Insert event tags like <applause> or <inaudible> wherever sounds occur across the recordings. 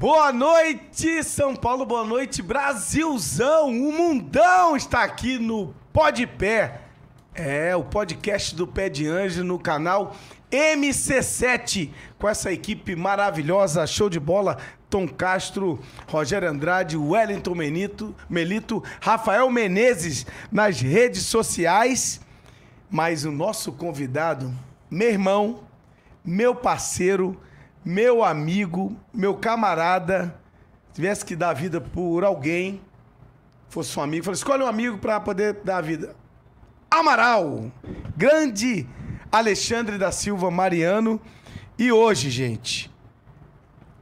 Boa noite, São Paulo, boa noite, Brasilzão! O mundão está aqui no de Pé. É, o podcast do Pé de Anjo no canal MC7, com essa equipe maravilhosa, show de bola. Tom Castro, Rogério Andrade, Wellington Menito, Melito, Rafael Menezes nas redes sociais. Mas o nosso convidado, meu irmão, meu parceiro, meu amigo, meu camarada, tivesse que dar vida por alguém, fosse um amigo, falei, escolhe um amigo para poder dar vida. Amaral, grande Alexandre da Silva Mariano. E hoje, gente,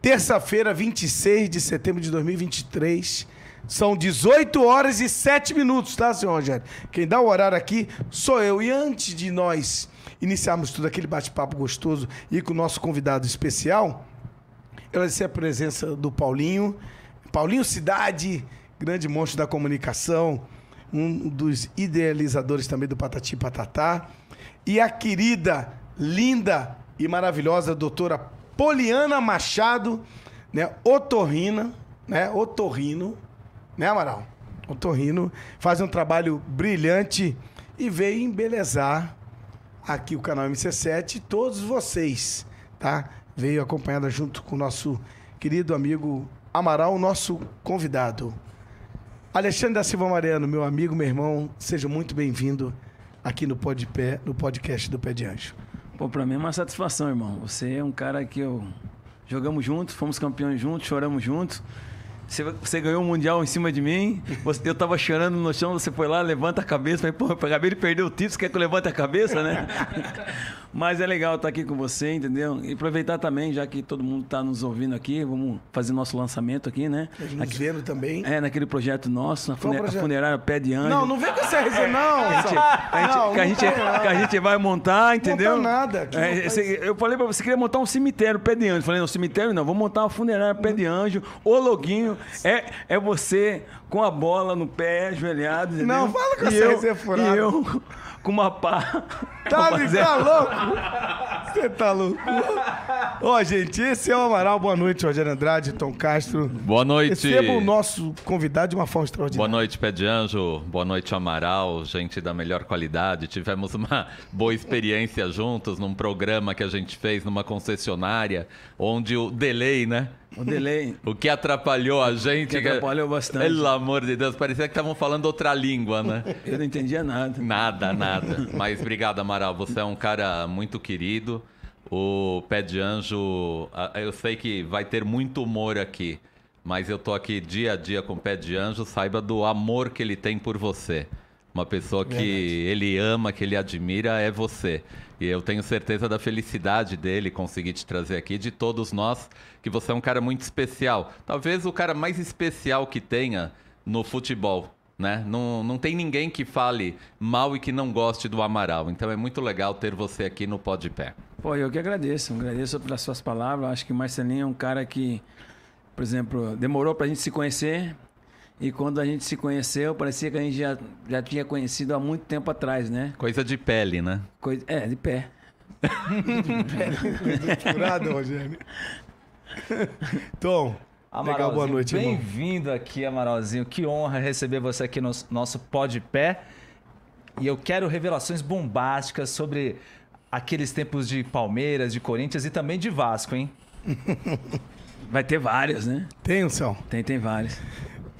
terça-feira, 26 de setembro de 2023, são 18 horas e 7 minutos, tá, senhor Rogério? Quem dá o horário aqui sou eu. E antes de nós iniciarmos tudo aquele bate-papo gostoso e com o nosso convidado especial, agradecer a presença do Paulinho. Paulinho Cidade, grande monstro da comunicação, um dos idealizadores também do Patati Patatá. E a querida, linda e maravilhosa doutora Poliana Machado, né? Otorrina, né? Otorrino, né, Amaral? Otorrino faz um trabalho brilhante e veio embelezar aqui o canal MC7, todos vocês, tá? Veio acompanhada junto com o nosso querido amigo Amaral, nosso convidado. Alexandre da Silva Mariano, meu amigo, meu irmão, seja muito bem-vindo aqui no de Pé, no podcast do Pé de Anjo. Pô, para mim é uma satisfação, irmão. Você é um cara que eu jogamos juntos, fomos campeões juntos, choramos juntos. Você, você, ganhou o Mundial em cima de mim, você, eu tava chorando no chão, você foi lá, levanta a cabeça, falei, pô, eu acabei de perder o título, você quer que eu levante a cabeça, né? <laughs> Mas é legal estar aqui com você, entendeu? E aproveitar também, já que todo mundo está nos ouvindo aqui, vamos fazer nosso lançamento aqui, né? Tá aqui, vendo também. É, naquele projeto nosso, a, funer projeto? a funerária Pé de Anjo. Não, não vem com essa resenha, é, não. A gente, não, que, a tá é, gente, vai montar, entendeu? Não tá nada. É, não eu falei para você, queria montar um cemitério Pé de Anjo. Falei, não, cemitério não, vou montar uma funerária Pé de Anjo. O loguinho é, é você com a bola no pé, ajoelhado, entendeu? Não, fala com essa resenha é furada. E eu com uma pá. Tá, <laughs> ali, tá louco? Você tá louco? Ó, gente, esse é o Amaral. Boa noite, Rogério Andrade, Tom Castro. Boa noite. Receba o nosso convidado de uma forma extraordinária. Boa noite, Pé de Anjo. Boa noite, Amaral. Gente da melhor qualidade. Tivemos uma boa experiência juntos num programa que a gente fez numa concessionária, onde o delay, né? O delay. O que atrapalhou a gente. que atrapalhou bastante. Pelo amor de Deus, parecia que estavam falando outra língua, né? Eu não entendia nada. Nada, nada. Mas obrigado, Amaral. Você é um cara muito querido. O Pé de Anjo, eu sei que vai ter muito humor aqui, mas eu tô aqui dia a dia com o Pé de Anjo. Saiba do amor que ele tem por você. Uma pessoa que Verdade. ele ama, que ele admira é você. E eu tenho certeza da felicidade dele conseguir te trazer aqui, de todos nós, que você é um cara muito especial. Talvez o cara mais especial que tenha no futebol. Né? Não, não tem ninguém que fale mal e que não goste do Amaral. Então é muito legal ter você aqui no Pó de Pé. Pô, eu que agradeço. Agradeço pelas suas palavras. Acho que o Marcelinho é um cara que, por exemplo, demorou para a gente se conhecer, e quando a gente se conheceu, parecia que a gente já, já tinha conhecido há muito tempo atrás, né? Coisa de pele, né? Coisa, é, de pé. Misturado, Rogério. <laughs> Tom, Legal, boa noite, Bem-vindo aqui, Amaralzinho. Que honra receber você aqui no nosso de Pé. E eu quero revelações bombásticas sobre aqueles tempos de Palmeiras, de Corinthians e também de Vasco, hein? <laughs> Vai ter vários, né? Tem, São? Tem, tem vários.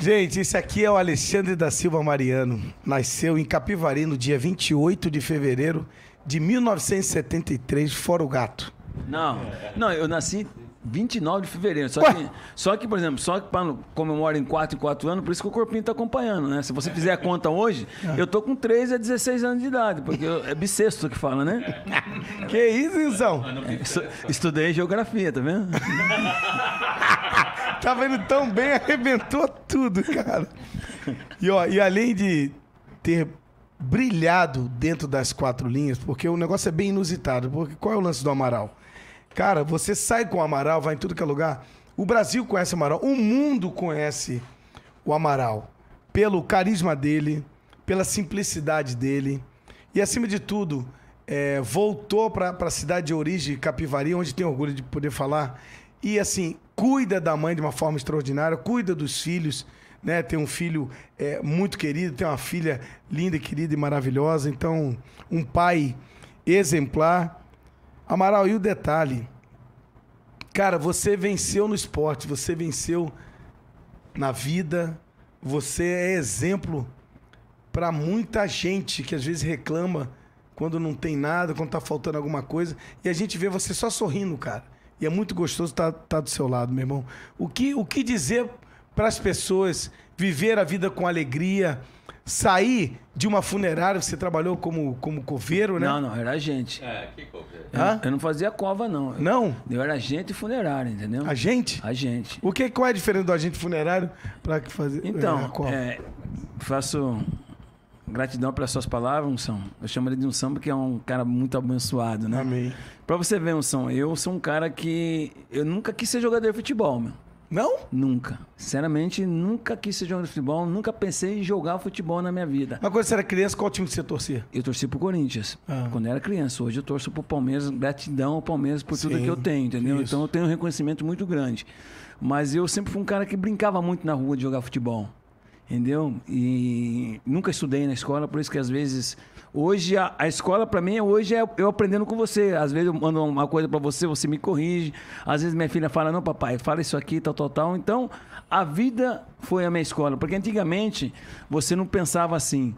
Gente, esse aqui é o Alexandre da Silva Mariano. Nasceu em Capivari no dia 28 de fevereiro de 1973, fora o gato. Não, não, eu nasci 29 de fevereiro. Só que, só que, por exemplo, só que comemora em 4 em 4 anos, por isso que o corpinho está acompanhando, né? Se você fizer a conta hoje, é. eu tô com 13 a 16 anos de idade, porque eu, é bissexto que fala, né? <laughs> que isso, Wilson? Né? Estudei geografia, tá vendo? <laughs> Tava tá indo tão bem, arrebentou tudo, cara. E, ó, e além de ter brilhado dentro das quatro linhas, porque o negócio é bem inusitado, porque qual é o lance do Amaral? Cara, você sai com o Amaral, vai em tudo que é lugar. O Brasil conhece o Amaral, o mundo conhece o Amaral pelo carisma dele, pela simplicidade dele e, acima de tudo, é, voltou para a cidade de origem, Capivari, onde tem orgulho de poder falar. E, assim, cuida da mãe de uma forma extraordinária, cuida dos filhos. Né? Tem um filho é, muito querido, tem uma filha linda, querida e maravilhosa. Então, um pai exemplar Amaral, e o detalhe? Cara, você venceu no esporte, você venceu na vida, você é exemplo para muita gente que às vezes reclama quando não tem nada, quando tá faltando alguma coisa, e a gente vê você só sorrindo, cara. E é muito gostoso estar tá, tá do seu lado, meu irmão. O que, o que dizer para as pessoas viver a vida com alegria? sair de uma funerária, você trabalhou como, como coveiro, né? Não, não, era gente. É, que coveiro? Eu, eu, não fazia cova, não. não? Eu era agente funerário, entendeu? Agente? Agente. O que, qual é a diferença do agente funerário para fazer é, então, a cova? É, faço gratidão pelas suas palavras, Unção. Eu chamo ele de Unção porque é um cara muito abençoado, né? Amém. Pra você ver, Unção, eu sou um cara que... Eu nunca quis ser jogador de futebol, meu. Não? Nunca. Sinceramente, nunca quis de futebol, nunca pensei em jogar futebol na minha vida. Mas quando você era criança, qual time você torcia? Eu torci pro Corinthians. Ah. Quando eu era criança. Hoje eu torço pro Palmeiras, gratidão ao Palmeiras por Sim, tudo que eu tenho, entendeu? Isso. Então eu tenho um reconhecimento muito grande. Mas eu sempre fui um cara que brincava muito na rua de jogar futebol. Entendeu? E nunca estudei na escola, por isso que às vezes Hoje a, a escola para mim hoje é eu aprendendo com você. Às vezes eu mando uma coisa para você, você me corrige. Às vezes minha filha fala: "Não, papai, fala isso aqui, tal, tal, tal". Então, a vida foi a minha escola, porque antigamente você não pensava assim: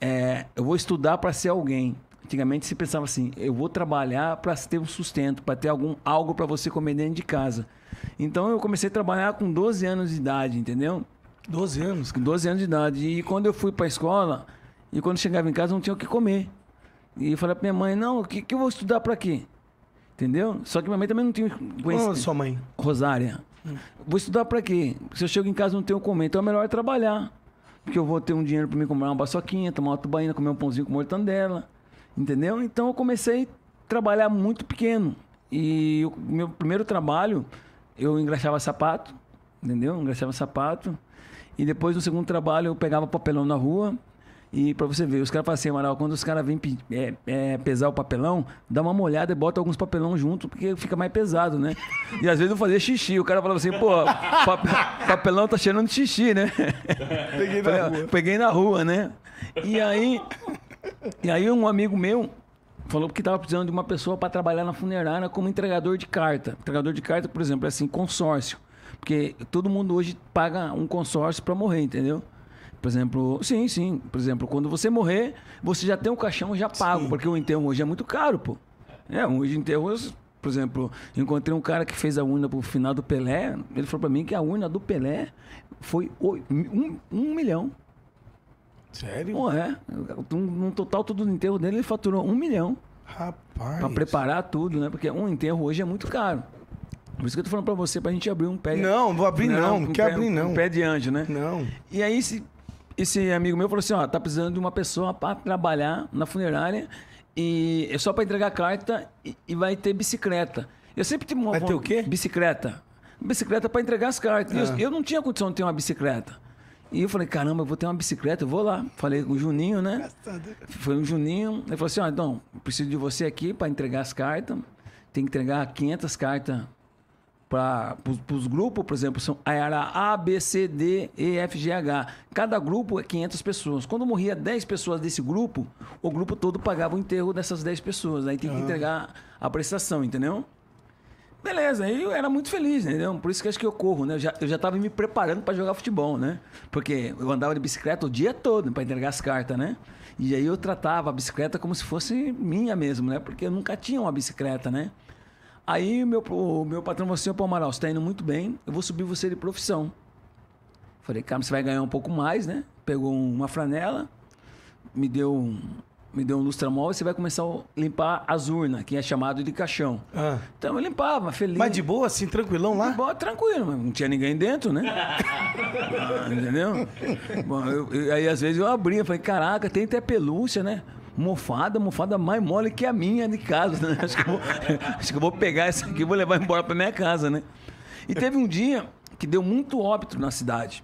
é, eu vou estudar para ser alguém". Antigamente se pensava assim: eu vou trabalhar para ter um sustento, para ter algum algo para você comer dentro de casa. Então eu comecei a trabalhar com 12 anos de idade, entendeu? 12 anos? Com 12 anos de idade. E quando eu fui para a escola, e quando chegava em casa não tinha o que comer. E eu falava pra minha mãe, não, o que, que eu vou estudar pra quê? Entendeu? Só que minha mãe também não tinha conhecimento. a sua mãe? Rosária. Hum. Vou estudar pra quê? Se eu chego em casa não tenho o que comer, então é melhor trabalhar. Porque eu vou ter um dinheiro pra me comprar uma baçoquinha, tomar uma tubaína, comer um pãozinho com mortandela. Entendeu? Então eu comecei a trabalhar muito pequeno. E o meu primeiro trabalho, eu engraxava sapato, entendeu? Engraxava sapato. E depois, no segundo trabalho, eu pegava papelão na rua e pra você ver, os caras falam assim, Amaral, quando os caras vêm é, é, pesar o papelão, dá uma molhada e bota alguns papelão junto, porque fica mais pesado, né? E às vezes eu fazia xixi, o cara falava assim, pô, papelão tá cheirando de xixi, né? Peguei na ah, rua. Peguei na rua, né? E aí, e aí um amigo meu falou que tava precisando de uma pessoa para trabalhar na funerária como entregador de carta. Entregador de carta, por exemplo, é assim, consórcio. Porque todo mundo hoje paga um consórcio para morrer, entendeu? Por exemplo, sim, sim. Por exemplo, quando você morrer, você já tem um caixão já pago, sim. porque o enterro hoje é muito caro, pô. É, hoje enterros por exemplo, encontrei um cara que fez a urna pro final do Pelé. Ele falou para mim que a urna do Pelé foi um, um milhão. Sério? Pô, é. No total, todo o enterro dele, ele faturou um milhão. Rapaz. Pra preparar tudo, né? Porque um enterro hoje é muito caro. Por isso que eu tô falando pra você, pra gente abrir um pé. Não, vou abrir não, não um quer pé, abrir não. Um pé de anjo, né? Não. E aí, se esse amigo meu falou assim: ó, tá precisando de uma pessoa para trabalhar na funerária e é só para entregar carta e, e, vai ter bicicleta. Eu sempre tive uma. Vai ter o quê? Bicicleta. Bicicleta para entregar as cartas. Eu, ah. eu não tinha condição de ter uma bicicleta. E eu falei, caramba, eu vou ter uma bicicleta, eu vou lá. Falei com o Juninho, né? Foi o um Juninho. Ele falou assim, ó, então, preciso de você aqui para entregar as cartas. Tem que entregar 500 cartas para os grupos, por exemplo, são, era A, B, C, D, E, F, G, H. Cada grupo é 500 pessoas. Quando morria 10 pessoas desse grupo, o grupo todo pagava o enterro dessas 10 pessoas. Aí tem que ah. entregar a prestação, entendeu? Beleza, eu era muito feliz, né, entendeu? Por isso que acho que eu corro, né? Eu já, eu já tava me preparando para jogar futebol, né? Porque eu andava de bicicleta o dia todo para entregar as cartas, né? E aí eu tratava a bicicleta como se fosse minha mesmo, né? Porque eu nunca tinha uma bicicleta, né? Aí meu, o meu patrão falou assim, Ô, Amaral, você tá indo muito bem, eu vou subir você de profissão. Falei, cara, você vai ganhar um pouco mais, né? Pegou uma franela, me deu um, me deu um lustramol e você vai começar a limpar as urnas, que é chamado de caixão. Ah. Então eu limpava, feliz. Mas de boa, assim, tranquilão lá? De boa, tranquilo, mas não tinha ninguém dentro, né? <laughs> ah, entendeu? Bom, eu, eu, aí às vezes eu abria, falei, caraca, tem até pelúcia, né? mofada, mofada mais mole que a minha de casa, né? Acho que eu vou, <laughs> acho que eu vou pegar essa aqui e vou levar embora para minha casa, né? E teve um dia que deu muito óbito na cidade.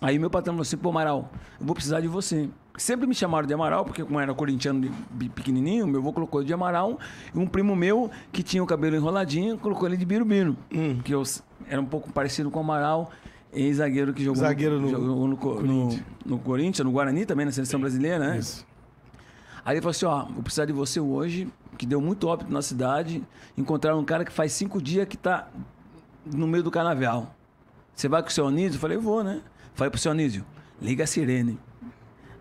Aí meu patrão falou assim, pô, Amaral, eu vou precisar de você. Sempre me chamaram de Amaral, porque como era corintiano de pequenininho, meu avô colocou de Amaral. E um primo meu, que tinha o cabelo enroladinho, colocou ele de Birubino. Hum. Que eu, era um pouco parecido com o Amaral, ex-zagueiro que jogou, zagueiro no, no, jogou no, no, Corinthians. no Guarani, também na seleção brasileira, né? Isso. Aí ele falou assim: ó, vou precisar de você hoje, que deu muito óbito na cidade. Encontraram um cara que faz cinco dias que tá no meio do carnaval. Você vai com o seu Anísio? Eu falei: vou, né? Falei pro seu Anísio: liga a sirene.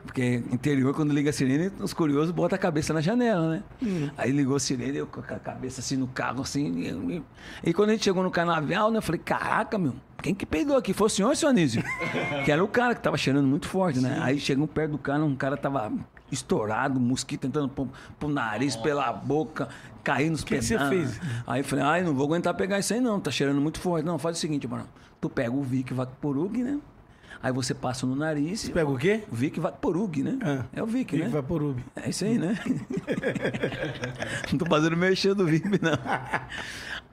Porque interior, quando liga a sirene, os curiosos botam a cabeça na janela, né? Uhum. Aí ligou a sirene, eu com a cabeça assim no carro, assim. E, e, e quando a gente chegou no canavial, né? Eu falei, caraca, meu, quem que peidou aqui? Foi o senhor, seu Anísio? <laughs> que era o cara que tava cheirando muito forte, né? Sim. Aí chegou perto do cara, um cara tava estourado, mosquito entrando pro, pro nariz, Nossa. pela boca, caindo nos pés, O que você fez? Aí falei, ai, não vou aguentar pegar isso aí não, tá cheirando muito forte. Não, faz o seguinte, mano, tu pega o Vic Vaporug, né? Aí você passa no nariz. Você pega o quê? O Vic Vaporub, né? Ah, é o Vic, Vic né? Vaporub. É isso aí, né? <laughs> não tô fazendo mexer do VIP, não.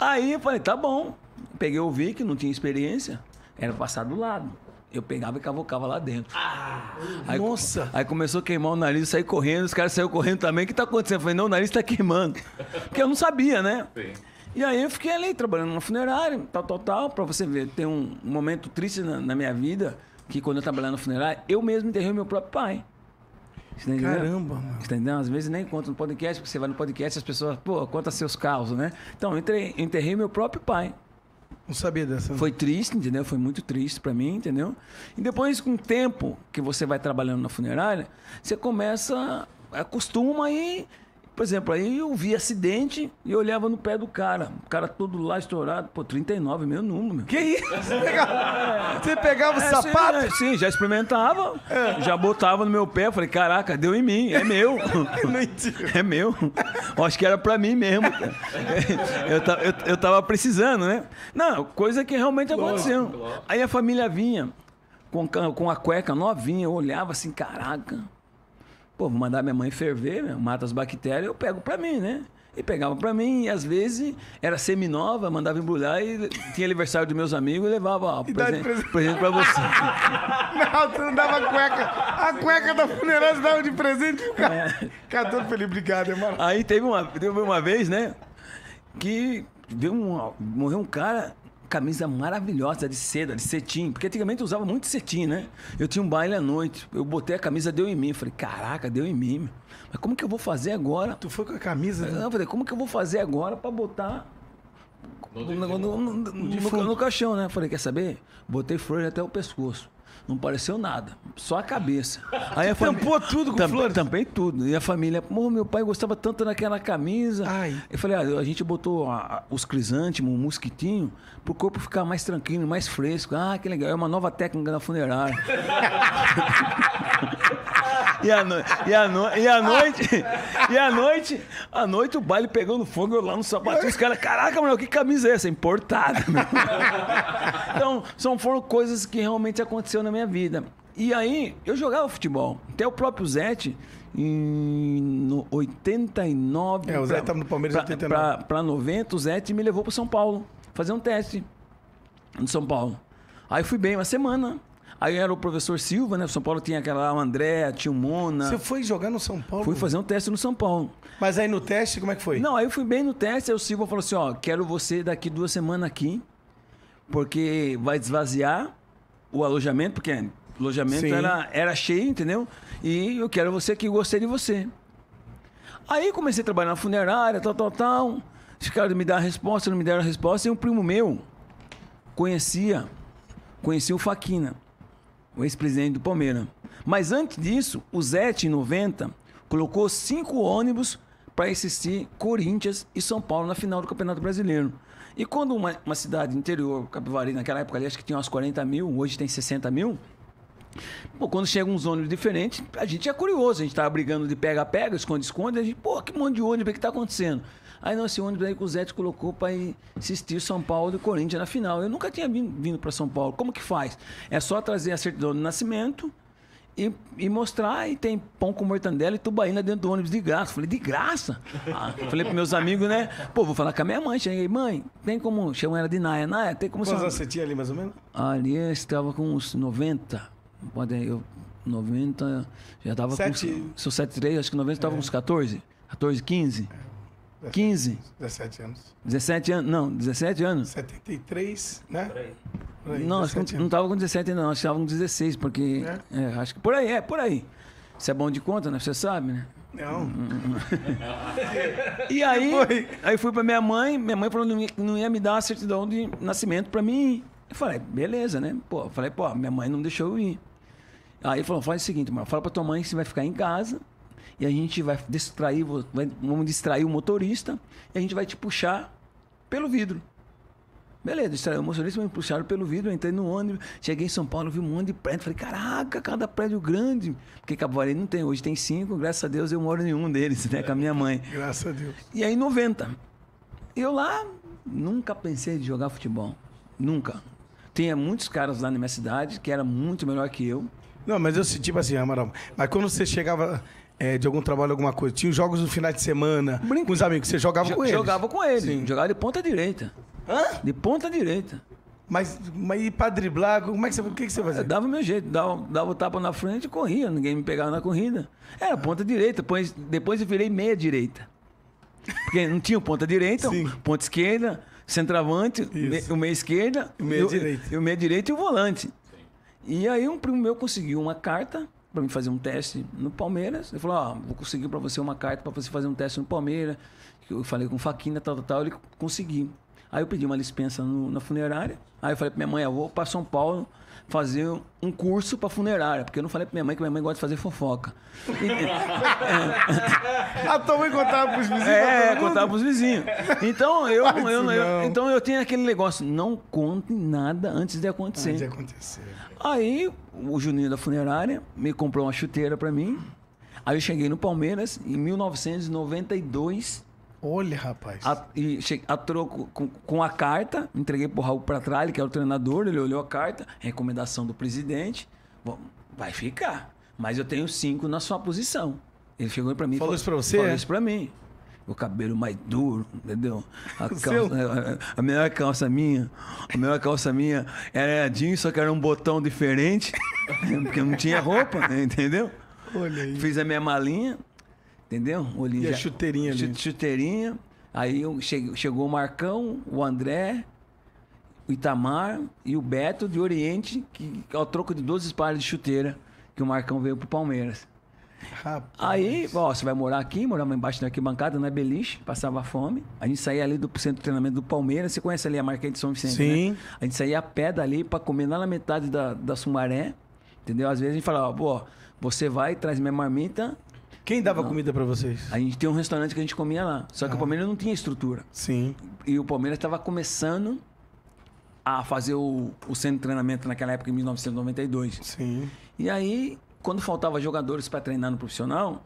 Aí eu falei, tá bom. Peguei o Vic, não tinha experiência. Era passar do lado. Eu pegava e cavocava lá dentro. Ah, aí, nossa! Aí começou a queimar o nariz, saí correndo, os caras saíram correndo também. O que tá acontecendo? Eu falei, não, o nariz tá queimando. Porque eu não sabia, né? Sim. E aí eu fiquei ali trabalhando no funerário, tal, tal, tal, para você ver. Tem um momento triste na, na minha vida que quando eu trabalhava no funerário, eu mesmo enterrei meu próprio pai. Você tá Caramba, mano. Você tá entendendo? Às vezes nem conta no podcast, porque você vai no podcast e as pessoas, pô, conta seus causos, né? Então, eu enterrei, eu enterrei meu próprio pai. Não sabia dessa. Foi triste, entendeu? Foi muito triste para mim, entendeu? E depois, com o tempo que você vai trabalhando na funerária, você começa, acostuma e por exemplo, aí eu vi acidente e olhava no pé do cara. O cara todo lá estourado. Pô, 39, meu número. Meu. Que isso? Você pegava, é. você pegava é, o sapato? Sim, né? sim, já experimentava. É. Já botava no meu pé. Falei, caraca, deu em mim. É meu. <laughs> É, é meu. Acho que era pra mim mesmo. <laughs> Eu, eu, eu tava precisando, né? Não, coisa que realmente aconteceu. Aí a família vinha com, com a cueca novinha. Eu olhava assim, caraca Pô, vou mandar minha mãe ferver, meu, mata as bactérias, eu pego para mim, né? E pegava para mim, e às vezes era seminova, mandava embrulhar e tinha aniversário dos meus amigos e levava ó, presente, presente. presente pra você. <laughs> Não, tu não dava cueca. A cueca da funerária dava de presente pro cara. É. Cara, feliz, obrigado, irmão. Aí teve uma, teve uma vez, né, que veio um, morreu um cara camisa maravilhosa de seda, de cetim. Porque antigamente eu usava muito cetim, né? Eu tinha um baile à noite. Eu botei a camisa, deu em mim. Falei, caraca, deu em mim. Mas como que eu vou fazer agora? Tu foi com a camisa? Não, falei, como que eu vou fazer agora para botar no, no, no, no, caixão, né? Falei, quer saber? Botei flor até o pescoço. Não pareceu nada, só a cabeça. <laughs> Aí a Tampou tudo com flores? Tampei tudo. E a família, pô, meu pai gostava tanto daquela camisa. Ai. Eu falei, ah, a gente botou a, a, os crisântimos, o mosquitinho, pro corpo ficar mais tranquilo, mais fresco. Ah, que legal. É uma nova técnica na funerária. <laughs> E a no... e a no... e a noite, e a noite, a noite o baile pegando fogo, eu lá no sapatinho, os caras, caraca, mano, que camisa é essa? Importada, meu. <laughs> Então, são, foram coisas que realmente aconteceu na minha vida. E aí, eu jogava futebol. Até o próprio Zete, em 89. É, o Zé estava no Palmeiras em 89. Para 90, o Zete me levou para São Paulo fazer um teste no São Paulo. Aí fui bem uma semana. Aí era o professor Silva, né? São Paulo tinha aquela o André, a o Mona. Você foi jogar no São Paulo? Fui fazer um teste no São Paulo. Mas aí no teste, como é que foi? Não, aí eu fui bem no teste, aí o Silva falou assim, ó, quero você daqui duas semanas aqui, porque vai desvaziar o alojamento, porque o alojamento era, era cheio, entendeu? E eu quero você que gostei de você. Aí comecei a trabalhar na funerária, tal, tal, tal. Os caras me dar a resposta, não me deram a resposta. E um primo meu conhecia, conhecia o Faquina o ex-presidente do Palmeiras. Mas antes disso, o Zete, em 90, colocou cinco ônibus para assistir Corinthians e São Paulo na final do Campeonato Brasileiro. E quando uma, uma cidade interior, Capivari, naquela época ali, acho que tinha umas 40 mil, hoje tem 60 mil, Pô, quando chegam uns ônibus diferentes, a gente é curioso, a gente tava brigando de pega-pega, esconde-esconde, a gente, pô, que monte de ônibus, o que tá acontecendo? Aí não, esse ônibus aí que o te colocou para assistir São Paulo e Corinthians na final. Eu nunca tinha vindo para São Paulo. Como que faz? É só trazer a certidão do nascimento e, e, mostrar. E tem pão com mortandela e tubaína dentro do ônibus de graça. Falei, de graça? Ah, falei para meus amigos, né? Pô, vou falar com a minha mãe. Cheguei, mãe, tem como. Chamam ela de naia, naia. tem como. Quantos anos você tinha ali mais ou menos? Ali eu estava com uns 90. Pode, eu 90, já estava com. Se sete 73, acho que 90 estavam é. com uns 14, 14, 15. 15. 17 anos. 17 anos, não, 17 anos. 73, né? Por aí. não, acho que não estava com 17 não, acho que estava com 16, porque... É? é, acho que por aí, é, por aí. Você é bom de conta, né? Você sabe, né? Não. e <laughs> aí, aí fui para minha mãe, minha mãe falou que não ia me dar a certidão de nascimento para mim. Eu falei, beleza, né? Pô, falei, pô, minha mãe não deixou eu ir. Aí falou, faz o seguinte, mano, fala para tua mãe que você vai ficar em casa e a gente vai distrair, vai, vamos distrair o motorista e a gente vai te puxar pelo vidro. Beleza, distraiu o motorista, me puxaram pelo vidro, entrei no ônibus, cheguei em São Paulo, vi um monte de prédio, falei, caraca, cada prédio grande, porque Capoeira não tem, hoje tem cinco, graças a Deus eu moro em um deles, né, com a minha mãe. <laughs> Graças a Deus. E aí, 90. Eu lá, nunca pensei em jogar futebol, nunca. Tinha muitos caras lá na minha cidade que era muito melhor que eu. Não, mas eu senti, tipo assim, Amaral, mas quando você chegava, é, de algum trabalho, alguma coisa. Tinha os jogos no final de semana Brinca. com os amigos. Você jogava jo com eles? Jogava com eles. Sim. Jogava de ponta direita. Hã? De ponta direita. Mas, mas e pra driblar, como é que você, o que, que você fazia? Eu é, dava o meu jeito, dava, dava o tapa na frente e corria, ninguém me pegava na corrida. Era ponta direita, depois, depois eu virei meia direita. Porque não tinha ponta direita, ponta esquerda, centroavante, me, o meia esquerda, o meia direita. E o meia direita e o volante. Sim. E aí um primo meu conseguiu uma carta para mim fazer um teste no Palmeiras. Ele falou: Ó, ah, vou conseguir para você uma carta para você fazer um teste no Palmeiras. Eu falei com Faquina, tal, tal, tal. Ele conseguiu. Aí eu pedi uma dispensa no, na funerária. Aí eu falei para minha mãe: eu vou para São Paulo fazer um curso para funerária, porque eu não falei para minha mãe que minha mãe gosta de fazer fofoca. Então, <laughs> A tua mãe contava pros vizinhos? É, contava pros vizinhos. Então eu, Mas, eu, eu, então eu tenho aquele negócio, não conte nada antes de acontecer. Antes de acontecer. Aí o Juninho da funerária me comprou uma chuteira para mim. Aí eu cheguei no Palmeiras em 1992 Olha, rapaz. A, e che, a troco com, com, a carta, entreguei pro Raul pra trás, que é o treinador, ele olhou a carta, recomendação do presidente. Bom, vai ficar. Mas eu tenho cinco na sua posição. Ele chegou para mim. Falou isso pra você? Falou isso pra mim o cabelo mais duro, entendeu? A, <laughs> calça, a, é, é, a, melhor calça minha, a melhor calça minha era jeans, só que era um botão diferente, <laughs> porque não tinha roupa, entendeu? Olha aí. Fiz a minha malinha, Entendeu? O E a chuteirinha ali. Chuteirinha. Aí cheguei, chegou o Marcão, o André, o Itamar e o Beto de Oriente, que ao é troco de 12 pares de chuteira, que o Marcão veio pro Palmeiras. Rapaz. Aí, ó, você vai morar aqui, morava embaixo da arquibancada, na é Beliche, passava fome. A gente saía ali do centro de treinamento do Palmeiras. Você conhece ali a Marquês de São Vicente, né? Sim. Né? A gente saía a pé dali pra comer lá na metade da, da Sumaré, entendeu? Às vezes a gente falava, pô, você vai, traz minha marmita quem dava não. comida para vocês? A gente tem um restaurante que a gente comia lá. Só que ah. o Palmeiras não tinha estrutura. Sim. E o Palmeiras estava começando a fazer o, o centro de treinamento naquela época, em 1992. Sim. E aí, quando faltava jogadores para treinar no profissional,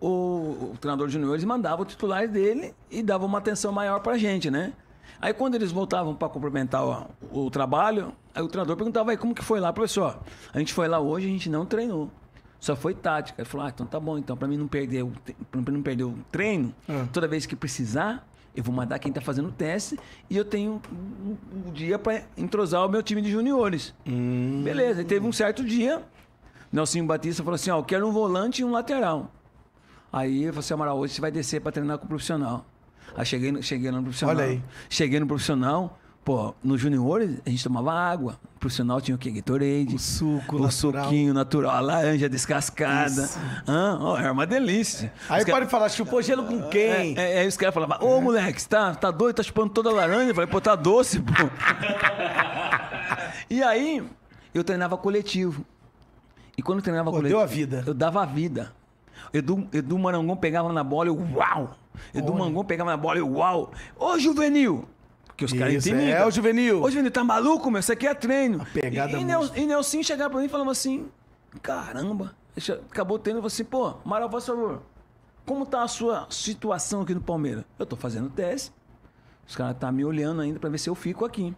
o, o treinador de juniores mandava o titular dele e dava uma atenção maior para a gente, né? Aí quando eles voltavam para complementar o, o, trabalho, aí o treinador perguntava aí como que foi lá, professor. A gente foi lá hoje, a gente não treinou. Só foi tática. Ele falou: ah, então tá bom, então, para mim não perder o, não perder o treino, é. toda vez que precisar, eu vou mandar quem tá fazendo o teste e eu tenho um, um dia para entrosar o meu time de juniores. Hum. Beleza. E teve um certo dia, Nelson Batista falou assim: ó, oh, eu quero um volante e um lateral. Aí eu falei assim: Amaral, hoje você vai descer para treinar com o profissional. Aí cheguei, cheguei no profissional. Olha aí. Cheguei no profissional. Pô, nos juniores a gente tomava água. o sinal tinha o que? Gatorade. O suco o natural. suquinho natural. A laranja descascada. Ah, ó, era uma delícia. É. Aí pode falar, chupou gelo com quem? É, é, aí é, os caras falavam, ô moleque, tá, tá doido? Tá chupando toda a laranja? Eu falei, pô, tá doce, pô. <laughs> e aí eu treinava coletivo. E quando eu treinava pô, coletivo... Deu a vida. Eu dava a vida. Edu, Edu Marangon pegava na bola, eu uau! Edu Mangon pegava na bola, eu uau! Ô, Juvenil! Que os caras entendem. É, o Juvenil. Ô, Juvenil, tá maluco, meu? Isso aqui é treino. A pegada e, e, Nelson chegar pra mim e falava assim: caramba, acabou tendo você, pô, Amaral, por favor, como tá a sua situação aqui no Palmeiras? Eu tô fazendo teste. Os caras tá me olhando ainda para ver se eu fico aqui.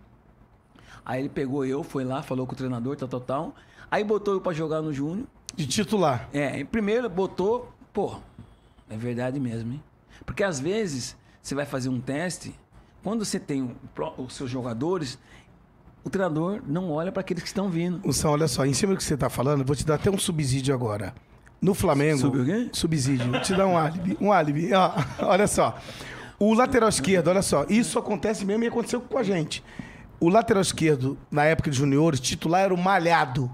Aí ele pegou eu, foi lá, falou com o treinador, tal, tal, tal. Aí botou eu pra jogar no Júnior. De titular. É, em primeiro botou, pô, é verdade mesmo, hein? Porque às vezes você vai fazer um teste quando você tem os seus jogadores, o treinador não olha para aqueles que estão vindo. Lução, olha só, em cima do que você está falando, vou te dar até um subsídio agora. No Flamengo. Sub o quê? Subsídio. Vou te dar um álibi. Um álibi. Ó, <laughs> olha só. O lateral esquerdo, olha só. Isso acontece mesmo e aconteceu com a gente. O lateral esquerdo, na época de juniores, titular era o Malhado.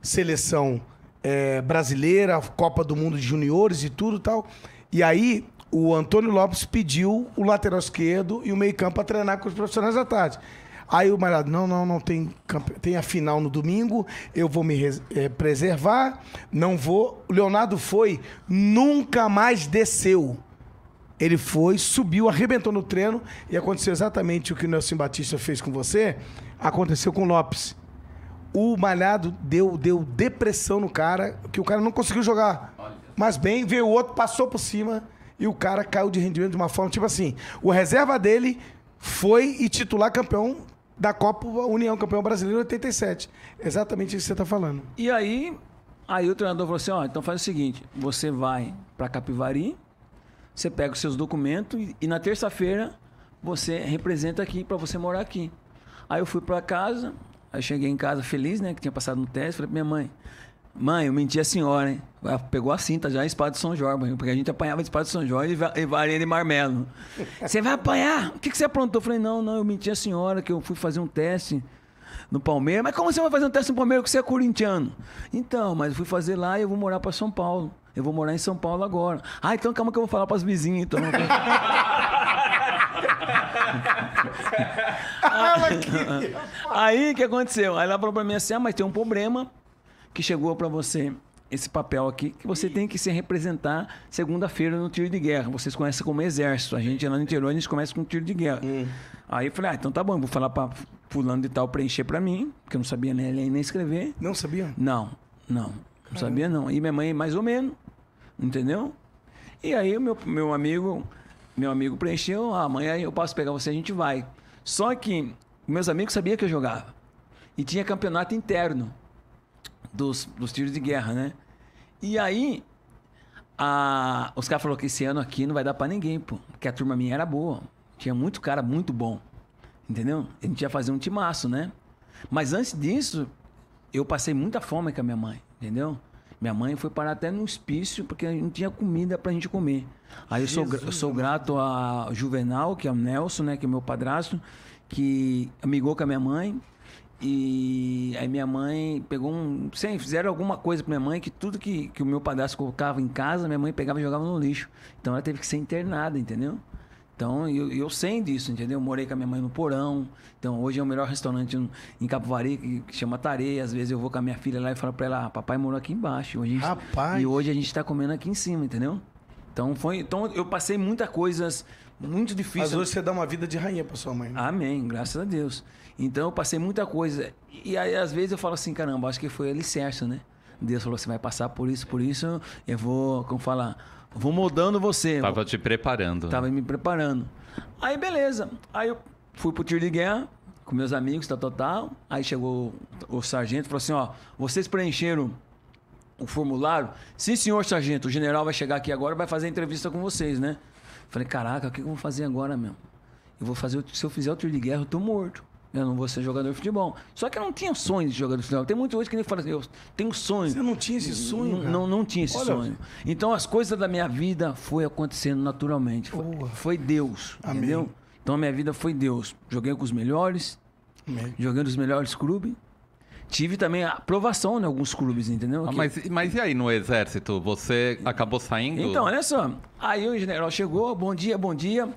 Seleção é, brasileira, Copa do Mundo de juniores e tudo tal. E aí, o Antônio Lopes pediu o lateral esquerdo e o meio-campo para treinar com os profissionais da tarde. Aí o Malhado, não, não, não tem, tem a final no domingo, eu vou me é, preservar, não vou. O Leonardo foi, nunca mais desceu. Ele foi, subiu, arrebentou no treino e aconteceu exatamente o que o Nelson Batista fez com você, aconteceu com o Lopes. O Malhado deu, deu depressão no cara, que o cara não conseguiu jogar. Mas bem, veio o outro, passou por cima e o cara caiu de rendimento de uma forma, tipo assim, o reserva dele foi e titular campeão da Copa União, campeão brasileiro 87. Exatamente isso que você está falando. E aí, aí o treinador falou assim, ó, então faz o seguinte, você vai para Capivari, você pega os seus documentos e, e na terça-feira você representa aqui para você morar aqui. Aí eu fui para casa, aí cheguei em casa feliz, né, que tinha passado no teste, falei pra minha mãe, Mãe, eu menti a senhora, hein? Ela pegou a cinta já, a espada de São Jorge, porque a gente apanhava a espada de São Jorge e varinha de marmelo. <laughs> Você vai apanhar? O que, que você aprontou? Eu falei, não, não, eu menti a senhora que eu fui fazer um teste no Palmeiras. Mas como você vai fazer um teste no Palmeiras que você é corintiano? Então, mas eu fui fazer lá e eu vou morar para São Paulo. Eu vou morar em São Paulo agora. Ah, então calma que eu vou falar para as vizinhas, então. <laughs> <laughs> aí o que aconteceu? Aí ela falou para mim assim, ah, mas tem um problema que chegou para você esse papel aqui, que você tem que se representar segunda-feira no tiro de guerra. Vocês conhecem como exército. A gente lá no interior, a gente começa com tiro de guerra. Hum. Aí eu falei, ah, então tá bom, vou falar para fulano de tal preencher para mim, porque eu não sabia nem ler nem escrever. Não sabia? Não, não. Não sabia não. E minha mãe, mais ou menos, entendeu? E aí o meu, meu amigo, meu amigo preencheu, ah, amanhã eu posso pegar você, a gente vai. Só que meus amigos sabiam que eu jogava. E tinha campeonato interno dos, dos tiros de guerra, né? E aí, a, os caras falaram que esse ano aqui não vai dar para ninguém, pô. Porque a turma minha era boa. Tinha muito cara muito bom. Entendeu? A gente ia fazer um timaço, né? Mas antes disso, eu passei muita fome com a minha mãe, entendeu? Minha mãe foi parar até no hospício porque não tinha comida pra gente comer. Aí eu sou, eu sou, grato a Juvenal, que é o Nelson, né, que é meu padrasto, que amigou com a minha mãe e aí minha mãe pegou um. Sim, fizeram alguma coisa pra minha mãe que tudo que, que o meu padrasto colocava em casa, minha mãe pegava e jogava no lixo. Então ela teve que ser internada, entendeu? Então, eu, eu sei disso, entendeu? Eu morei com a minha mãe no porão. Então, hoje é o melhor restaurante em Capivari, que chama Tareia. Às vezes eu vou com a minha filha lá e falo pra ela, ah, papai morou aqui embaixo. Hoje tá- Rapaz! e hoje a gente tá comendo aqui em cima, entendeu? Então, foi, então eu passei muitas coisas muito difíceis. Mas hoje você dá uma vida de rainha pra sua mãe. Né? Amém, graças a Deus. Então eu passei muita coisa. E aí às vezes eu falo assim, caramba, acho que foi alicerce, né? Deus falou, você assim, vai passar por isso, por isso, eu vou, como falar vou moldando você. Tava te preparando. Tava né? me preparando. Aí beleza. Aí eu fui pro tiro de guerra com meus amigos, tal, tal, Aí chegou o sargento e falou assim, ó, vocês preencheram o formulário? Sim, senhor sargento, o general vai chegar aqui agora vai fazer a entrevista com vocês, né? Falei, caraca, o que eu vou fazer agora mesmo? Eu vou fazer, se eu fizer o tiro de guerra, eu tô morto eu não vou ser jogador de futebol. Só que eu não tinha sonho de jogador de futebol. Tem muito hoje que nem fala assim, eu tenho sonho. Você não tinha esse sonho? Não, não, não, tinha esse Olha, sonho. Então as coisas da minha vida foi acontecendo naturalmente. Foi, foi Deus, Amém. entendeu? Então a minha vida foi Deus. Joguei com os melhores, Amém. joguei nos melhores clubes. Tive também aprovação em alguns clubes, entendeu? Ah, mas, mas e aí no exército? Você acabou saindo? Então, olha só. Aí o general chegou, bom dia, bom dia.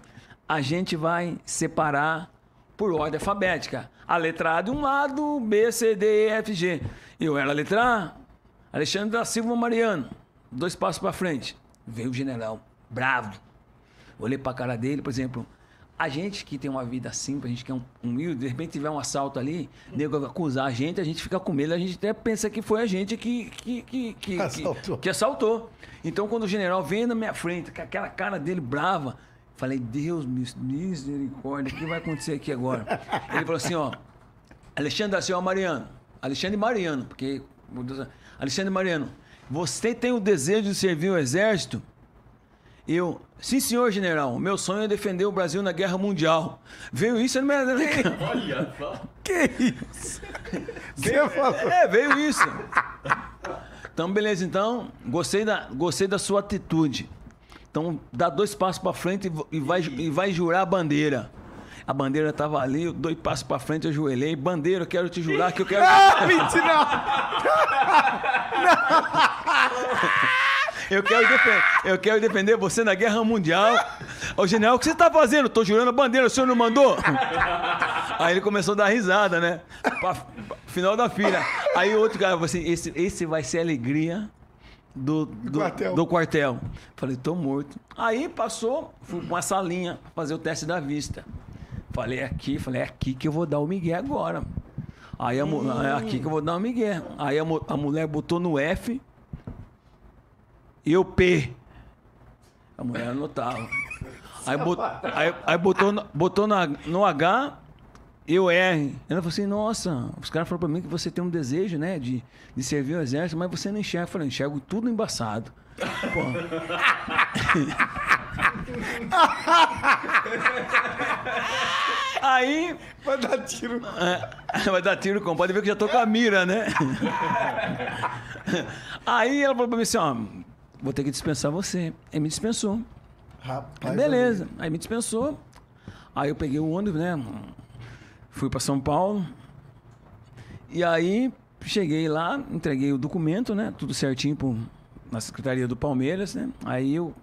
A gente vai separar por ordem alfabética. A letra A de um lado, B, C, D, E, F, G. Eu era a letra A, Alexandre da Silva Mariano. Dois passos para frente. Veio o general, bravo. Olhei para a cara dele, por exemplo. A gente que tem uma vida simples, a gente que é um humilde, de repente tiver um assalto ali, nego acusar a gente, a gente fica com medo, a gente até pensa que foi a gente que, que, que, que, assaltou. que, que assaltou. Então, quando o general vem na minha frente, com aquela cara dele brava, Falei, Deus, misericórdia, o que vai acontecer aqui agora? Ele falou assim, ó, Alexandre da Silva Mariano, Alexandre Mariano, porque, é, Alexandre Mariano, você tem o desejo de servir o exército? Eu, sim senhor general, meu sonho é defender o Brasil na guerra mundial. Veio isso Olha <laughs> só. Que isso? falou é, veio isso. Então, beleza, então, gostei da, gostei da sua atitude. Então dá dois passos para frente e vai, e vai jurar a bandeira. A bandeira estava ali, eu dois passos para frente, eu joelhei. Bandeira, eu quero te jurar que eu quero. <laughs> Ah, mentira! Eu quero, defender, eu quero defender você na guerra mundial. Ô, general, o que você está fazendo? Estou jurando a bandeira, o senhor não mandou? Aí ele começou a dar risada, né? Pra, pra, final da fila. Aí outro cara falou assim: esse, esse vai ser alegria do, do, quartel. do quartel. Falei, tô morto. Aí passou, fui pra uma salinha fazer o teste da vista. Falei, é aqui, falei, é aqui que eu vou dar o Miguel agora. Aí a, hum. é aqui que eu vou dar o Miguel. Aí a, a mulher botou no F e o P. A mulher anotava. Aí, bot, aí, aí botou, botou no H eu erre. Ela falou assim: nossa, os caras falaram pra mim que você tem um desejo, né, de, de servir o exército, mas você não enxerga. Eu falei: enxergo tudo embaçado. Pô. <laughs> Aí. Vai dar tiro. É, vai dar tiro, com. pode ver que já tô com a mira, né? Aí ela falou pra mim assim: ó, vou ter que dispensar você. Aí me dispensou. Rapaz, beleza. Aí me dispensou. Aí eu peguei o ônibus, né? Fui para São Paulo. E aí cheguei lá, entreguei o documento, né? Tudo certinho pro, na Secretaria do Palmeiras, né? Aí o,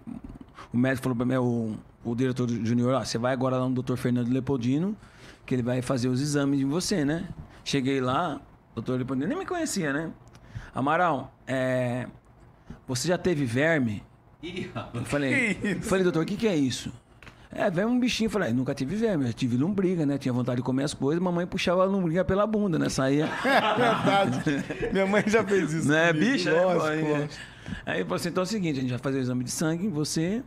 o médico falou para mim, é, o, o diretor júnior, ó, você vai agora lá no doutor Fernando Leopoldino, que ele vai fazer os exames de você, né? Cheguei lá, o doutor Leopoldino nem me conhecia, né? Amaral, é, você já teve verme? Eu falei, falei, doutor, o que, que é isso? É, vem um bichinho, falei, é, nunca tive verme, eu tive lombriga, né? Tinha vontade de comer as coisas, mamãe puxava a lombriga pela bunda, né? Saía. é <laughs> verdade. Minha mãe já fez isso. Não é, bicha? É, lógico, é, Aí ele falou assim: então é o seguinte, a gente vai fazer o exame de sangue, você.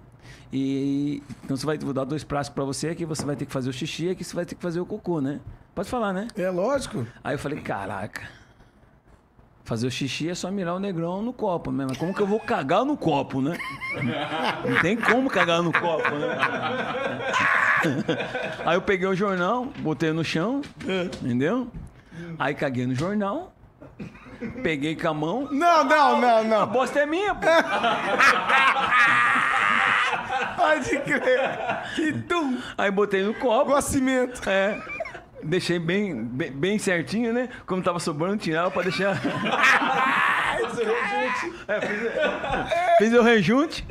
E. Então você vai vou dar dois prazos pra você, que você vai ter que fazer o xixi, que você vai ter que fazer o cocô, né? Pode falar, né? É lógico. Aí eu falei: caraca. Fazer o xixi é só mirar o negrão no copo né? mas Como que eu vou cagar no copo, né? Não tem como cagar no copo, né? Aí eu peguei o jornal, botei no chão, entendeu? Aí caguei no jornal, peguei com a mão. Não, não, não, não. A bosta é minha, pô. <laughs> Pode crer. Que tu. Aí botei no copo. Com cimento. É deixei bem, bem, bem certinho, né? Como tava sobrando, tirava pra deixar. fiz o rejunte. É, fiz, fiz o rejunte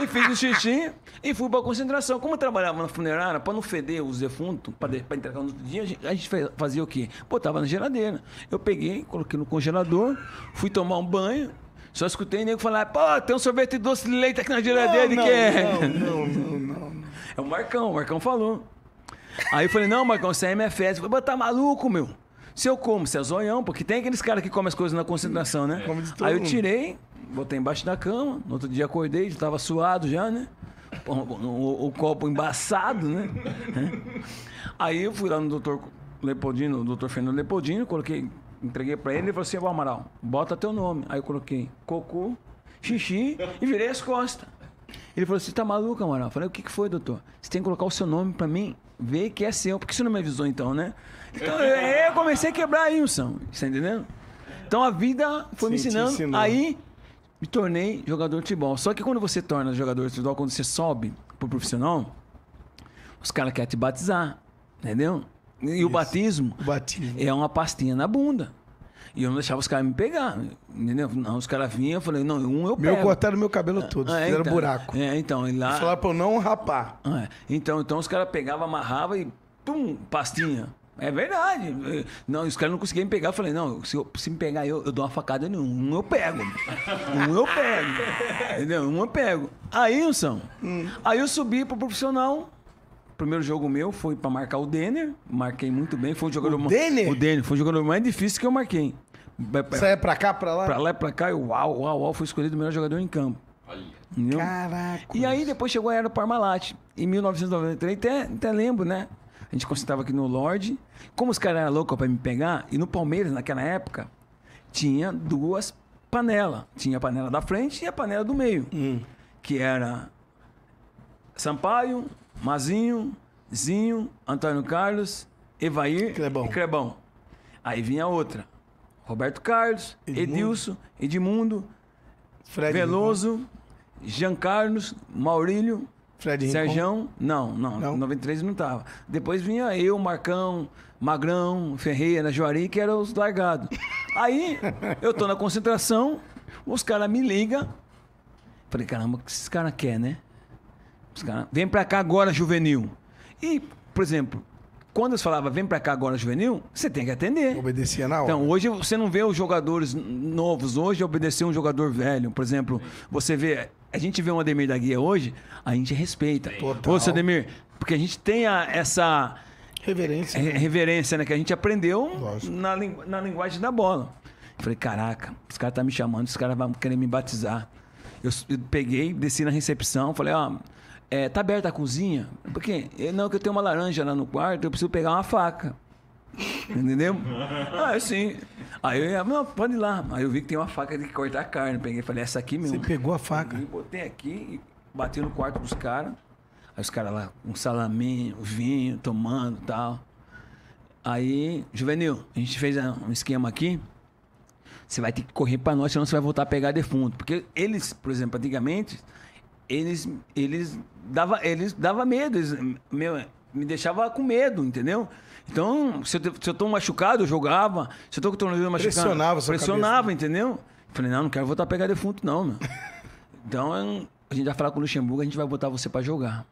e fiz o xixi e fui pra concentração. Como eu trabalhava na funerária, pra não feder os defuntos, pra, de, pra entregar no outro dia, a gente fazia o quê? Botava na geladeira. Eu peguei, coloquei no congelador, fui tomar um banho. Só escutei nego falar, pô, tem um sorvete doce de leite aqui na geladeira não, não, de quem? Não, não, não, não, não. É o Marcão, o Marcão falou. Aí eu falei, não, Marcão, você é MFS. Eu falei, tá maluco, meu? Se eu como, se é zoião, porque tem aqueles caras que comem as coisas na concentração, né? É. Aí eu tirei, botei embaixo da cama, no outro dia acordei, já tava suado já, né? O, o, o copo embaçado, né? É. Aí eu fui lá no doutor Leopoldino, doutor Fernando Leopoldino, coloquei, entreguei pra ele e falou assim, ó, Amaral, bota teu nome. Aí eu coloquei cocô, xixi e virei as costas. Ele falou assim: tá maluco, Amaral? Eu falei: o que, que foi, doutor? Você tem que colocar o seu nome pra mim ver que é seu. Por que você não me avisou então, né? Então eu comecei a quebrar aí, Wilson. Você tá entendendo? Então a vida foi Sim, me ensinando. Aí me tornei jogador de futebol. Só que quando você torna jogador de futebol, quando você sobe pro profissional, os caras querem te batizar, entendeu? E Isso. o batismo, o batismo é uma pastinha na bunda. E eu não deixava os caras me pegar, entendeu? Não, os caras vinham, eu falei, não, um eu pego. Meu cortaram meu cabelo todo, ah, é, fizeram então, buraco. É, então, e lá... Eles falaram pra eu não rapar. É, então, então os caras pegavam, amarravam e, pum, pastinha. É verdade. Não, os caras não conseguiam me pegar. Eu falei, não, se, eu, se me pegar eu, eu dou uma facada nenhum um. Um eu pego. <laughs> Um eu pego. Entendeu? Um eu pego. Aí, Wilson, hum. aí eu subi pro profissional primeiro jogo meu foi para marcar o Denner. Marquei muito bem. Foi um jogador. O Denner? O Denner. Foi o jogador mais difícil que eu marquei. é pra cá, pra lá? Pra lá e pra cá. Eu, uau, uau, uau. Fui escolhido o melhor jogador em campo. Olha. Caraca. E aí depois chegou a era do Parmalat. Em 1993, até, até lembro, né? A gente concentrava aqui no Lorde. Como os caras eram loucos pra me pegar, e no Palmeiras, naquela época, tinha duas panelas. Tinha a panela da frente e a panela do meio. Hum. Que era Sampaio, Mazinho, Zinho, Antônio Carlos, Evair Crebão. e Crebão. Aí vinha outra. Roberto Carlos, Edilson, Edmundo, Fred Veloso, Rincon. Jean Carlos, Maurílio, Fred Serjão. Não, não, não, 93 não tava. Depois vinha eu, Marcão, Magrão, Ferreira, Juari, que eram os largados. Aí eu tô na concentração, os caras me ligam. Falei, caramba, o que esses caras querem, né? Os vem pra cá agora, juvenil. E, por exemplo, quando eles falavam, vem pra cá agora, juvenil, você tem que atender. Obedecia na então, hora. Então, hoje você não vê os jogadores novos hoje obedecer um jogador velho. Por exemplo, você vê. A gente vê um Ademir da Guia hoje, a gente respeita. Total. Ô, seu Ademir, porque a gente tem a, essa. Reverência. Né? Reverência, né? Que a gente aprendeu na, na, linguagem da bola. Eu falei, caraca, os caras estão tá me chamando, os caras vão querer me batizar. Eu, eu, peguei, desci na recepção, falei, ó. Oh, é, tá aberta a cozinha? Porque, eh, não, que eu tenho uma laranja lá no quarto, eu preciso pegar uma faca. <laughs> Entendeu? <laughs> Ah, sim. Aí eu ia, não, pode ir lá. Aí eu vi que tem uma faca de cortar carne. Peguei falei, essa aqui mesmo. Você pegou a faca? botei aqui e bati no quarto dos caras. Aí os caras lá, um salaminho, vinho, tomando tal. Aí, Juvenil, a gente fez ah, um esquema aqui. Você vai ter que correr pra nós, senão você vai voltar a pegar defunto. Porque eles, por exemplo, antigamente, eles, eles dava, eles dava medo, eles, meu, me deixava com medo, entendeu? Então, se eu, se eu tô machucado, eu jogava. Se eu tô com o tornozelo machucado. Pressionava, Pressionava, cabeça. entendeu? Falei, não, não quero voltar a pegar defunto, não, meu. <laughs> então, a gente vai falar com o Luxemburgo, a gente vai botar você para jogar.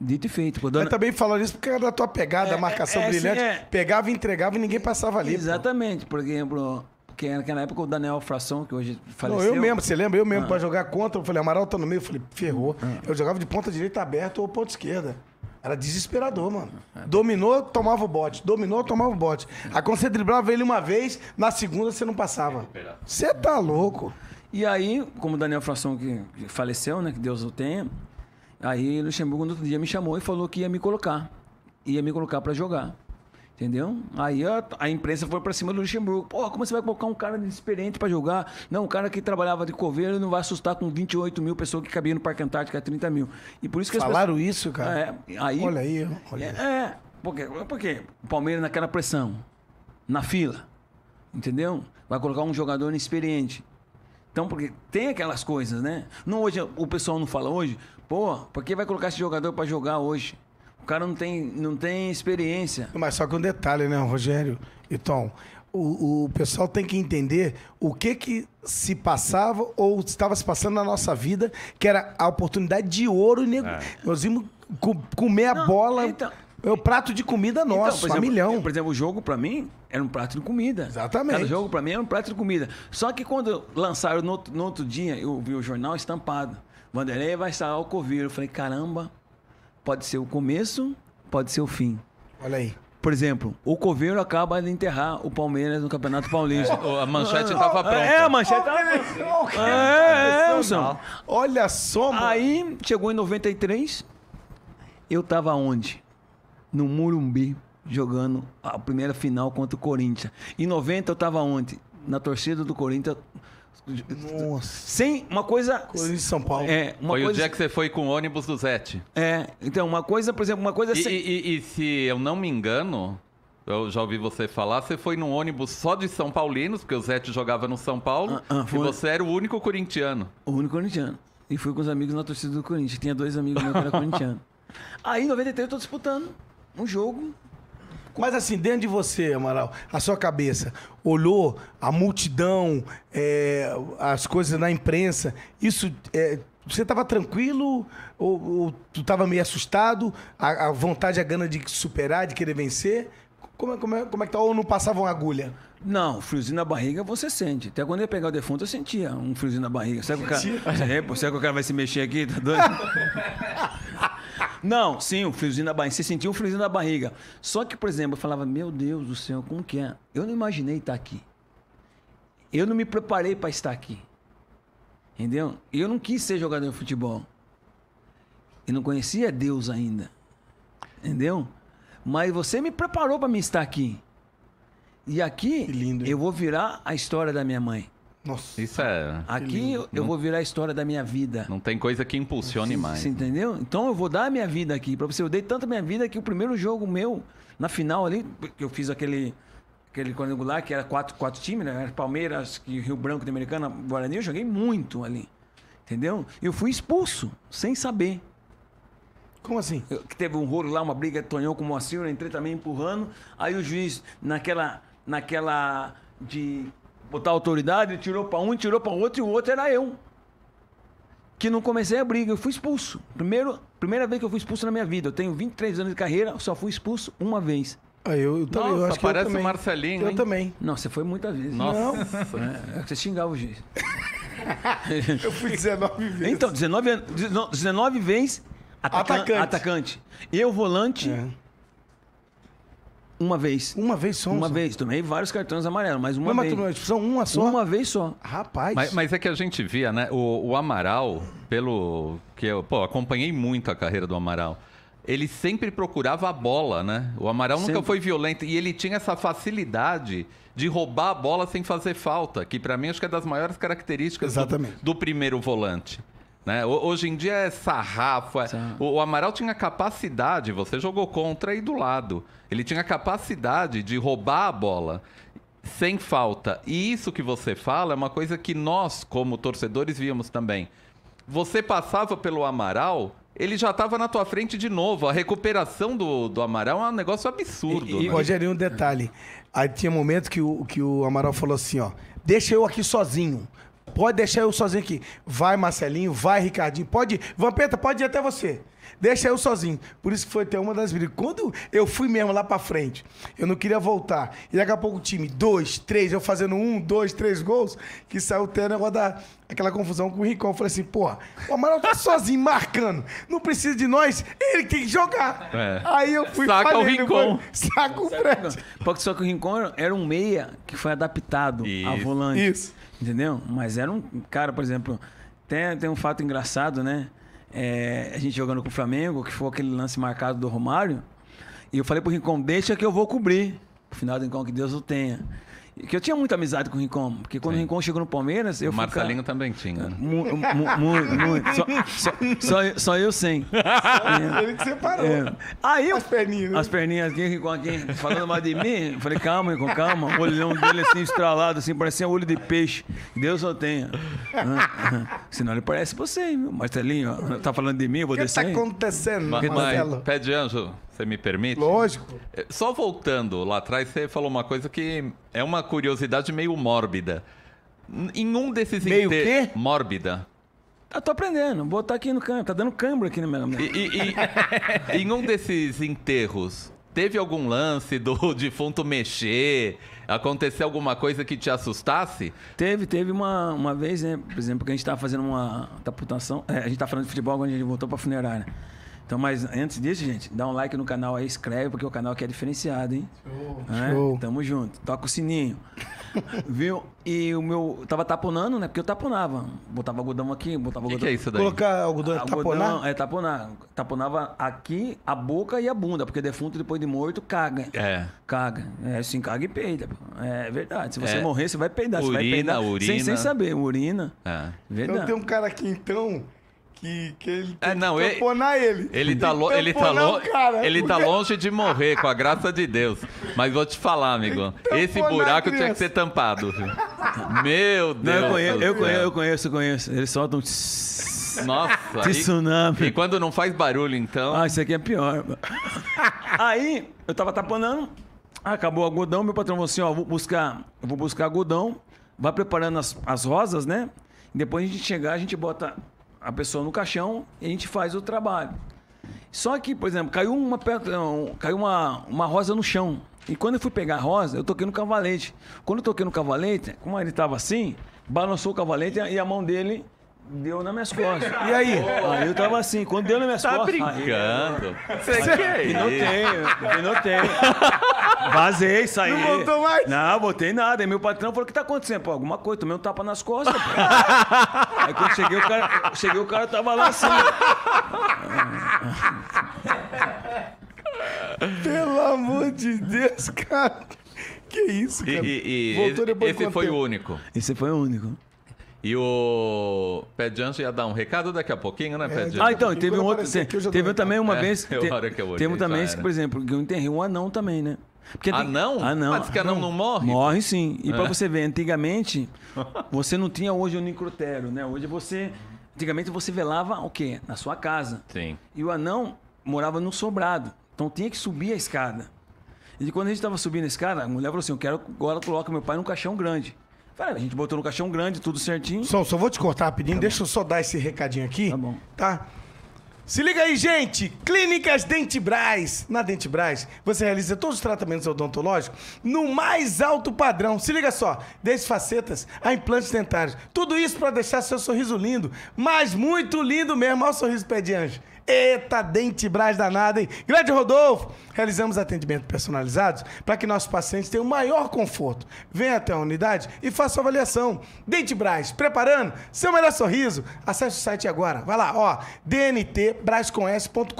Dito e feito. Pô, dona... Mas também falando isso porque era da tua pegada, é, a marcação é, é, brilhante. Assim, pegava, entregava e ninguém passava ali. Exatamente. Pô. Por exemplo, porque naquela época o Daniel Fração, que hoje faleceu... Não, eu mesmo, você lembra? Eu mesmo, ah. pra jogar contra, eu falei, Amaral tá no meio, eu falei, ferrou. Ah. Eu jogava de ponta direita aberta ou ponta esquerda. Era desesperador, mano. Ah, é. Dominou, tomava o bote. Dominou, tomava o bote. Aí quando você driblava ele uma vez, na segunda você não passava. Você tá louco. E aí, como o Daniel Fração que faleceu, né? Que Deus o tenha. Aí Luxemburgo no outro dia me chamou e falou que ia me colocar. Ia me colocar para jogar. Entendeu? Aí a, a imprensa foi para cima do Luxemburgo. Pô, como você vai colocar um cara inexperiente para jogar? Não, um cara que trabalhava de coveiro não vai assustar com 28 mil pessoas que cabiam no Parque antártico Antártica 30 mil. E por isso que Falaram pessoas... isso, cara? É, aí, olha aí, olha aí. É, é porque, porque o Palmeiras naquela pressão, na fila, entendeu? Vai colocar um jogador inexperiente. Então, porque tem aquelas coisas, né? Não hoje, o pessoal não fala hoje, pô, por que vai colocar esse jogador para jogar hoje? O cara não tem, não tem experiência. Mas só que um detalhe, né, Rogério e Tom? O, o pessoal tem que entender o que que se passava ou estava se passando na nossa vida, que era a oportunidade de ouro. Nego... É. Nós íamos comer a bola. Então... É o prato de comida então, nosso, então, por exemplo, Por exemplo, o jogo para mim era um prato de comida. Exatamente. O jogo para mim era um prato de comida. Só que quando lançaram no outro, no outro dia, eu vi o jornal estampado. Vanderlei vai estar ao Coviro. Eu falei, caramba, pode ser o começo, pode ser o fim. Olha aí. Por exemplo, o Coveiro acaba de enterrar o Palmeiras no Campeonato Paulista. <laughs> a manchete estava pronta. É, a manchete estava pronta. É, é, é Olha só, mano. Aí, chegou em 93, eu estava onde? No Murumbi, jogando a primeira final contra o Corinthians. Em 90, eu estava onde? Na torcida do Corinthians, nossa. Sem uma coisa. Coisa de São Paulo. É, uma foi coisa... o dia que você foi com o ônibus do Zete. É, então, uma coisa, por exemplo, uma coisa. E, sem... e, e se eu não me engano, eu já ouvi você falar, você foi num ônibus só de São Paulinos, porque o Zete jogava no São Paulo, ah, ah, foi... e você era o único corintiano. O único corintiano. E fui com os amigos na torcida do Corinthians. Tinha dois amigos meus que eram <laughs> corintianos. Aí, em 93, eu tô disputando um jogo mas assim, dentro de você, Amaral, a sua cabeça, olhou a multidão, é, as coisas na imprensa, isso é, você estava tranquilo ou, ou tu estava meio assustado? A, a, vontade, a gana de superar, de querer vencer? Como, é, como, é, como é que tá? Ou não passavam agulha? Não, friozinho na barriga você sente. Até quando eu ia pegar o defunto, eu sentia um friozinho na barriga. Será que o cara, será que o cara vai se mexer aqui? Tá doido? <laughs> Não, sim, o friozinho na barriga. Você sentiu o friozinho na barriga. Só que, por exemplo, eu falava, meu Deus do céu, como que é? Eu não imaginei estar aqui. Eu não me preparei para estar aqui. Entendeu? Eu não quis ser jogador de futebol. Eu não conhecia Deus ainda. Entendeu? Mas você me preparou para me estar aqui. E aqui eu vou virar a história da minha mãe. Nossa. Isso é. Aqui eu, eu vou virar a história da minha vida. Não tem coisa que impulsione mais. Você entendeu? Então eu vou dar a minha vida aqui para você. Eu dei tanta minha vida que o primeiro jogo meu, na final ali, que eu fiz aquele aquele quadrangular que era quatro, quatro times, né? Era Palmeiras, Rio Branco de Americana, Guarani, eu joguei muito ali. Entendeu? E Eu fui expulso, sem saber. Como assim? Eu, que teve um rolo lá, uma briga, Tonhão com o Moacir, eu entrei também empurrando. Aí o juiz, naquela. naquela de botar autoridade, tirou para um, tirou para outro e o outro era eu. Que não comecei a briga, eu fui expulso. Primeiro, primeira vez que eu fui expulso na minha vida. Eu tenho 23 anos de carreira, só fui expulso uma vez. Ah, eu, eu, Nossa, eu acho que parece eu também. Marcelinho. Eu hein? também. Não, você foi muitas vezes. Nossa. Não. É, é você xingava o juiz. <laughs> eu fui 19 vezes. Então, 19, 19 vezes atacante. atacante. Eu volante é. Uma vez. Uma vez só? Uma só. vez. Tomei vários cartões amarelos, mas uma vez. Mas é uma só? Uma vez só. Rapaz. Mas, mas é que a gente via, né? O, o Amaral, pelo que eu pô, acompanhei muito a carreira do Amaral ele sempre procurava a bola, né? O Amaral sempre. nunca foi violento e ele tinha essa facilidade de roubar a bola sem fazer falta, que para mim acho que é das maiores características do, do, primeiro volante. Né? Hoje em dia é sarrafo. É... O, o, Amaral tinha capacidade, você jogou contra e do lado. Ele tinha capacidade de roubar a bola sem falta. E isso que você fala é uma coisa que nós, como torcedores, víamos também. Você passava pelo Amaral, ele já estava na tua frente de novo. A recuperação do, do Amaral é um negócio absurdo. E, né? Rogério, um detalhe. Aí tinha momentos momento que o, que o Amaral falou assim, ó. Deixa eu aqui sozinho. Pode deixar eu sozinho aqui. Vai, Marcelinho, vai, Ricardinho. Pode ir. Vampeta, pode ir até você. Deixa eu sozinho. Por isso que foi até uma das brigas. Quando eu fui mesmo lá pra frente, eu não queria voltar. E daqui a pouco o time, dois, três, eu fazendo um, dois, três gols, que saiu até o negócio da. aquela confusão com o Ricão. Eu falei assim, porra, o Amaral tá sozinho <laughs> marcando. Não precisa de nós, ele tem que jogar. É. Aí eu fui Saca falei, o Rincon. Saca o Fred. só que o Rincon era um meia que foi adaptado isso. a volante. Isso. Entendeu? Mas era um cara, por exemplo, tem, tem um fato engraçado, né? É, a gente jogando com o Flamengo, que foi aquele lance marcado do Romário. E eu falei pro Rincon, deixa que eu vou cobrir. No final do Rincon, que Deus o tenha. Que eu tinha muita amizade com o Rincon, porque quando Sim. o Rincon chegou no Palmeiras, eu o Marcelinho fica... também tinha. Muito, né? muito, <laughs> Só, só, só, eu, só eu sem. Ele que é. separou. É. Aí eu, as perninhas. Né? As perninhas aqui, Rincon aqui, falando mais de mim. Eu falei, calma, Rincon, calma. O olhão dele assim, estralado, assim, parecia um olho de peixe. Deus só tenha. <laughs> senão ele parece você, hein, Marcelinho. Tá falando de mim, eu vou que descer. O que tá acontecendo, Marcelo? pé de anjo. Você me permite? Lógico. É, só voltando lá atrás, você falou uma coisa que é uma curiosidade meio mórbida. Em um desses meio inter... quê? Mórbida. Eu tô aprendendo, vou botar aqui no câmbio. Tá dando câmbio aqui no meu. E, e, e <laughs> em um desses enterros, teve algum lance do <laughs> defunto mexer? Aconteceu alguma coisa que te assustasse? Teve, teve uma, uma vez, né? Por exemplo, que a gente tava fazendo uma taputação. É, a gente estava tá falando de futebol quando a gente voltou pra funerária. Então, mas antes disso, gente, dá um like no canal aí, inscreve, porque o canal aqui é diferenciado, hein? Show. É? Show. Tamo junto. Toca o sininho. <laughs> Viu? E o meu. Tava taponando, né? Porque eu taponava. Botava algodão aqui, botava que algodão. O que é isso daí? Colocar algodão, é algodão taponar? É, taponar. Taponava aqui, a boca e a bunda, porque defunto depois de morto caga. É. Caga. É, assim, caga e peida. É verdade. Se você é. morrer, você vai peidar. Urina, você vai peidar. Urina. Sem, sem saber, urina. É. Verdade. Então tem um cara aqui, então que, que ele é, tem é, não, que tamponar ele. Ele tá, lo, ele, tá lo, cara, ele tá porque... tá longe de morrer, com a graça de Deus. Mas vou te falar, amigo. <laughs> Esse buraco tinha que ser tampado. Meu Deus. Não, eu, conheço, eu, conheço, eu conheço, conheço. Eles soltam. Nossa. Tsunami. E, e quando não faz barulho, então. Ah, isso aqui é pior. <laughs> Aí, eu tava taponando. Acabou o algodão, meu patrão falou assim: ó, vou buscar, vou buscar algodão, vai preparando as, as rosas, né? Depois a gente chegar, a gente bota a pessoa no caixão e a gente faz o trabalho. Só que, por exemplo, caiu uma, caiu uma, uma rosa no chão. E quando eu fui pegar a rosa, eu toquei no cavalete. Quando eu toquei no cavalete, como ele estava assim, balançou o cavalete e a mão dele deu nas minhas costas. E aí? Aí eu tava assim, quando deu nas minhas tá costas. Tá brincando? Aí, Você aí, que né? <laughs> Vazei, saí. Não voltou mais? Não, botei nada. Aí meu patrão falou: o que tá acontecendo? Pô, alguma coisa, tomei um tapa nas costas, pô. <laughs> Aí quando cheguei, o cara, cheguei, o cara tava lá assim. Pelo amor de Deus, cara. Que isso, cara. E, e, Voltou depois esse foi tempo? o único. Esse foi o único. E o Pé Johnson ia dar um recado daqui a pouquinho, né, é, Pé Johnson? Ah, então, teve um outro. Teve, também uma vez. É, é te, teve também, né? esse, por exemplo, que eu enterrei um anão também, né? Porque anão? Ah, tem... Anão? Ah, não? Mas que anão não, morre? Morre sim. E é. para você ver, antigamente <laughs> você não tinha hoje o necrotério, né? Hoje você. Antigamente você velava o quê? Na sua casa. Sim. E o anão morava no sobrado. Então tinha que subir a escada. E quando a gente estava subindo a escada, a mulher falou assim: Eu quero agora coloca meu pai num caixão grande. Falei, ah, a gente botou no caixão grande, tudo certinho. Só, só vou te cortar rapidinho, tá deixa bom. eu só dar esse recadinho aqui. Tá bom. Tá? Se liga aí, gente! Clínicas Dentibras. Na Dentibras, você realiza todos os tratamentos odontológicos no mais alto padrão. Se liga só, desde facetas a implantes dentários. Tudo isso para deixar seu sorriso lindo, mas muito lindo mesmo. Olha o sorriso pé de anjo. Eita, dente brás danado, hein? Grande Rodolfo! Realizamos atendimentos personalizados para que nossos pacientes tenham maior conforto. Venha até a unidade e faça a avaliação. Dente Brás, preparando seu melhor sorriso? Acesse o site agora. Vai lá, ó, dntbrascons.com.br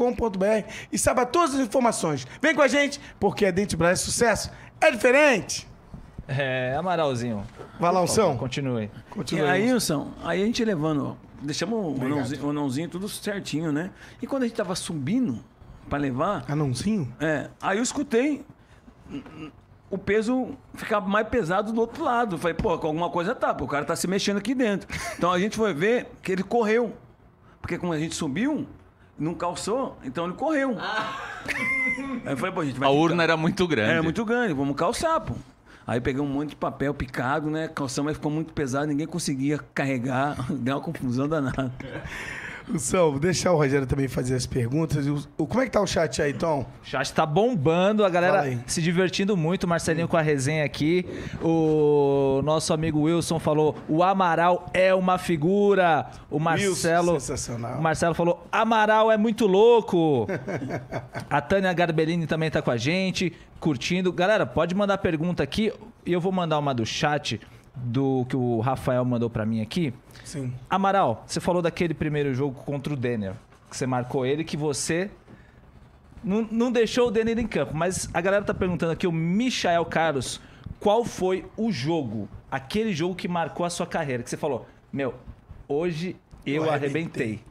e saiba todas as informações. Vem com a gente, porque a Dente Brás é sucesso. É diferente! É, Amaralzinho. Vai lá, Wilson. Continue. Continue. E aí, São aí a gente levando deixamos o anãozinho, o anãozinho tudo certinho, né? E quando a gente tava subindo para levar. Anãozinho? É. Aí eu escutei o peso ficar mais pesado do outro lado. falei, pô, alguma coisa tá, pô, o cara tá se mexendo aqui dentro. Então a gente foi ver que ele correu. Porque como a gente subiu, não calçou, então ele correu. Ah. Aí eu falei, pô, a gente vai. A urna era muito grande. Era muito grande, vamos calçar, pô. Aí peguei um monte de papel picado, né? Calção, mas ficou muito pesado, ninguém conseguia carregar, <laughs> deu uma confusão danada. São, vou deixar o Rogério também fazer as perguntas. O, como é que tá o chat aí, Tom? O chat tá bombando, a galera se divertindo muito. Marcelinho com a resenha aqui. O nosso amigo Wilson falou: o Amaral é uma figura. O Marcelo. Wilson, sensacional. O Marcelo falou: Amaral é muito louco. <laughs> a Tânia Garbellini também tá com a gente, curtindo. Galera, pode mandar pergunta aqui. E eu vou mandar uma do chat, do que o Rafael mandou para mim aqui. Sim. Amaral, você falou daquele primeiro jogo contra o Denner, que você marcou ele, que você não, não deixou o Denner em campo. Mas a galera tá perguntando aqui, o Michael Carlos, qual foi o jogo, aquele jogo que marcou a sua carreira, que você falou, meu, hoje eu, eu arrebentei. arrebentei.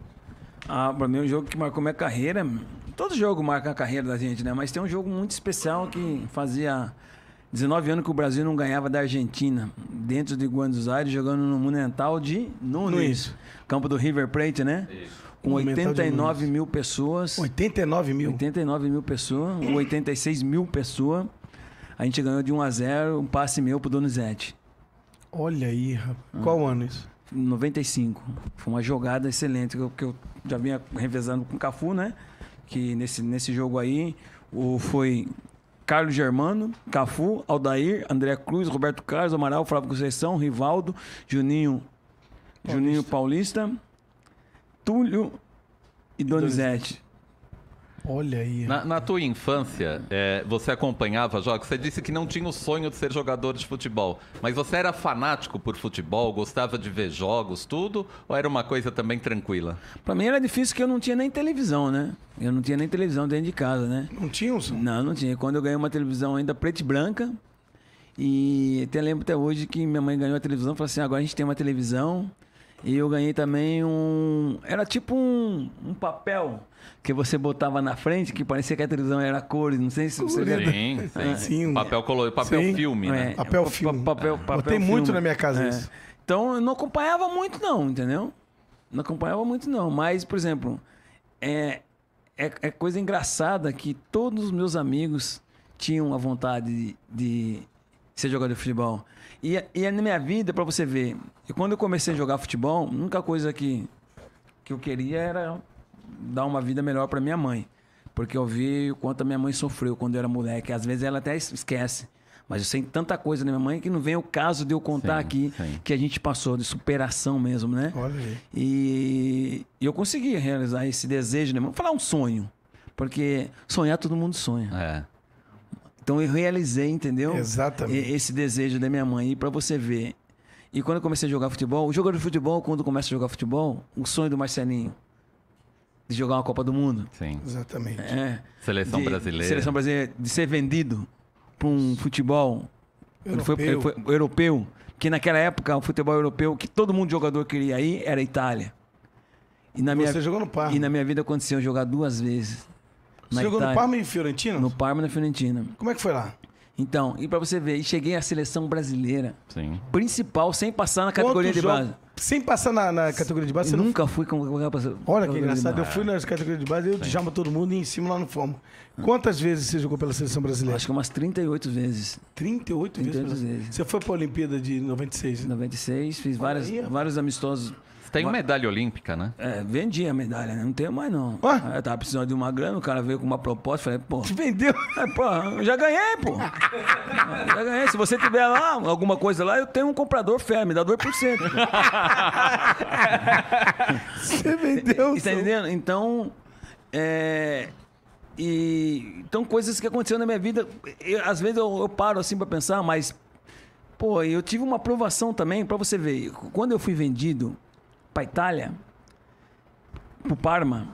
Ah, pra mim, um jogo que marcou minha carreira, todo jogo marca a carreira da gente, né? Mas tem um jogo muito especial que fazia 19 anos que o Brasil não ganhava da Argentina, dentro de Buenos Aires, jogando no Monumental de Nunes. Nunes. Campo do River Plate, né? Isso. Com 89 mil pessoas. 89 mil? 89 mil pessoas, 86 mil pessoas. A gente ganhou de 1 a 0 um passe meu pro Donizete. Olha aí, rapaz. Ah. Qual ano isso? 95. Foi uma jogada excelente, que eu já vinha revezando com o Cafu, né? Que nesse, nesse jogo aí, o, foi Carlos Germano, Cafu, Aldair, André Cruz, Roberto Carlos, Amaral, Flávio Conceição, Rivaldo, Juninho Paulista, Juninho Paulista Túlio e Donizete. Olha aí. Na, na tua infância, é, você acompanhava jogos? Você disse que não tinha o sonho de ser jogador de futebol, mas você era fanático por futebol, gostava de ver jogos, tudo? Ou era uma coisa também tranquila? Para mim era difícil que eu não tinha nem televisão, né? Eu não tinha nem televisão dentro de casa, né? Não tinha o som? Não, não tinha. Quando eu ganhei uma televisão ainda preta e branca, e até lembro até hoje que minha mãe ganhou a televisão, falou assim: agora a gente tem uma televisão e eu ganhei também um. Era tipo um, um papel que você botava na frente, que parecia que a televisão era cores, não sei se você lembra. Sim, <laughs> sim. É. sim. Papel colorido, papel sim. filme, né? É, papel filme. Papel, é. papel Botei filme. muito na minha casa é. isso. Então eu não acompanhava muito, não, entendeu? Não acompanhava muito, não. Mas, por exemplo, é, é, é coisa engraçada que todos os meus amigos tinham a vontade de, de ser jogador de futebol. E, e é na minha vida, para você ver, e quando eu comecei a jogar futebol, a única coisa que, que eu queria era dar uma vida melhor para minha mãe. Porque eu vi o quanto a minha mãe sofreu quando eu era moleque. Às vezes ela até esquece. Mas eu sei tanta coisa da minha mãe que não vem o caso de eu contar sim, aqui sim. que a gente passou de superação mesmo, né? Olha aí. E, e eu consegui realizar esse desejo, né? Vamos falar um sonho. Porque sonhar todo mundo sonha. É. Então eu realizei, entendeu? Exatamente. Esse desejo da minha mãe. E para você ver. E quando eu comecei a jogar futebol, o jogador de futebol, quando começa a jogar futebol, o sonho do Marcelinho de jogar uma Copa do Mundo. Sim. Exatamente. É, seleção de, brasileira. Seleção brasileira, de ser vendido para um futebol europeu. Foi, foi, europeu, que naquela época o futebol europeu que todo mundo jogador queria ir era a Itália. E na Você minha, jogou no Parma. E na minha vida aconteceu jogar duas vezes você jogou Itália, no Parma e Fiorentina? No Parma e na Fiorentina. Como é que foi lá? Então, e para você ver, cheguei à seleção brasileira. Sim. Principal, sem passar na categoria Quanto de base. sem passar na, na, categoria de base? Você nunca não... fui com Olha que engraçado, eu fui nas categorias de base, eu chamo todo mundo e em cima lá não fomos. Quantas vezes você jogou pela seleção brasileira? Acho que umas 38 vezes. 38, 38 vezes? vezes. Você foi para a Olimpíada de 96? Né? 96, fiz várias, vários amistosos tem uma medalha olímpica, né? É, vendi a medalha, né? Não tenho mais, não. Ué? eu tava precisando de uma grana, o cara veio com uma proposta, falei, pô. te <laughs> vendeu? É, pô, eu já ganhei, pô. Eu <laughs> já ganhei. Se você tiver lá alguma coisa lá, eu tenho um comprador fé, me dá 2%. <laughs> você vendeu, Tá entendendo? Então. É, e, então, coisas que aconteceram na minha vida, eu, às vezes eu, eu paro assim para pensar, mas, pô, eu tive uma aprovação também, para você ver. Quando eu fui vendido, para a Itália, para o Parma.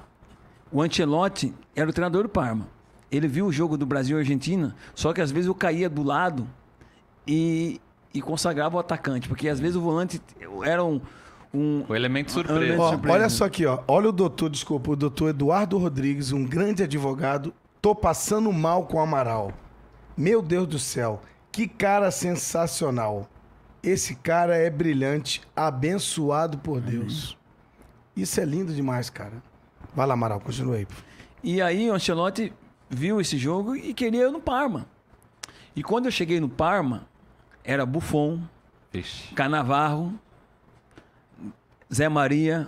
O Ancelotti era o treinador do Parma. Ele viu o jogo do Brasil e Argentina, só que às vezes eu caía do lado e, e consagrava o atacante, porque às vezes o volante era um. Um, o elemento surpresa. Ó, olha só aqui, ó. olha o doutor, desculpa, o doutor Eduardo Rodrigues, um grande advogado. Tô passando mal com o Amaral. Meu Deus do céu, que cara sensacional. Esse cara é brilhante, abençoado por Deus. Isso é lindo demais, cara. Vai lá, Amaral, continua aí. E aí, o Ancelotti viu esse jogo e queria eu no Parma. E quando eu cheguei no Parma, era Buffon, Ixi. Canavarro, Zé Maria,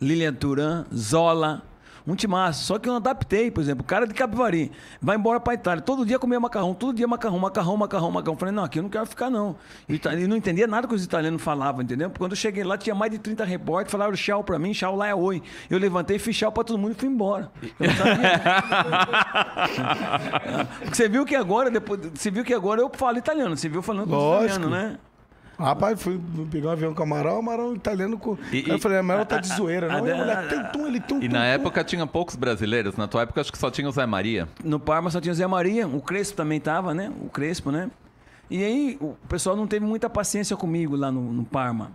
Lilian Turan, Zola, um timaço. Só que eu adaptei, por exemplo, o cara de Capivari vai embora pra Itália, todo dia comia macarrão, todo dia macarrão, macarrão, macarrão, macarrão. falei, não, aqui eu não quero ficar, não. E, não entendia nada que os italianos falavam, entendeu? Porque quando eu cheguei lá, tinha mais de 30 repórteres, falaram tchau pra mim, tchau lá é oi. Eu levantei, fiz tchau pra todo mundo e fui embora. Eu não sabia. <laughs> você viu que agora, depois, você viu que agora eu falo italiano, você viu falando italiano, né? Rapaz, fui pegar um avião com o Amaral, o Amaral é italiano com. E, eu falei, Amaral tá de zoeira, não. A, mulher tem tum, ele tum. E na época tinha poucos brasileiros, na tua época acho que só tinha o Zé Maria. No Parma só tinha o Zé Maria, o Crespo também tava, né? O Crespo, né? E aí o pessoal não teve muita paciência comigo lá no, no Parma.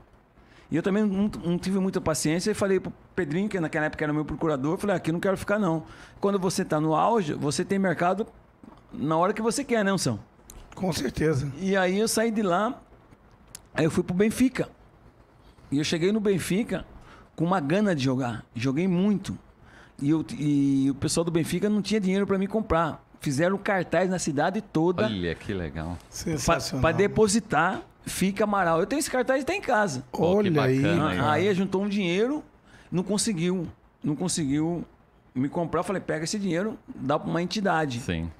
E eu também não, não, tive muita paciência e falei pro Pedrinho, que naquela época era meu procurador, falei, ah, aqui não quero ficar não. Quando você tá no auge, você tem mercado na hora que você quer, né, Unção? Com certeza. E aí eu saí de lá Aí eu fui pro Benfica. E eu cheguei no Benfica com uma gana de jogar. Joguei muito. E, eu, e o pessoal do Benfica não tinha dinheiro para me comprar. Fizeram cartaz na cidade toda. Olha que legal. Para depositar, fica Amaral. Eu tenho esse cartaz tá em casa. Olha aí. Aí, aí juntou um dinheiro, não conseguiu. Não conseguiu me comprar. Falei, pega esse dinheiro, dá para uma entidade. Sim.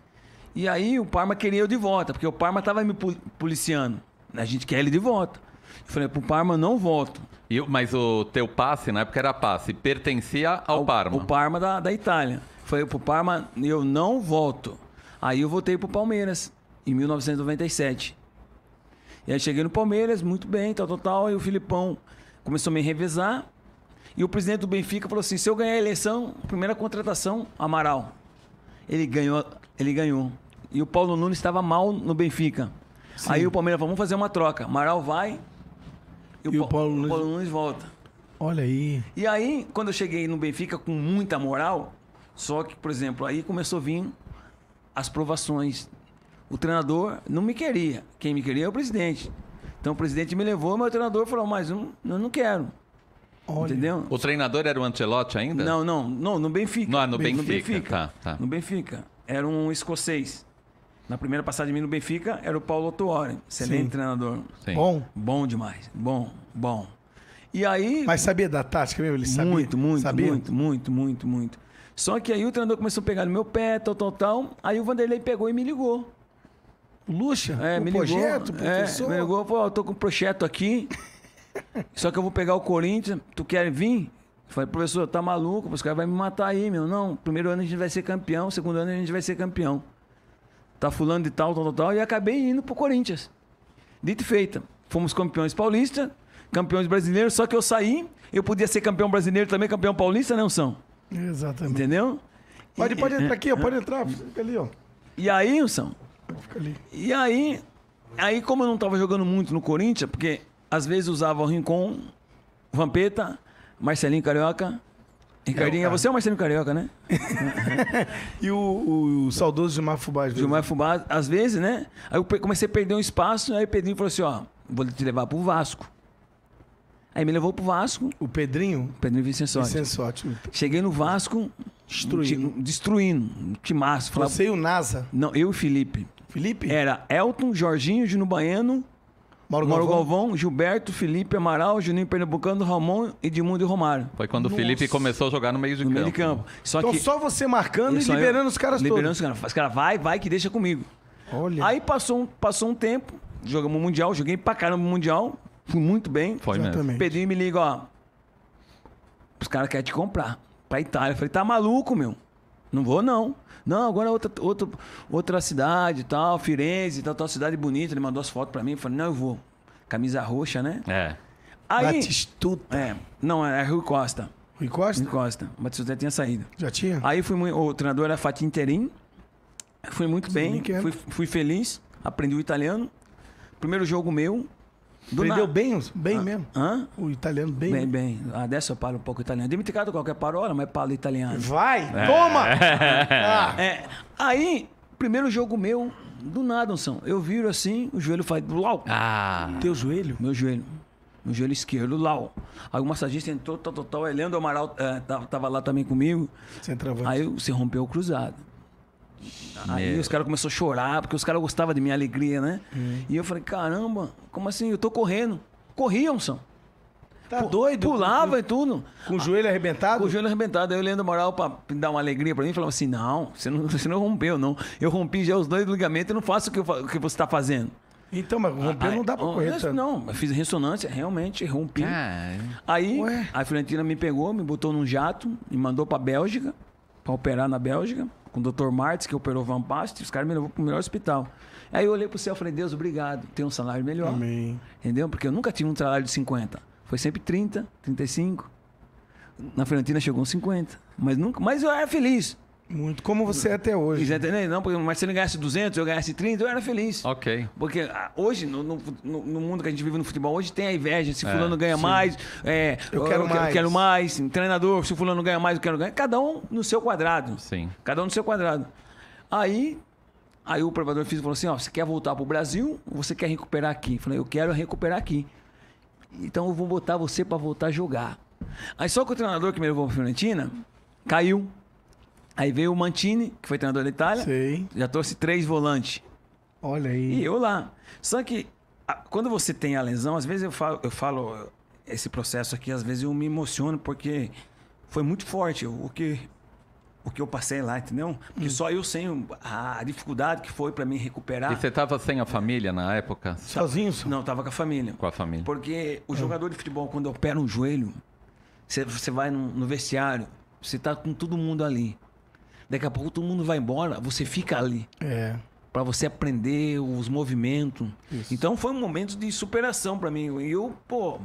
E aí o Parma queria eu de volta, porque o Parma estava me policiando. A gente quer ele de volta. Eu falei, pro Parma não volto. E, mas o teu passe, na época era passe, pertencia ao, ao Parma. O Parma da, da Itália. Eu falei, pro Parma eu não volto. Aí eu voltei pro Palmeiras, em 1997. E aí cheguei no Palmeiras, muito bem, tal, tal, tal. E o Filipão começou a me revezar. E o presidente do Benfica falou assim: se eu ganhar a eleição, primeira contratação, Amaral. Ele ganhou, ele ganhou. E o Paulo Nunes estava mal no Benfica. Sim. Aí o Palmeiras falou, vamos fazer uma troca. Amaral vai e, e o, Paulo, Nunes... Paulo Nunes volta. Olha aí. E aí, quando eu cheguei no Benfica com muita moral, só que, por exemplo, aí começou a vir as provações. O treinador não me queria. Quem me queria é o presidente. Então o presidente me levou, meu treinador falou, mas eu não quero. Olha. Entendeu? O treinador era o Ancelotti ainda? Não, não, não, no Benfica. Não, no Benfica. No Benfica. Tá, tá. No Benfica. Era um escocês. Na primeira passagem mim no Benfica era o Paulo Otuori, excelente Sim. treinador. Sim. Bom. Bom demais. Bom, bom. E aí. Mas sabia da tática mesmo? Ele sabia? Muito, muito, sabia? muito, muito, muito, muito. Só que aí o treinador começou a pegar no meu pé, tal, tal, tal. Aí o Vanderlei pegou e me ligou. Luxa? É, o me projeto, ligou. Professor. É, me ligou, falou, tô com um projeto aqui. só que eu vou pegar o Corinthians. Tu quer vir? Eu falei, professor, tá maluco? Os caras vão me matar aí, meu. Não, primeiro ano a gente vai ser campeão, segundo ano a gente vai ser campeão tá fulano de tal, tal, tal, tal, e acabei indo pro Corinthians. Dito e feita, fomos campeões paulista, campeões brasileiros, só que eu saí, eu podia ser campeão brasileiro também, campeão paulista, não são? Exatamente. Entendeu? Pode, pode entrar aqui, ó, <laughs> pode entrar, fica ali, ó. E aí, são Fica ali. E aí, aí como eu não tava jogando muito no Corinthians, porque às vezes usava o Rincon, Vampeta, Marcelinho Carioca, Ricardinho, é, você o Marcelo Carioca, né? <laughs> e o, o, o saudoso Gilmar Fubá, às vezes. Gilmar Fubá, às vezes, né? Aí eu comecei a perder um espaço, aí o Pedrinho falou assim, ó, vou te levar pro Vasco. Aí me levou pro Vasco. O Pedrinho? Pedrinho Pedrinho Vicençotti. Vicençotti. Cheguei no Vasco... Destruindo. Um, destruindo. Um massa. Você e o NASA? Não, eu e o Felipe. Felipe? Era Elton, Jorginho, Juno Baiano... Mauro, Mauro Galvão. Galvão, Gilberto, Felipe Amaral, Juninho Pernambucano, Ramon, Edmundo e Romário. Foi quando Nossa. o Felipe começou a jogar no meio de no campo. Meio de campo. Só então que... só você marcando e liberando eu... os caras liberando todos. Liberando os caras. Os caras, vai, vai que deixa comigo. Olha. Aí passou, um, passou um tempo, jogamos o Mundial, joguei pra caramba o Mundial, fui muito bem. Foi mesmo. Pedrinho me liga, ó, os caras querem te comprar pra Itália. Eu falei, tá maluco, meu? Não vou, não. Não, agora é outra, outra, outra cidade e tal, Firenze, tal, tal cidade bonita. Ele mandou as fotos pra mim. e falou: não, eu vou. Camisa roxa, né? É. Aí, Batistuta. É, não, é, é Rui Costa. Rui Costa? Rui Costa. mas Batistuta já tinha saído. Já tinha? Aí fui muito, o treinador era Fatim Terim Fui muito Sim, bem, fui, fui feliz. Aprendi o italiano. Primeiro jogo meu, Aprendeu na... bem? Bem ah, mesmo. Hã? O italiano bem. Bem, bem. Ah, dessa eu paro um pouco italiano. Dimenticato é qualquer parola, mas é paro italiano. Vai, é. toma! Ah. <laughs> É. Aí, primeiro jogo meu, do nada, São. Eu viro assim, o joelho faz... Lau. Ah. Teu joelho? Meu joelho. Meu joelho esquerdo, Lau. Aí o massagista entrou, tal, tal, tal. Amaral é, tava lá também comigo. Aí se rompeu o cruzado. Aí os caras começaram a chorar, porque os caras gostavam de minha alegria, né? Hum. E eu falei, caramba, como assim? Eu tô correndo. Corriam, são. Tá doido? Pulava com, e tudo. Com o joelho arrebentado? Com o joelho arrebentado. Aí o Leandro Moral, pra dar uma alegria pra mim, falava assim: não, você não, <laughs> você não rompeu, não. Eu rompi já os dois ligamentos e não faço o que, eu, o que você tá fazendo. Então, mas romper ah, não dá pra ah, correr não? tanto. Não, eu fiz ressonância, realmente, rompi. Ah, aí ué. a Florentina me pegou, me botou num jato, me mandou pra Bélgica, pra operar na Bélgica com o Dr. Martins, que operou Van Basten, os caras me levou o melhor hospital. Aí eu olhei pro céu e falei, Deus, obrigado, tenho um salário melhor. Amém. Entendeu? Porque eu nunca tive um salário de 50. Foi sempre 30, 35. Na Fiorentina chegou uns 50. Mas nunca. Mas eu era feliz. Muito como você é até hoje. Exatamente. Não, porque, mas se ele ganhasse 200, eu ganhasse 30, eu era feliz. Ok. Porque ah, hoje, no, no, no mundo que a gente vive no futebol, hoje tem a inveja. Se é, fulano é, ganha sim. mais, é, eu, quero eu, mais. quero mais. Treinador, se fulano ganha mais, eu quero ganhar. Cada um no seu quadrado. Sim. Cada um no seu quadrado. Aí, aí o provador físico falou assim, ó, você quer voltar para o Brasil ou você quer recuperar aqui? Eu falei, eu quero recuperar aqui. Então eu vou botar você para voltar a jogar. Aí só que o treinador que me levou para Fiorentina caiu. Aí veio o Mantini, que foi treinador da Itália. Sei. Já trouxe três volantes. Olha aí. E eu lá. Só que a, quando você tem a lesão, às vezes eu falo, eu falo eh, esse processo aqui, às vezes eu me emociono porque foi muito forte o que o que eu passei lá, entendeu? Porque hum. só eu sem a dificuldade que foi para mim recuperar. E você estava sem a família na época? Sozinho? Só? Não, estava com a família. Com a família. Porque o é. jogador de futebol, quando opera um joelho, você, você vai no, no vestiário, você está com todo mundo ali. Daqui a pouco todo mundo vai embora, você fica ali. É. Pra você aprender os movimentos. Isso. Então foi um momento de superação para mim. E eu, pô.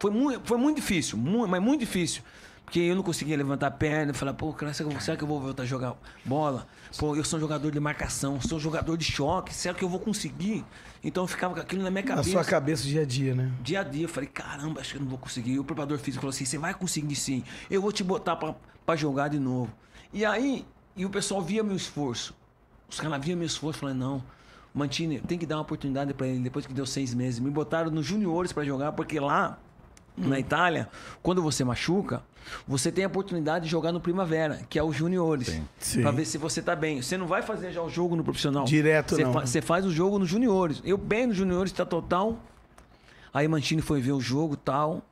Foi muito, foi muito difícil, muito, mas muito difícil. Porque eu não conseguia levantar a perna, e falar, pô, será que eu vou voltar a jogar bola? Pô, eu sou um jogador de marcação, sou um jogador de choque, será que eu vou conseguir? Então eu ficava com aquilo na minha cabeça. Na sua cabeça dia a dia, né? Dia a dia. Eu falei, caramba, acho que eu não vou conseguir. E o preparador físico falou assim: você vai conseguir sim, eu vou te botar para jogar de novo. E aí, e o pessoal via meu esforço. Os caras viam meu esforço e não, mantine tem que dar uma oportunidade para ele depois que deu seis meses. Me botaram nos juniores para jogar, porque lá na hum. Itália, quando você machuca, você tem a oportunidade de jogar no Primavera, que é o juniores. Para ver se você tá bem. Você não vai fazer já o jogo no profissional. Direto, você não. Fa você faz o jogo no juniores. Eu bem no juniores, tá total. Aí Mantini foi ver o jogo tal.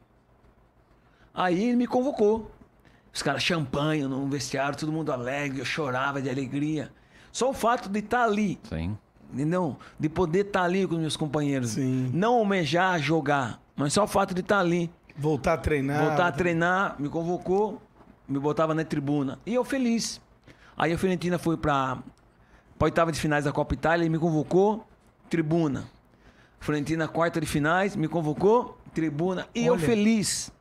Aí ele me convocou. Os caras champanhe no vestiário, todo mundo alegre, eu chorava de alegria. Só o fato de estar tá ali. Sim. Entendeu? De poder estar tá ali com meus companheiros. Sim. Não almejar jogar, mas só o fato de estar tá ali. Voltar a treinar. Voltar a treinar, me convocou, me botava na tribuna. E eu feliz. Aí a Fiorentina foi para a oitava de finais da Copa Itália e me convocou, tribuna. Fiorentina, quarta de finais, me convocou, tribuna. E Olha. eu feliz,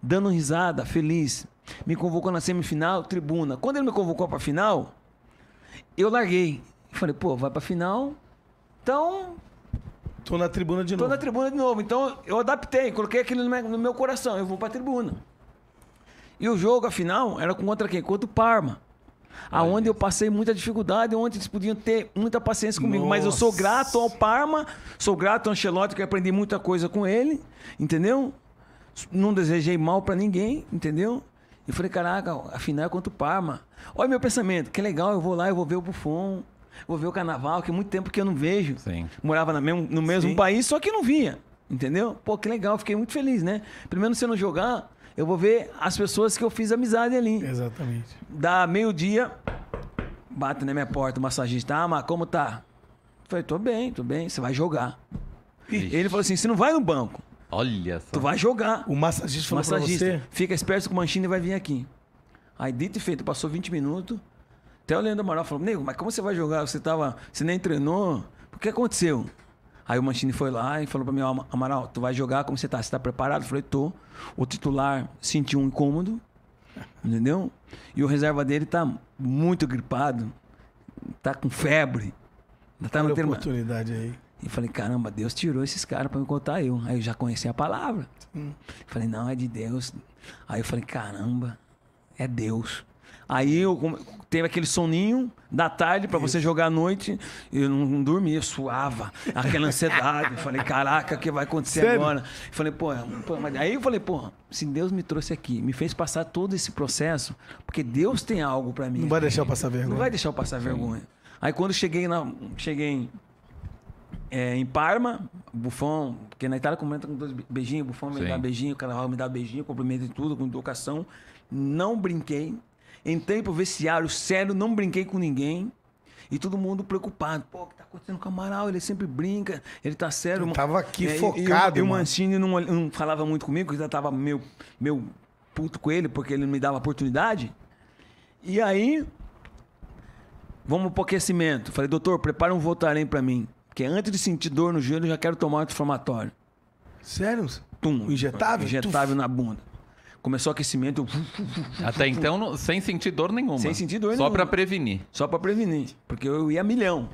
dando risada, feliz. Me convocou na semifinal, tribuna. Quando ele me convocou para final, eu larguei. Falei, pô, vai para final, então Tô na tribuna de Tô novo. Tô na tribuna de novo. Então eu adaptei, coloquei aquilo no meu coração. Eu vou pra tribuna. E o jogo, afinal, era contra quem? Contra o Parma. Aonde eu passei muita dificuldade, onde eles podiam ter muita paciência comigo. Nossa. Mas eu sou grato ao Parma, sou grato ao Ancelotti, que aprendi muita coisa com ele, entendeu? Não desejei mal para ninguém, entendeu? E falei, caraca, afinal é contra o Parma. Olha meu pensamento, que legal, eu vou lá, eu vou ver o Buffon, Vou ver o carnaval, que é muito tempo que eu não vejo. Sim. Morava no mesmo, no mesmo país, só que não via. Entendeu? Pô, que legal, fiquei muito feliz, né? Primeiro, se eu não jogar, eu vou ver as pessoas que eu fiz amizade ali. Exatamente. Dá meio-dia, bate na minha porta o massagista. Ah, mas como tá? Eu falei, tô bem, tô bem, você vai jogar. Ixi. Ele falou assim: você não vai no banco. Olha só. Tu vai jogar. O massagista falou o massagista, pra você. Fica esperto com o manchinho e vai vir aqui. Aí, dito e feito, passou 20 minutos. Até o Leandro Amaral falou, nego, mas como você vai jogar? Você tava. Você nem treinou? O que aconteceu? Aí o Mancini foi lá e falou para mim, Amaral, tu vai jogar como você tá? Você tá preparado? Eu falei, tô. O titular sentiu um incômodo, entendeu? E o reserva dele tá muito gripado, tá com febre. Tá Olha oportunidade uma... aí. E falei, caramba, Deus tirou esses caras para me contar eu. Aí eu já conheci a palavra. Sim. Hum. Falei, não, é de Deus. Aí eu falei, caramba, é Deus. Aí eu teve aquele soninho da tarde para você jogar à noite. Eu não dormia, eu suava, aquela ansiedade. Eu falei, caraca, o que vai acontecer Sério? agora? Eu falei, pô, pô, mas aí eu falei, pô, se Deus me trouxe aqui, me fez passar todo esse processo, porque Deus tem algo para mim. Não vai deixar eu passar vergonha. Não vai deixar eu passar vergonha. Aí quando cheguei na, cheguei é, em Parma, Bufão, porque na Itália comenta com dois beijinhos, Bufão me Sim. dá beijinho, o Carnaval me dá beijinho, cumprimento e tudo, com educação. Não brinquei, Entrei pro vestiário, sério, não brinquei com ninguém. E todo mundo preocupado. Pô, o que tá acontecendo com o Amaral? Ele sempre brinca, ele tá sério. Eu tava aqui é, focado. E, o Mancini não, não, falava muito comigo, porque eu tava meio, meio puto com ele, porque ele não me dava oportunidade. E aí, vamos pro aquecimento. Falei, doutor, prepara um voltarem para mim. Porque é antes de sentir dor no joelho, eu já quero tomar um anti-inflamatório. Sério? Tum. Injetável? Injetável Tuf. na bunda. Começou o aquecimento. Até então, sem sentir dor nenhuma. Sem sentir dor Só para prevenir. Só para prevenir. Porque eu ia milhão.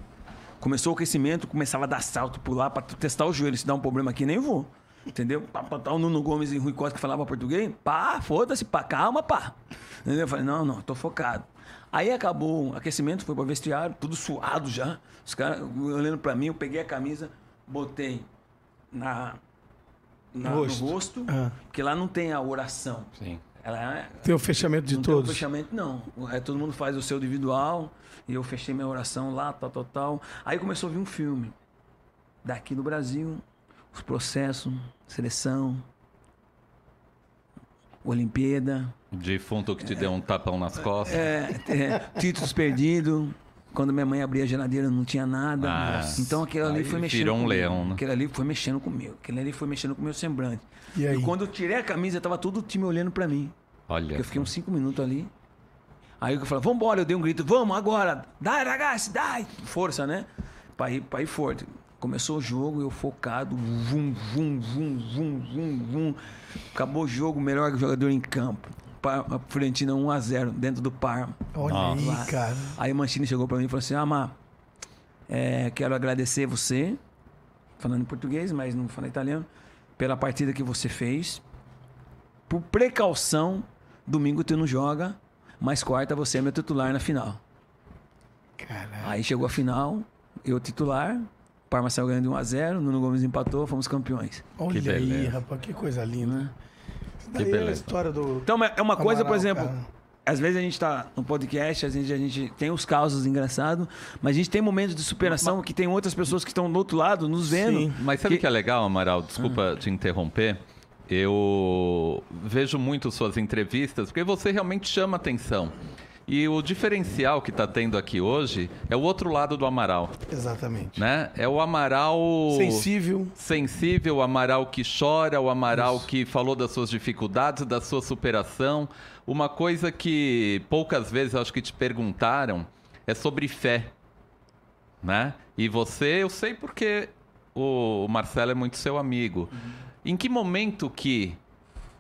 Começou o aquecimento, começava a dar salto, pular, para testar o joelho. Se dá um problema aqui, nem vou. Entendeu? Pra tá o Nuno Gomes e Rui Costa que falava português, pá, foda-se, pá, calma, pá. Entendeu? Eu falei, não, não, tô focado. Aí acabou o aquecimento, foi pro vestiário, tudo suado já. Os caras olhando pra mim, eu peguei a camisa, botei na rosto. no rosto, ah. porque lá não tem a oração. Sim. Ela, é- tem o fechamento de não todos. Tem o fechamento, não. É, todo mundo faz o seu individual. E eu fechei minha oração lá, tal, tal, tal. Aí começou a vir um filme. Daqui do Brasil, os processos, seleção, Olimpíada. Defunto que te é, deu um tapão nas costas. É, é títulos perdidos. Quando minha mãe abria a geladeira, não tinha nada. Nossa. então aquilo ali aí foi mexendo. Virou um comigo. leão, né? Aquilo ali foi mexendo comigo. Aquilo ali foi mexendo com o meu semblante. E, aí? e quando eu tirei a camisa, tava todo o time olhando para mim. Olha. Eu fiquei uns cinco minutos ali. Aí eu falei, vambora, eu dei um grito, vamos agora, dai, ragazzi, dai! Força, né? Pra ir, pra ir forte. Começou o jogo, eu focado, vum, vum, vum, vum, vum, vum. Acabou o jogo, melhor jogador em campo. Parma, Florentina 1x0 dentro do Parma. Olha aí, cara. Aí o Mancini chegou pra mim e falou assim: Ah, Má, é, quero agradecer você, falando em português, mas não falei italiano, pela partida que você fez. Por precaução, domingo tu não joga, mas quarta você é meu titular na final. Caraca. Aí chegou a final, eu titular, Parma saiu ganhando 1x0, Nuno Gomes empatou, fomos campeões. Olha aí, rapaz, que coisa linda. Né? que beleza. É a história do. Então, é uma coisa, por exemplo. Cara. Às vezes a gente está no podcast, a gente, a gente tem os causos engraçados, mas a gente tem momentos de superação mas... que tem outras pessoas que estão do outro lado nos vendo. Sim. Mas sabe o que... que... é legal, Amaral? Desculpa ah. te interromper. Eu vejo muito suas entrevistas, porque você realmente chama atenção. E o diferencial que está tendo aqui hoje é o outro lado do Amaral. Exatamente. Né? É o Amaral. Sensível. Sensível, o Amaral que chora, o Amaral Isso. que falou das suas dificuldades, da sua superação. Uma coisa que poucas vezes acho que te perguntaram é sobre fé. Né? E você, eu sei porque o Marcelo é muito seu amigo. Uhum. Em que momento que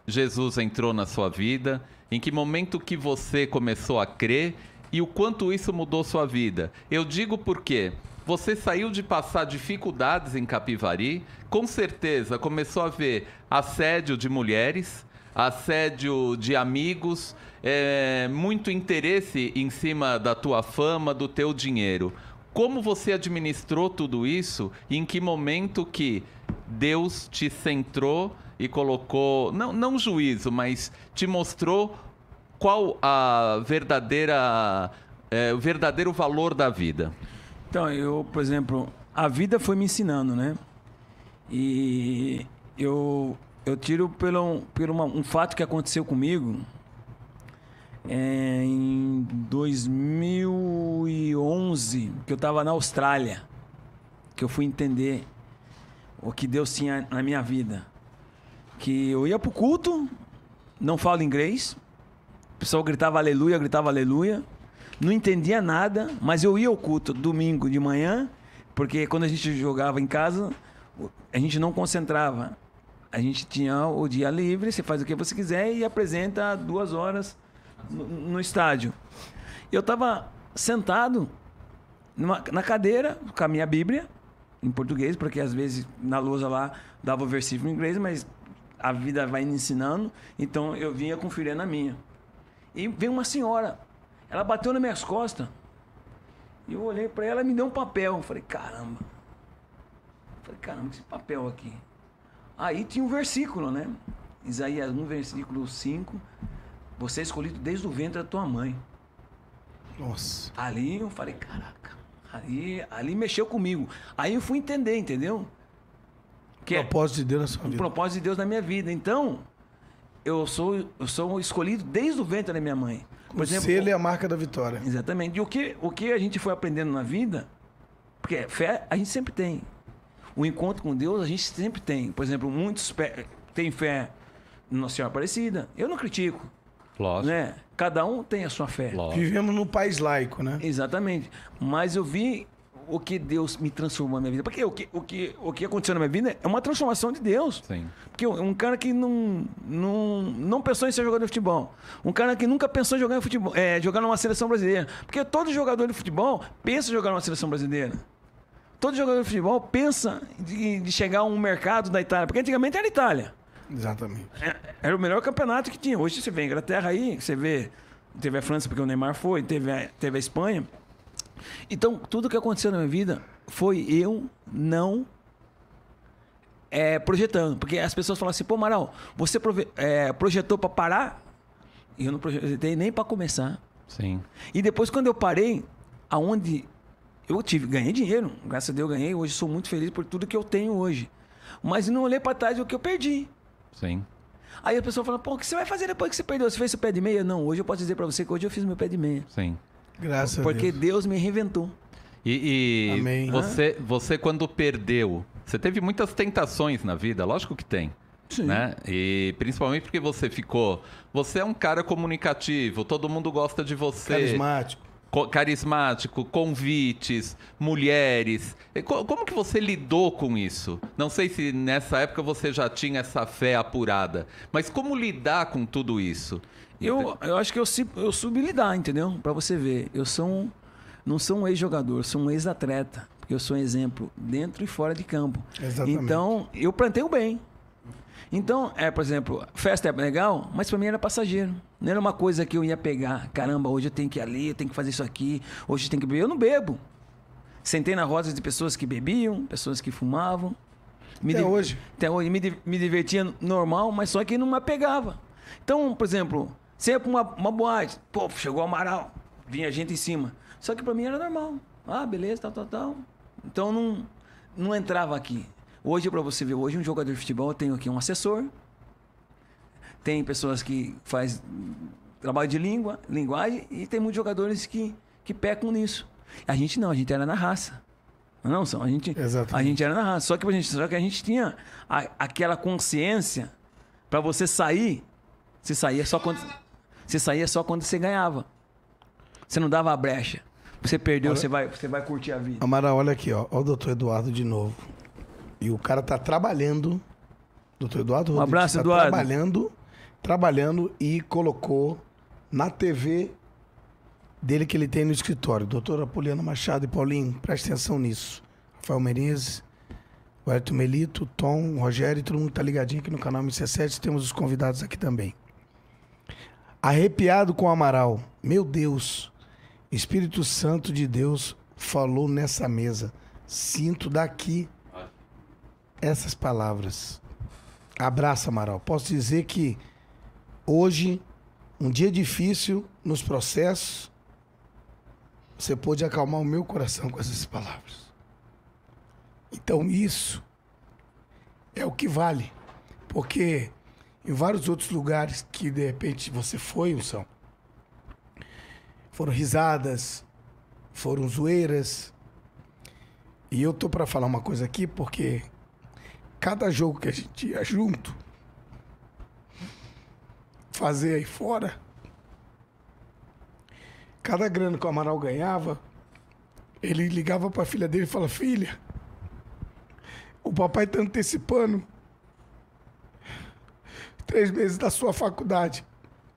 Jesus entrou na sua vida? Em que momento que você começou a crer e o quanto isso mudou sua vida? Eu digo porque você saiu de passar dificuldades em Capivari, com certeza começou a ver assédio de mulheres, assédio de amigos, é, muito interesse em cima da tua fama, do teu dinheiro. Como você administrou tudo isso e em que momento que Deus te centrou e colocou, não, não juízo, mas te mostrou qual a verdadeira, é, o verdadeiro valor da vida? Então, eu, por exemplo, a vida foi me ensinando, né? E eu, eu tiro pelo, pelo uma, um fato que aconteceu comigo é, em 2011, que eu estava na Austrália, que eu fui entender o que Deus tinha na minha vida que eu ia pro culto, não falo inglês, o pessoal gritava aleluia, gritava aleluia, não entendia nada, mas eu ia ao culto domingo de manhã, porque quando a gente jogava em casa, a gente não concentrava. A gente tinha o dia livre, você faz o que você quiser e apresenta duas horas no, no estádio. Eu estava sentado numa, na cadeira com a minha Bíblia, em português, porque às vezes na lousa lá dava o versículo em inglês, mas a vida vai me ensinando, então eu vinha com a na minha. E veio uma senhora, ela bateu nas minhas costas. E eu olhei para ela, me deu um papel. Eu falei, caramba. Eu falei, caramba, esse papel aqui. Aí tinha um versículo, né? Isaías 1, versículo 5. Você é escolhido desde o ventre da tua mãe. Nossa. Ali eu falei, caraca. Ali, ali mexeu comigo. Aí eu fui entender, entendeu? Que é propósito de Deus na sua vida. O propósito de Deus na minha vida. Então, eu sou, eu sou escolhido desde o ventre da minha mãe. Por o exemplo, selo é a marca da vitória. Exatamente. E o que, o que a gente foi aprendendo na vida, porque fé a gente sempre tem. O encontro com Deus a gente sempre tem. Por exemplo, muitos têm fé na Nossa Senhora Aparecida. Eu não critico. Lógico. Né? Cada um tem a sua fé. Lógico. Vivemos num país laico, né? Exatamente. Mas eu vi o que Deus me transformou na minha vida. Porque o que, o que, o que aconteceu na minha vida é uma transformação de Deus. Sim. Porque um cara que não, não, não pensou em ser jogador de futebol. Um cara que nunca pensou em jogar, em futebol, é, jogar numa seleção brasileira. Porque todo jogador de futebol pensa em jogar numa seleção brasileira. Todo jogador de futebol pensa de, de chegar a um mercado da Itália. Porque antigamente era Itália. Exatamente. É, era o melhor campeonato que tinha. Hoje você vê a Inglaterra aí, você vê. Teve a França, porque o Neymar foi, teve a, teve a Espanha. Então, tudo que aconteceu na minha vida foi eu não é, projetando. Porque as pessoas falam assim, pô, Amaral, você é, projetou para parar? E eu não projetei nem para começar. Sim. E depois, quando eu parei, aonde eu tive, ganhei dinheiro, graças a Deus eu ganhei, hoje sou muito feliz por tudo que eu tenho hoje. Mas não olhei para trás o que eu perdi. Sim. Aí a pessoa fala, pô, o que você vai fazer depois que você perdeu? Você fez seu pé de meia? Não, hoje eu posso dizer para você que hoje eu fiz meu pé de meia. Sim. Graças Porque a Deus. Deus me reinventou. E, e Amém. Você, você, quando perdeu, você teve muitas tentações na vida, lógico que tem. Sim. Né? E principalmente porque você ficou. Você é um cara comunicativo, todo mundo gosta de você. Carismático. Co carismático, convites, mulheres. Co como que você lidou com isso? Não sei se nessa época você já tinha essa fé apurada, mas como lidar com tudo isso? Eu, eu acho que eu, eu lidar, entendeu? Para você ver. Eu sou um, não sou um ex-jogador, sou um ex-atleta. Porque eu sou um exemplo dentro e fora de campo. Exatamente. Então, eu plantei o bem. Então, é, por exemplo, festa é legal, mas para mim era passageiro. Não era uma coisa que eu ia pegar. Caramba, hoje eu tenho que ir ali, eu tenho que fazer isso aqui, hoje eu tenho que beber. Eu não bebo. Sentei na roda de pessoas que bebiam, pessoas que fumavam. Me até hoje. Até hoje. Me, me divertia normal, mas só que não me apegava. Então, por exemplo, Sempre uma, uma boate. Pô, chegou o Amaral. Vinha gente em cima. Só que pra mim era normal. Ah, beleza, tal, tal, tal. Então não, não entrava aqui. Hoje, pra você ver, hoje um jogador de futebol tenho aqui um assessor. Tem pessoas que faz trabalho de língua, linguagem. E tem muitos jogadores que, que pecam nisso. A gente não, a gente era na raça. Não são, a gente, Exatamente. a gente era na raça. Só que, gente, só que a gente tinha a, aquela consciência para você sair. Você saía só quando. Você saía só quando você ganhava. Você não dava a brecha. Você perdeu, olha, você, vai, você vai curtir a vida. Amara, olha aqui, ó. Olha o doutor Eduardo de novo. E o cara tá trabalhando. Doutor Eduardo um Rodrigues. Um abraço, tá Eduardo. Trabalhando, trabalhando e colocou na TV dele que ele tem no escritório. Doutora Poliana Machado e Paulinho, presta atenção nisso. Rafael Menezes, o Melito, Tom, Rogério, todo mundo tá ligadinho aqui no canal MC7. Temos os convidados aqui também. Arrepiado com o Amaral. Meu Deus, Espírito Santo de Deus falou nessa mesa. Sinto daqui essas palavras. Abraço, Amaral. Posso dizer que hoje, um dia difícil nos processos, você pôde acalmar o meu coração com essas palavras. Então, isso é o que vale. Porque em vários outros lugares que de repente você foi, Wilson. Foram risadas, foram zoeiras. E eu tô para falar uma coisa aqui porque cada jogo que a gente ia junto fazer aí fora, cada grana que o Amaral ganhava, ele ligava para a filha dele e falava: "Filha, o papai tá antecipando três meses da sua faculdade,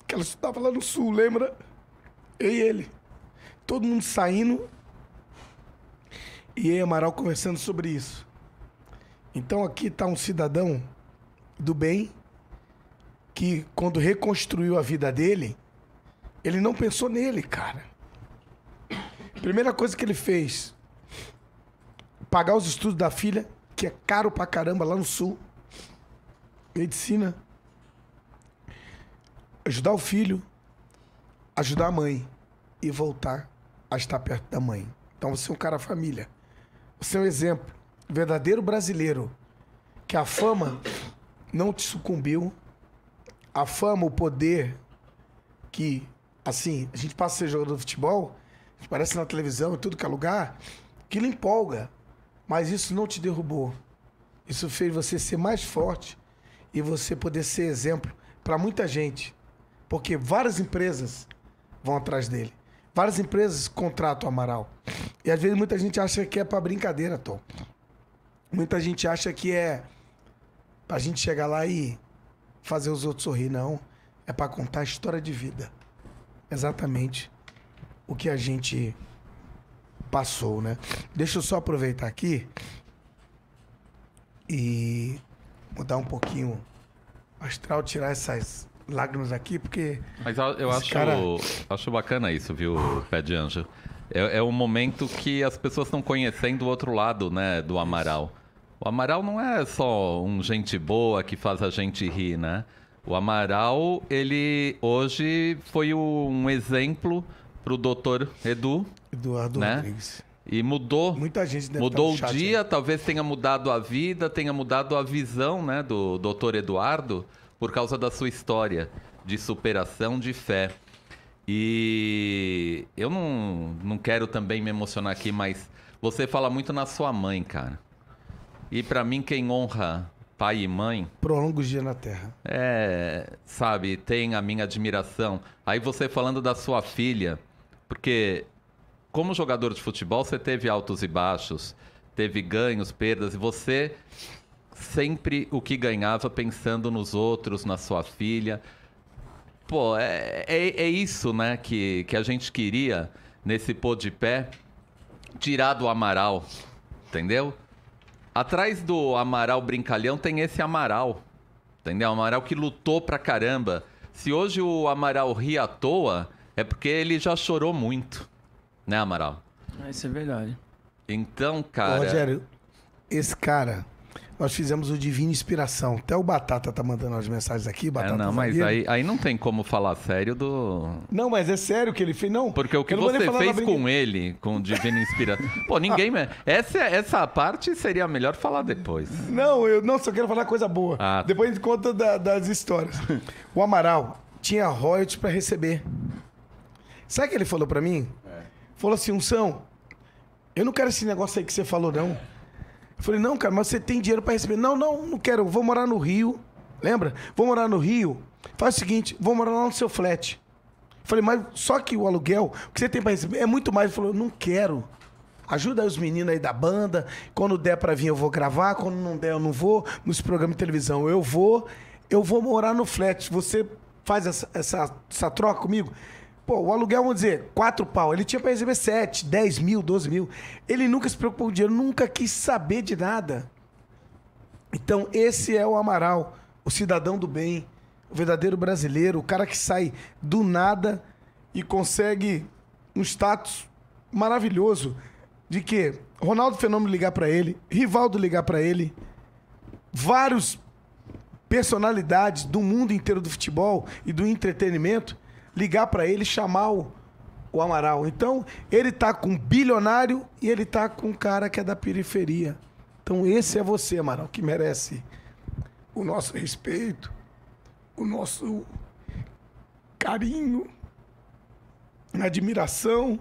que ela estudava lá no Sul, lembra? Eu e ele. Todo mundo saindo. E eu e Amaral conversando sobre isso. Então aqui está um cidadão do bem que, quando reconstruiu a vida dele, ele não pensou nele, cara. Primeira coisa que ele fez: pagar os estudos da filha, que é caro pra caramba lá no Sul. Medicina ajudar o filho, ajudar a mãe e voltar a estar perto da mãe. Então você é um cara família. Você é um exemplo, verdadeiro brasileiro, que a fama não te sucumbiu. A fama, o poder que, assim, a gente passa a ser jogador de futebol, parece na televisão, em tudo que é lugar, que lhe empolga. Mas isso não te derrubou. Isso fez você ser mais forte e você poder ser exemplo para muita gente. Porque várias empresas vão atrás dele. Várias empresas contratam o Amaral. E às vezes muita gente acha que é para brincadeira, Tom. Muita gente acha que é pra gente chegar lá e fazer os outros sorrir, não. É para contar a história de vida. Exatamente o que a gente passou, né? Deixa eu só aproveitar aqui e mudar um pouquinho astral, tirar essas lágrimas aqui, porque. Mas eu acho, cara... acho bacana isso, viu, Pé de Anjo? É, é um momento que as pessoas estão conhecendo o outro lado, né, do Amaral. O Amaral não é só um gente boa que faz a gente rir, né? O Amaral, ele hoje foi um exemplo pro doutor Edu. Eduardo né? Rodrigues. E mudou. Muita gente deve Mudou tá o dia, talvez tenha mudado a vida, tenha mudado a visão né, do doutor Eduardo por causa da sua história de superação, de fé. E eu não, não quero também me emocionar aqui, mas você fala muito na sua mãe, cara. E para mim, quem honra pai e mãe. Prolonga o dia na terra. É, sabe, tem a minha admiração. Aí você falando da sua filha, porque como jogador de futebol, você teve altos e baixos, teve ganhos, perdas, e você sempre o que ganhava pensando nos outros, na sua filha. Pô, é, é, é isso, né, que, que a gente queria nesse pôr de pé tirar do Amaral, entendeu? Atrás do Amaral brincalhão tem esse Amaral, entendeu? Amaral que lutou pra caramba. Se hoje o Amaral ri à toa, é porque ele já chorou muito, né, Amaral? Ah, isso é verdade. Então, cara. Ô, Rogério, esse cara nós fizemos o Divina Inspiração. Até o Batata tá mandando as mensagens aqui, é, Batata. É, não, mas aí, aí não tem como falar sério do. Não, mas é sério que ele fez, não. Porque o que você fez com ele, com o Divina Inspiração. Pô, ninguém. essa, essa parte seria melhor falar depois. Não, eu não, só quero falar coisa boa. Ah. Tá. Depois de conta da, das histórias. O Amaral tinha royalties para receber. Sabe o que ele falou para mim? É. Falou assim, Unção, eu não quero esse negócio aí que você falou, não. É. Eu falei, não, cara, mas você tem dinheiro para receber. Não, não, não quero, vou morar no Rio. Lembra? Vou morar no Rio. Faz o seguinte, vou morar lá no seu flat. Eu falei, mas só que o aluguel, o que você tem para receber é muito mais. Ele falou, não quero. Ajuda os meninos aí da banda. Quando der para vir, eu vou gravar. Quando não der, eu não vou. Nos programas de televisão, eu vou. Eu vou morar no flat. Você faz essa, essa, essa troca comigo? Pô, o aluguel, vamos dizer, quatro pau. Ele tinha para receber sete, dez mil, doze mil. Ele nunca se preocupou com dinheiro, nunca quis saber de nada. Então, esse é o Amaral, o cidadão do bem, o verdadeiro brasileiro, o cara que sai do nada e consegue um status maravilhoso de que Ronaldo Fenômeno ligar para ele, Rivaldo ligar para ele, vários personalidades do mundo inteiro do futebol e do entretenimento ligar para ele, chamar o, o Amaral. Então, ele tá com um bilionário e ele tá com um cara que é da periferia. Então, esse é você, Amaral, que merece o nosso respeito, o nosso carinho, admiração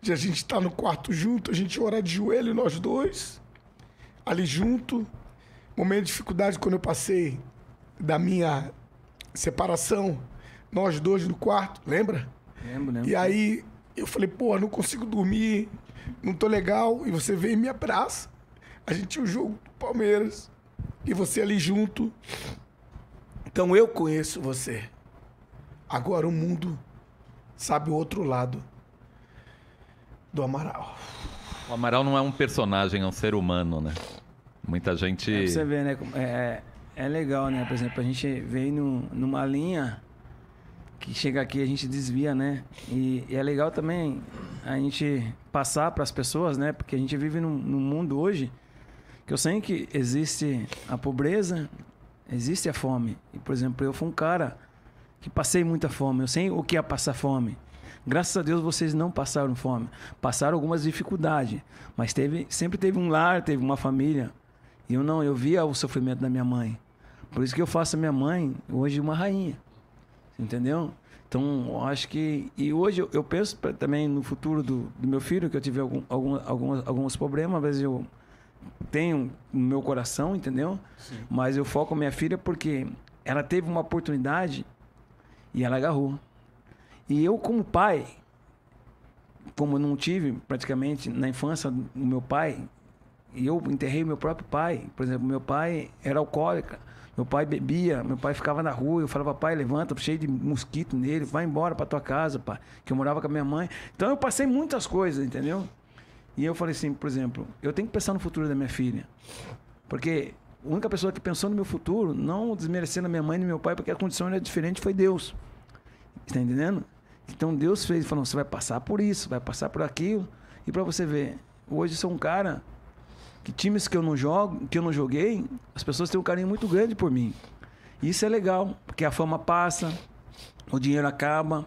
de a gente estar tá no quarto junto, a gente orar de joelho, nós dois, ali junto. Momento de dificuldade quando eu passei da minha separação nós dois no quarto, lembra? Lembro, lembro. E aí eu falei, pô, não consigo dormir, não tô legal. E você veio e me abraça. A gente tinha o um jogo do Palmeiras e você ali junto. Então eu conheço você. Agora o mundo sabe o outro lado do Amaral. O Amaral não é um personagem, é um ser humano, né? Muita gente. É você vê né? É, é, é legal, né? Por exemplo, a gente veio no numa linha que chega aqui a gente desvia, né? E, e é legal também a gente passar para as pessoas, né? Porque a gente vive num, num, mundo hoje que eu sei que existe a pobreza, existe a fome. E, por exemplo, eu fui um cara que passei muita fome. Eu sei o que é passar fome. Graças a Deus vocês não passaram fome. Passaram algumas dificuldades, mas teve, sempre teve um lar, teve uma família. E eu não, eu via o sofrimento da minha mãe. Por isso que eu faço a minha mãe hoje uma rainha. Entendeu? Então, acho que. E hoje eu, eu penso pra, também no futuro do, do, meu filho, que eu tive algum, algum, alguns, alguns problemas, mas eu tenho no meu coração, entendeu? Sim. Mas eu foco minha filha porque ela teve uma oportunidade e ela agarrou. E eu, como pai, como eu não tive praticamente na infância o meu pai, e eu enterrei meu próprio pai. Por exemplo, meu pai era alcoólica meu pai bebia, meu pai ficava na rua, eu falava, pai, levanta, cheio de mosquito nele, vai embora pra tua casa, pai. Que eu morava com a minha mãe. Então eu passei muitas coisas, entendeu? E eu falei assim, por exemplo, eu tenho que pensar no futuro da minha filha. Porque a única pessoa que pensou no meu futuro, não desmerecendo a minha mãe e meu pai, porque a condição era diferente, foi Deus. Está entendendo? Então Deus fez, falou, você vai passar por isso, vai passar por aquilo. E para você ver, hoje sou um cara que times que eu não jogo, que eu não joguei, as pessoas têm um carinho muito grande por mim. E isso é legal, porque a fama passa, o dinheiro acaba,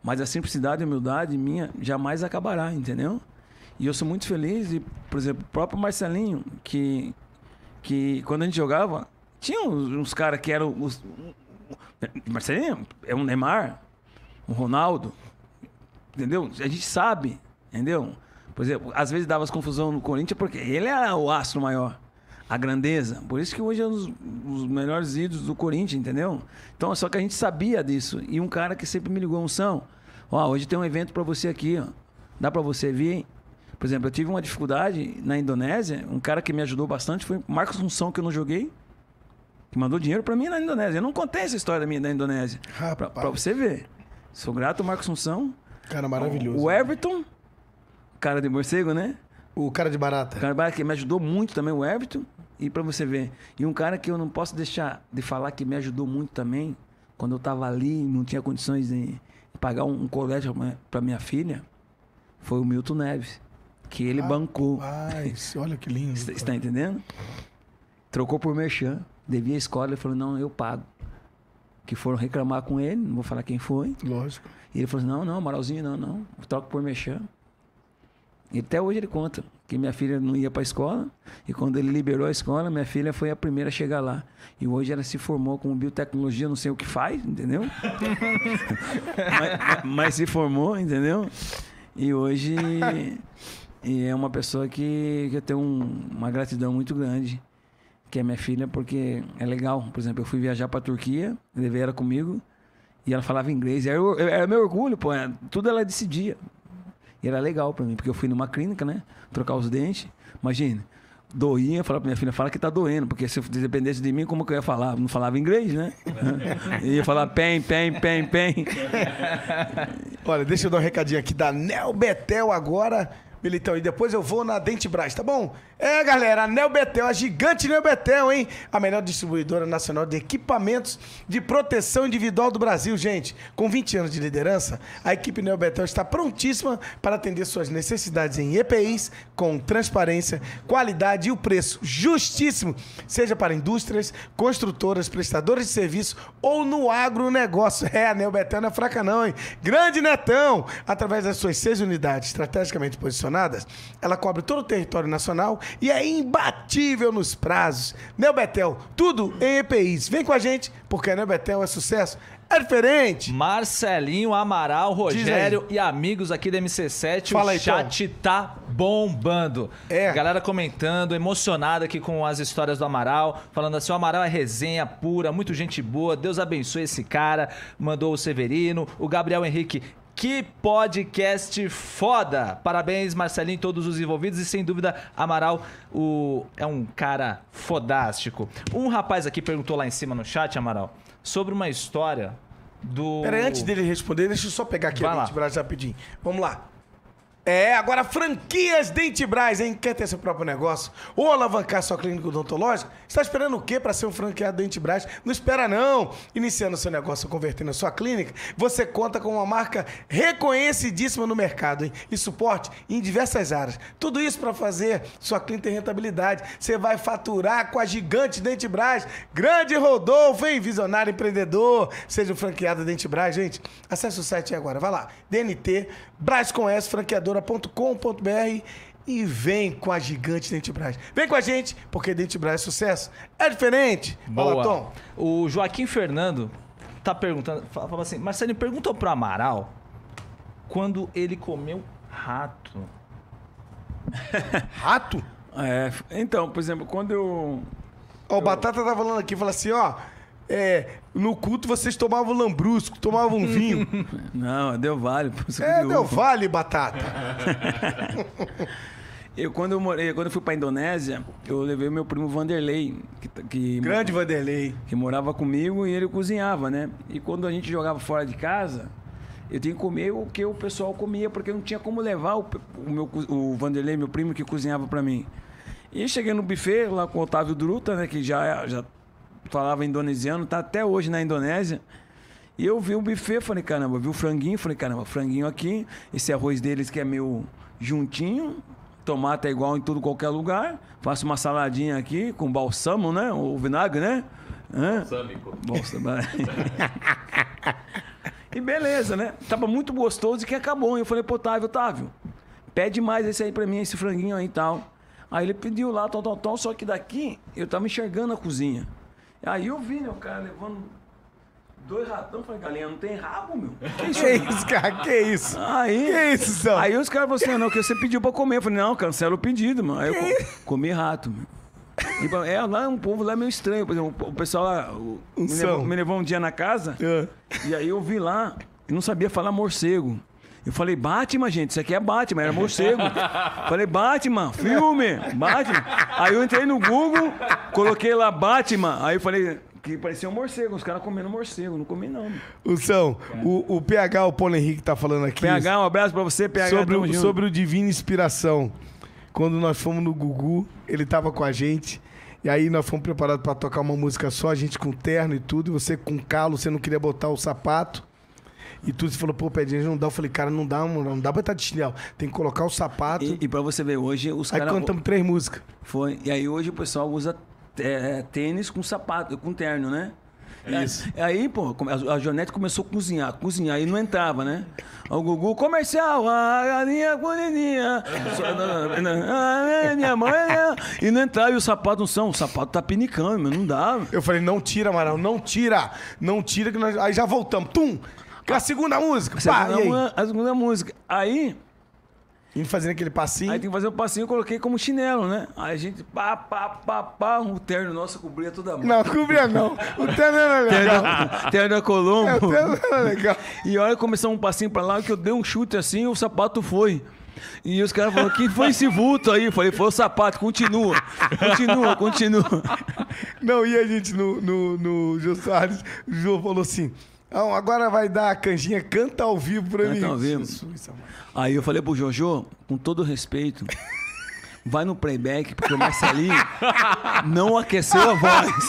mas a simplicidade e humildade minha jamais acabará, entendeu? E eu sou muito feliz e, por exemplo, o próprio Marcelinho, que que quando a gente jogava, tinha uns, uns caras que eram os Marcelinho é um Neymar, um Ronaldo, entendeu? A gente sabe, entendeu? Por exemplo, é, às vezes dava as confusão no Corinthians porque ele era o astro maior. A grandeza. Por isso que hoje é um dos, um dos melhores ídolos do Corinthians, entendeu? Então, só que a gente sabia disso. E um cara que sempre me ligou, um são. Ó, hoje tem um evento para você aqui, ó. Dá para você vir? Por exemplo, eu tive uma dificuldade na Indonésia. Um cara que me ajudou bastante foi Marcos Função, que eu não joguei que mandou dinheiro para mim na Indonésia. Eu não contei essa história da minha da Indonésia. Para você ver. Sou grato ao Marcos Unção. Cara, maravilhoso. O Everton, né? cara de morcego, né? O cara de barata. O cara de barata que me ajudou muito também, o Everton. E para você ver. E um cara que eu não posso deixar de falar que me ajudou muito também, quando eu tava ali não tinha condições de pagar um, colégio para minha filha, foi o Milton Neves. Que ele ah, bancou. Mas, olha que lindo. Você está entendendo? Trocou por merchan, devia a escola, ele falou: não, eu pago. Que foram reclamar com ele, não vou falar quem foi. Lógico. E ele falou assim: não, não, Amaralzinho, não, não, troco por merchan. E até hoje ele conta que minha filha não ia para a escola e quando ele liberou a escola, minha filha foi a primeira a chegar lá. E hoje ela se formou com biotecnologia, não sei o que faz, entendeu? <laughs> mas, mas, se formou, entendeu? E hoje e é uma pessoa que, que eu tenho um, uma gratidão muito grande, que é minha filha, porque é legal. Por exemplo, eu fui viajar para a Turquia, levei ela comigo e ela falava inglês. Era, era meu orgulho, pô. É, tudo ela decidia. E era legal para mim, porque eu fui numa clínica, né? Trocar os dentes. Imagina, doía, falava pra minha filha, fala que tá doendo, porque se dependesse de mim, como que eu ia falar? Não falava inglês, né? ia <laughs> falar pen, pen, pen, pen. Olha, deixa eu dar um recadinho aqui da Nel Betel agora. Militão, e depois eu vou na Dente Dentebras, tá bom? É, galera, a Neobetel, a gigante Neobetel, hein? A melhor distribuidora nacional de equipamentos de proteção individual do Brasil, gente. Com 20 anos de liderança, a equipe Neobetel está prontíssima para atender suas necessidades em EPIs com transparência, qualidade e o preço justíssimo, seja para indústrias, construtoras, prestadores de serviço ou no agronegócio. É, a Neobetel não é fraca não, hein? Grande Netão, através das suas seis unidades estrategicamente posicionadas, Relacionadas, ela cobre todo o território nacional e é imbatível nos prazos. Neo Betel, tudo em EPIs. Vem com a gente, porque a Neo Betel é sucesso. É diferente. Marcelinho, Amaral, Rogério e amigos aqui da MC7. Fala o aí, chat tá bombando. É. Galera comentando, emocionada aqui com as histórias do Amaral, falando assim: o Amaral é resenha pura, muito gente boa, Deus abençoe esse cara. Mandou o Severino, o Gabriel Henrique, que podcast foda! Parabéns, Marcelinho, todos os envolvidos e sem dúvida, Amaral o... é um cara fodástico. Um rapaz aqui perguntou lá em cima no chat, Amaral, sobre uma história do. Peraí, antes dele responder, deixa eu só pegar aqui Vai a lá. rapidinho. Vamos lá. É, agora franquias Dentibras, hein? Quer ter seu próprio negócio ou alavancar sua clínica odontológica? Está esperando o quê para ser um franqueado Dentibras? Não espera não! Iniciando seu negócio, convertendo a sua clínica, você conta com uma marca reconhecidíssima no mercado, hein? E suporte em diversas áreas. Tudo isso para fazer sua clínica em rentabilidade. Você vai faturar com a gigante Dentibras. Grande Rodolfo, hein? Visionário empreendedor. Seja um franqueado Dentibras, gente. Acesse o site agora, vai lá. DNT brascomsfranqueadora.com.br e vem com a gigante Dentibras. Vem com a gente, porque Dentibras é sucesso. É diferente. Boa. Olá, Tom. O Joaquim Fernando tá perguntando, fala assim, Marcelo perguntou pro Amaral quando ele comeu rato. <laughs> rato? É, então, por exemplo, quando eu... o eu... Batata tá falando aqui, fala assim, ó é, no culto vocês tomavam lambrusco, tomavam vinho. <laughs> Não, deu vale. É, de deu vale, batata. <laughs> Eu quando eu morei, quando eu fui para Indonésia, eu levei meu primo Vanderlei, que, tá, que grande Vanderlei, que morava comigo e ele cozinhava, né? E quando a gente jogava fora de casa, eu tinha que comer o que o pessoal comia porque não tinha como levar o, o meu o Vanderlei, meu primo que cozinhava para mim. E cheguei no buffet lá com o Otávio Druta, né, que já já falava indonesiano, tá até hoje na Indonésia. E eu vi o buffet, falei, caramba, vi o franguinho, falei, caramba, franguinho aqui, esse arroz deles que é meio juntinho, tomate é igual em tudo qualquer lugar. Faço uma saladinha aqui com balsamo, né? Ou vinagre, né? Hã? Balsâmico. É. <laughs> e beleza, né? Tava muito gostoso e que acabou. E eu falei pô, Otávio, Otávio, pede mais esse aí pra mim, esse franguinho aí e tal. Aí ele pediu lá, tal, tal, tal. Só que daqui eu tava enxergando a cozinha. Aí eu vi, né, o cara levando dois ratão, falei, galinha, não tem rabo, meu. <laughs> Que isso, isso cara? Que isso? Aí, que isso, Aí os caras falaram assim, ah, não, que você pediu pra comer. Eu falei, não, cancela o pedido, mano. Aí eu comi rato, meu. E, é, lá é um povo lá é meio estranho. Por exemplo, o pessoal lá o, me, levou, me levou, um dia na casa, é. e aí eu vi lá, e não sabia falar morcego. Eu falei, Batman, gente, isso aqui é Batman, era morcego. <laughs> falei, Batman, filme, Batman. Aí eu entrei no Google, coloquei lá Batman. Aí eu falei, que parecia um morcego, os caras comendo morcego, não comi não. Lução, é. o, o PH, o Paulo Henrique tá falando aqui. PH, um abraço pra você, PH. Sobre, o, sobre o Divina Inspiração. Quando nós fomos no Gugu, ele tava com a gente. E aí nós fomos preparados para tocar uma música só, a gente com terno e tudo, e você com calo, você não queria botar o sapato e tu Você falou, pô, pé de anjo não dá. Eu falei, cara, não dá, não dá pra estar tá de chinelo. Tem que colocar o sapato. E, e pra você ver, hoje os caras. Aí cantamos três músicas. Foi. E aí hoje o pessoal usa é, é, tênis com sapato, com terno, né? É isso. É, aí, pô, a Jonete começou a cozinhar, cozinhar, e não entrava, né? O Gugu, comercial, a galinha bonitinha, minha mãe, né? e não entrava, e o sapato não são, o sapato tá pinicando, mas não dá. Eu falei, não tira, Amaral, não tira, não tira, que nós... aí já voltamos, tum! A segunda música, a pá, segunda, a segunda música. Aí. Indo fazendo aquele passinho. Aí tem que fazer um passinho, eu coloquei como chinelo, né? Aí a gente, pá, pá, pá, pá, o terno nosso cobria toda a mão. Não, cobria não. O terno era legal. terno, terno é Colombo. É, o terno era legal. E olha, começou um passinho pra lá, que eu dei um chute assim e o sapato foi. E os caras falaram, que foi esse vulto aí? Eu falei, foi o sapato, continua, continua, continua. Não, e a gente no, no, no Jô Soares, o Jô falou assim, então, agora vai dar a canjinha, canta ao vivo pra canta mim. Canta ao vivo. Jesus, Aí eu falei pro Jojo, com todo respeito vai no playback, porque o Marcelinho não aqueceu a voz.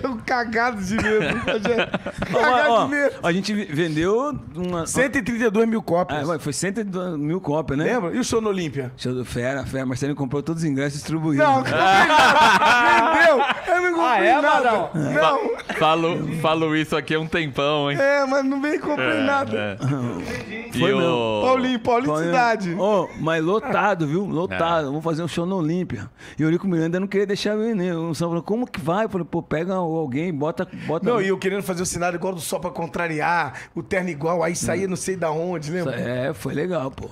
<laughs> Eu cagado de medo. Né, cagado ó, ó, de medo. A gente vendeu uma. 132 mil cópias. Ah, foi 132 mil cópias, né? Lembra? E o show no Olímpia? Show do Fera, Fera. Marcelinho comprou todos os ingressos distribuídos. Não, vendeu. <laughs> Eu não ah, comprei ah, é, nada. Não. não. Falo, falo isso aqui há um tempão, hein? É, mas não vem comprar é, nada. É. Foi meu. Paulinho, Paulinho, Paulinho Cidade. Ô, oh, mas lotado, viu? Lotado. É. Vamos fazer um show no Olímpia. E o Eurico Miranda não queria deixar né? o ir, O falou, como que vai? Eu falei, pô, pega alguém, bota. bota não, e eu querendo fazer o cenário igual do só pra contrariar, o terno igual, aí saía hum. não sei da onde, lembra? É, foi legal, pô.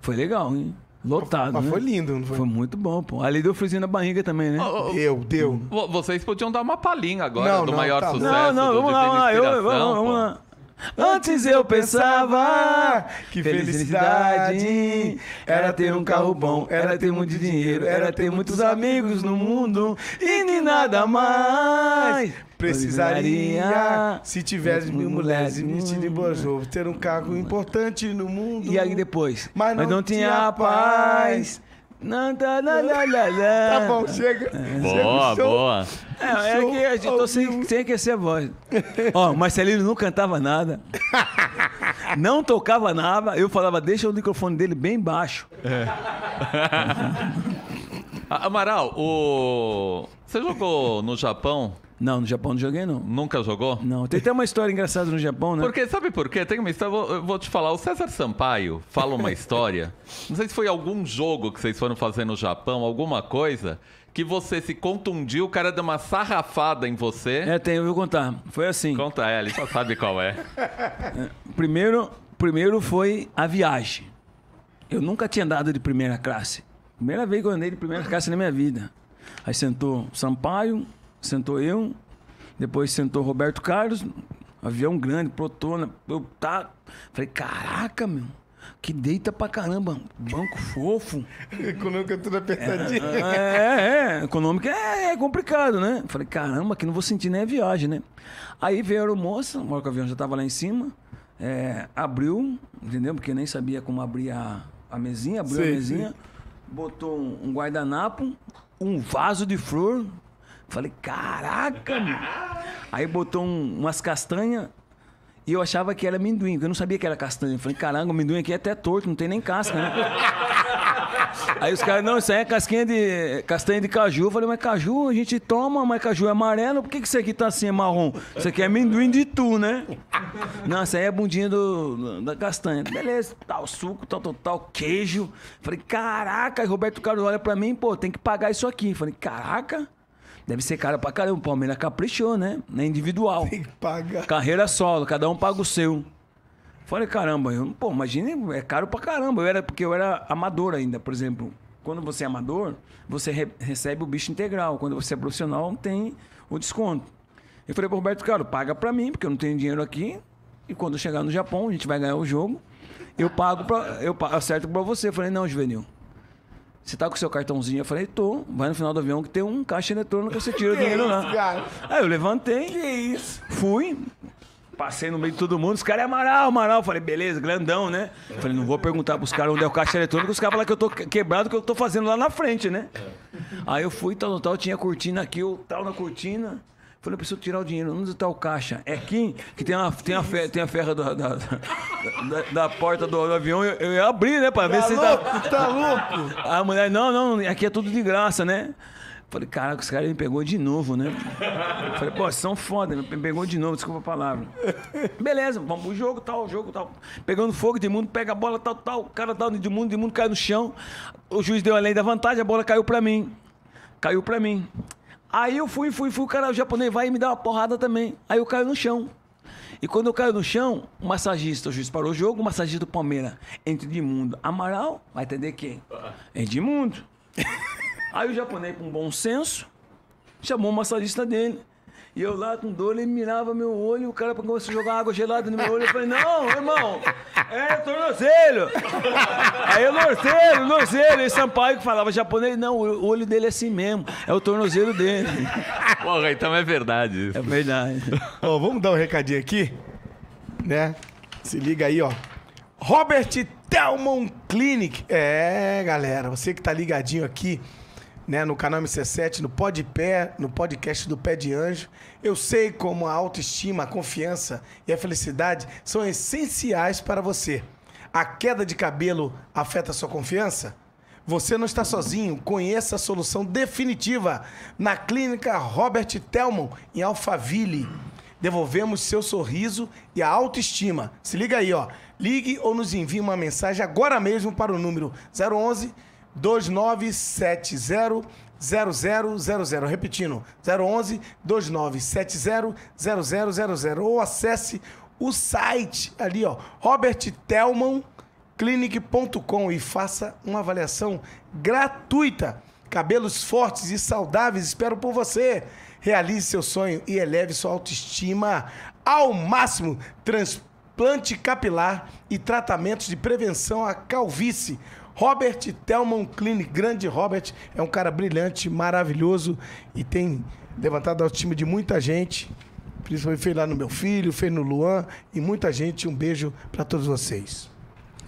Foi legal, hein? Lotado. Mas né? foi lindo, não foi? Foi muito bom, pô. Ali deu friozinho na barriga também, né? eu deu, deu. Vocês podiam dar uma palhinha agora não, do não, maior tá sucesso. Não, não, vamos lá, vamos lá. Eu, vamos lá. Antes eu pensava que felicidade era ter um carro bom, era ter muito dinheiro, era ter muitos amigos no mundo e nem nada mais. Precisaria se tivesse mil mulheres, vestido em Bojovo, ter um cargo importante no mundo. E aí depois? Mas não, Mas não tinha paz. Não, tá, não, não, não, não. Tá bom, chega. É. Boa, chega boa. É, é que a gente tô sem, sem aquecer a voz. Ó, o Marcelino não cantava nada. Não tocava nada. Eu falava, deixa o microfone dele bem baixo. É. <laughs> Amaral, o... você jogou no Japão não, no Japão não joguei, não. Nunca jogou? Não. Tem até uma história engraçada no Japão, né? Porque, sabe por quê? Tem uma história, vou, vou te falar. O César Sampaio fala uma <laughs> história. não sei se foi algum jogo que vocês foram fazer no Japão, alguma coisa, que você se contundiu, o cara deu uma sarrafada em você. É, tem, eu vou contar. Foi assim. Conta ela, ele só sabe qual é. é primeiro, primeiro foi a viagem. Eu nunca tinha andado de primeira classe. Primeira vez que eu andei de primeira classe na minha vida. Aí sentou Sampaio, sentou eu, depois sentou Roberto Carlos, avião grande, protona. Eu tá. Falei, caraca, meu. Que deita pra caramba. Banco fofo. <laughs> Econômica é tudo apertadinha. É, é, é. é Econômica é, é, complicado, né? Falei, caramba, que não vou sentir nem a viagem, né? Aí veio a aeromoça, o que o avião já tava lá em cima. É, abriu, entendeu? Porque nem sabia como abrir a, a mesinha. Abriu sim, a mesinha, sim. botou um, um guardanapo, um vaso de flor, Falei, caraca, mano. Aí botou um, umas castanhas e eu achava que era amendoim, porque eu não sabia que era castanha. falei, caramba, amendoim aqui é até torto, não tem nem casca, né? Aí os caras, não, isso aí é casquinha de. castanha de caju. Eu falei, mas caju a gente toma, mas caju é amarelo, por que, que isso aqui tá assim, é marrom? Isso aqui é amendoim de tu, né? Não, isso aí é bundinha do, da castanha. Beleza, tal, suco, tal, tal, tal, queijo. falei, caraca, e Roberto Carlos olha pra mim, pô, tem que pagar isso aqui. falei, caraca. Deve ser caro pra caramba. O Palmeiras caprichou, né? Na é individual. Tem que pagar. Carreira solo, cada um paga o seu. Falei, caramba, eu, pô, imagina, é caro pra caramba. Eu era, porque eu era amador ainda, por exemplo. Quando você é amador, você re, recebe o bicho integral. Quando você é profissional, tem o desconto. Eu falei pro Roberto, cara, paga pra mim, porque eu não tenho dinheiro aqui. E quando chegar no Japão, a gente vai ganhar o jogo. Eu pago pra. Eu acerto pra você. Eu falei, não, Juvenil. Você tá com seu cartãozinho? Eu falei, tô. Vai no final do avião que tem um caixa eletrônico, que você tira o <laughs> dinheiro lá. Aí eu levantei. Que isso? Fui. Passei no meio de todo mundo, os caras é Amaral, Amaral. Falei, beleza, grandão, né? Falei, não vou perguntar pros caras onde é o caixa eletrônico, os caras falam que eu tô quebrado, que eu tô fazendo lá na frente, né? É. Aí eu fui, tal, tal, tinha cortina aqui, eu tal na cortina. Falei, eu preciso tirar o dinheiro, onde está o caixa? É quem que tem a, tem a, fer, tem a ferra da, da, da, da porta do, do, avião, eu, eu ia abrir, né, para ver tá se louco, tá... tá louco? A mulher, não, não, aqui é tudo de graça, né? Falei, caraca, os caras me pegou de novo, né? Falei, pô, são foda, me pegou de novo, desculpa a palavra. Beleza, vamos pro jogo, tal, jogo, tal. Pegando fogo, de mundo pega a bola, tal, tal. O cara tal, tá de mundo, de mundo cai no chão. O juiz deu a lei da vantagem, a bola caiu pra mim. Caiu pra mim. Aí eu fui, fui, fui, o cara o japonês vai e me dá uma porrada também. Aí eu caio no chão. E quando eu caio no chão, o massagista, o juiz parou o jogo, o massagista do Palmeiras entra Edmundo. Amaral vai atender quem? Ah. Edmundo. <laughs> Aí o japonês, com bom senso, chamou o massagista dele. E eu lá com dor, ele mirava meu olho, o cara começou a jogar água gelada no meu olho. Eu falei, não, irmão, é tornozelho. Aí eu, torceiro, torceiro. E Sampaio que falava japonês, não, o olho dele é assim mesmo, é o tornozelo dele. Porra, então é verdade isso. É verdade. Ó, vamos dar um recadinho aqui, né? Se liga aí, ó. Robert Telmon Clinic. É, galera, você que tá ligadinho aqui né, no canal MC7, no Pod Pé, no podcast do Pé de Anjo. Eu sei como a autoestima, a confiança e a felicidade são essenciais para você. A queda de cabelo afeta a sua confiança? Você não está sozinho. Conheça a solução definitiva na clínica Robert Telmon, em Alphaville. Devolvemos seu sorriso e a autoestima. Se liga aí, ó. Ligue ou nos envie uma mensagem agora mesmo para o número 011 2970 0000, repetindo, 011 2970 0000 ou acesse o site ali, ó, roberttelmanclinic.com e faça uma avaliação gratuita. Cabelos fortes e saudáveis, espero por você. Realize seu sonho e eleve sua autoestima ao máximo. Transplante capilar e tratamentos de prevenção à calvície. Robert Thelman Kline, grande Robert, é um cara brilhante, maravilhoso e tem levantado o time de muita gente. Principalmente fez lá no meu filho, fez no Luan e muita gente. Um beijo para todos vocês.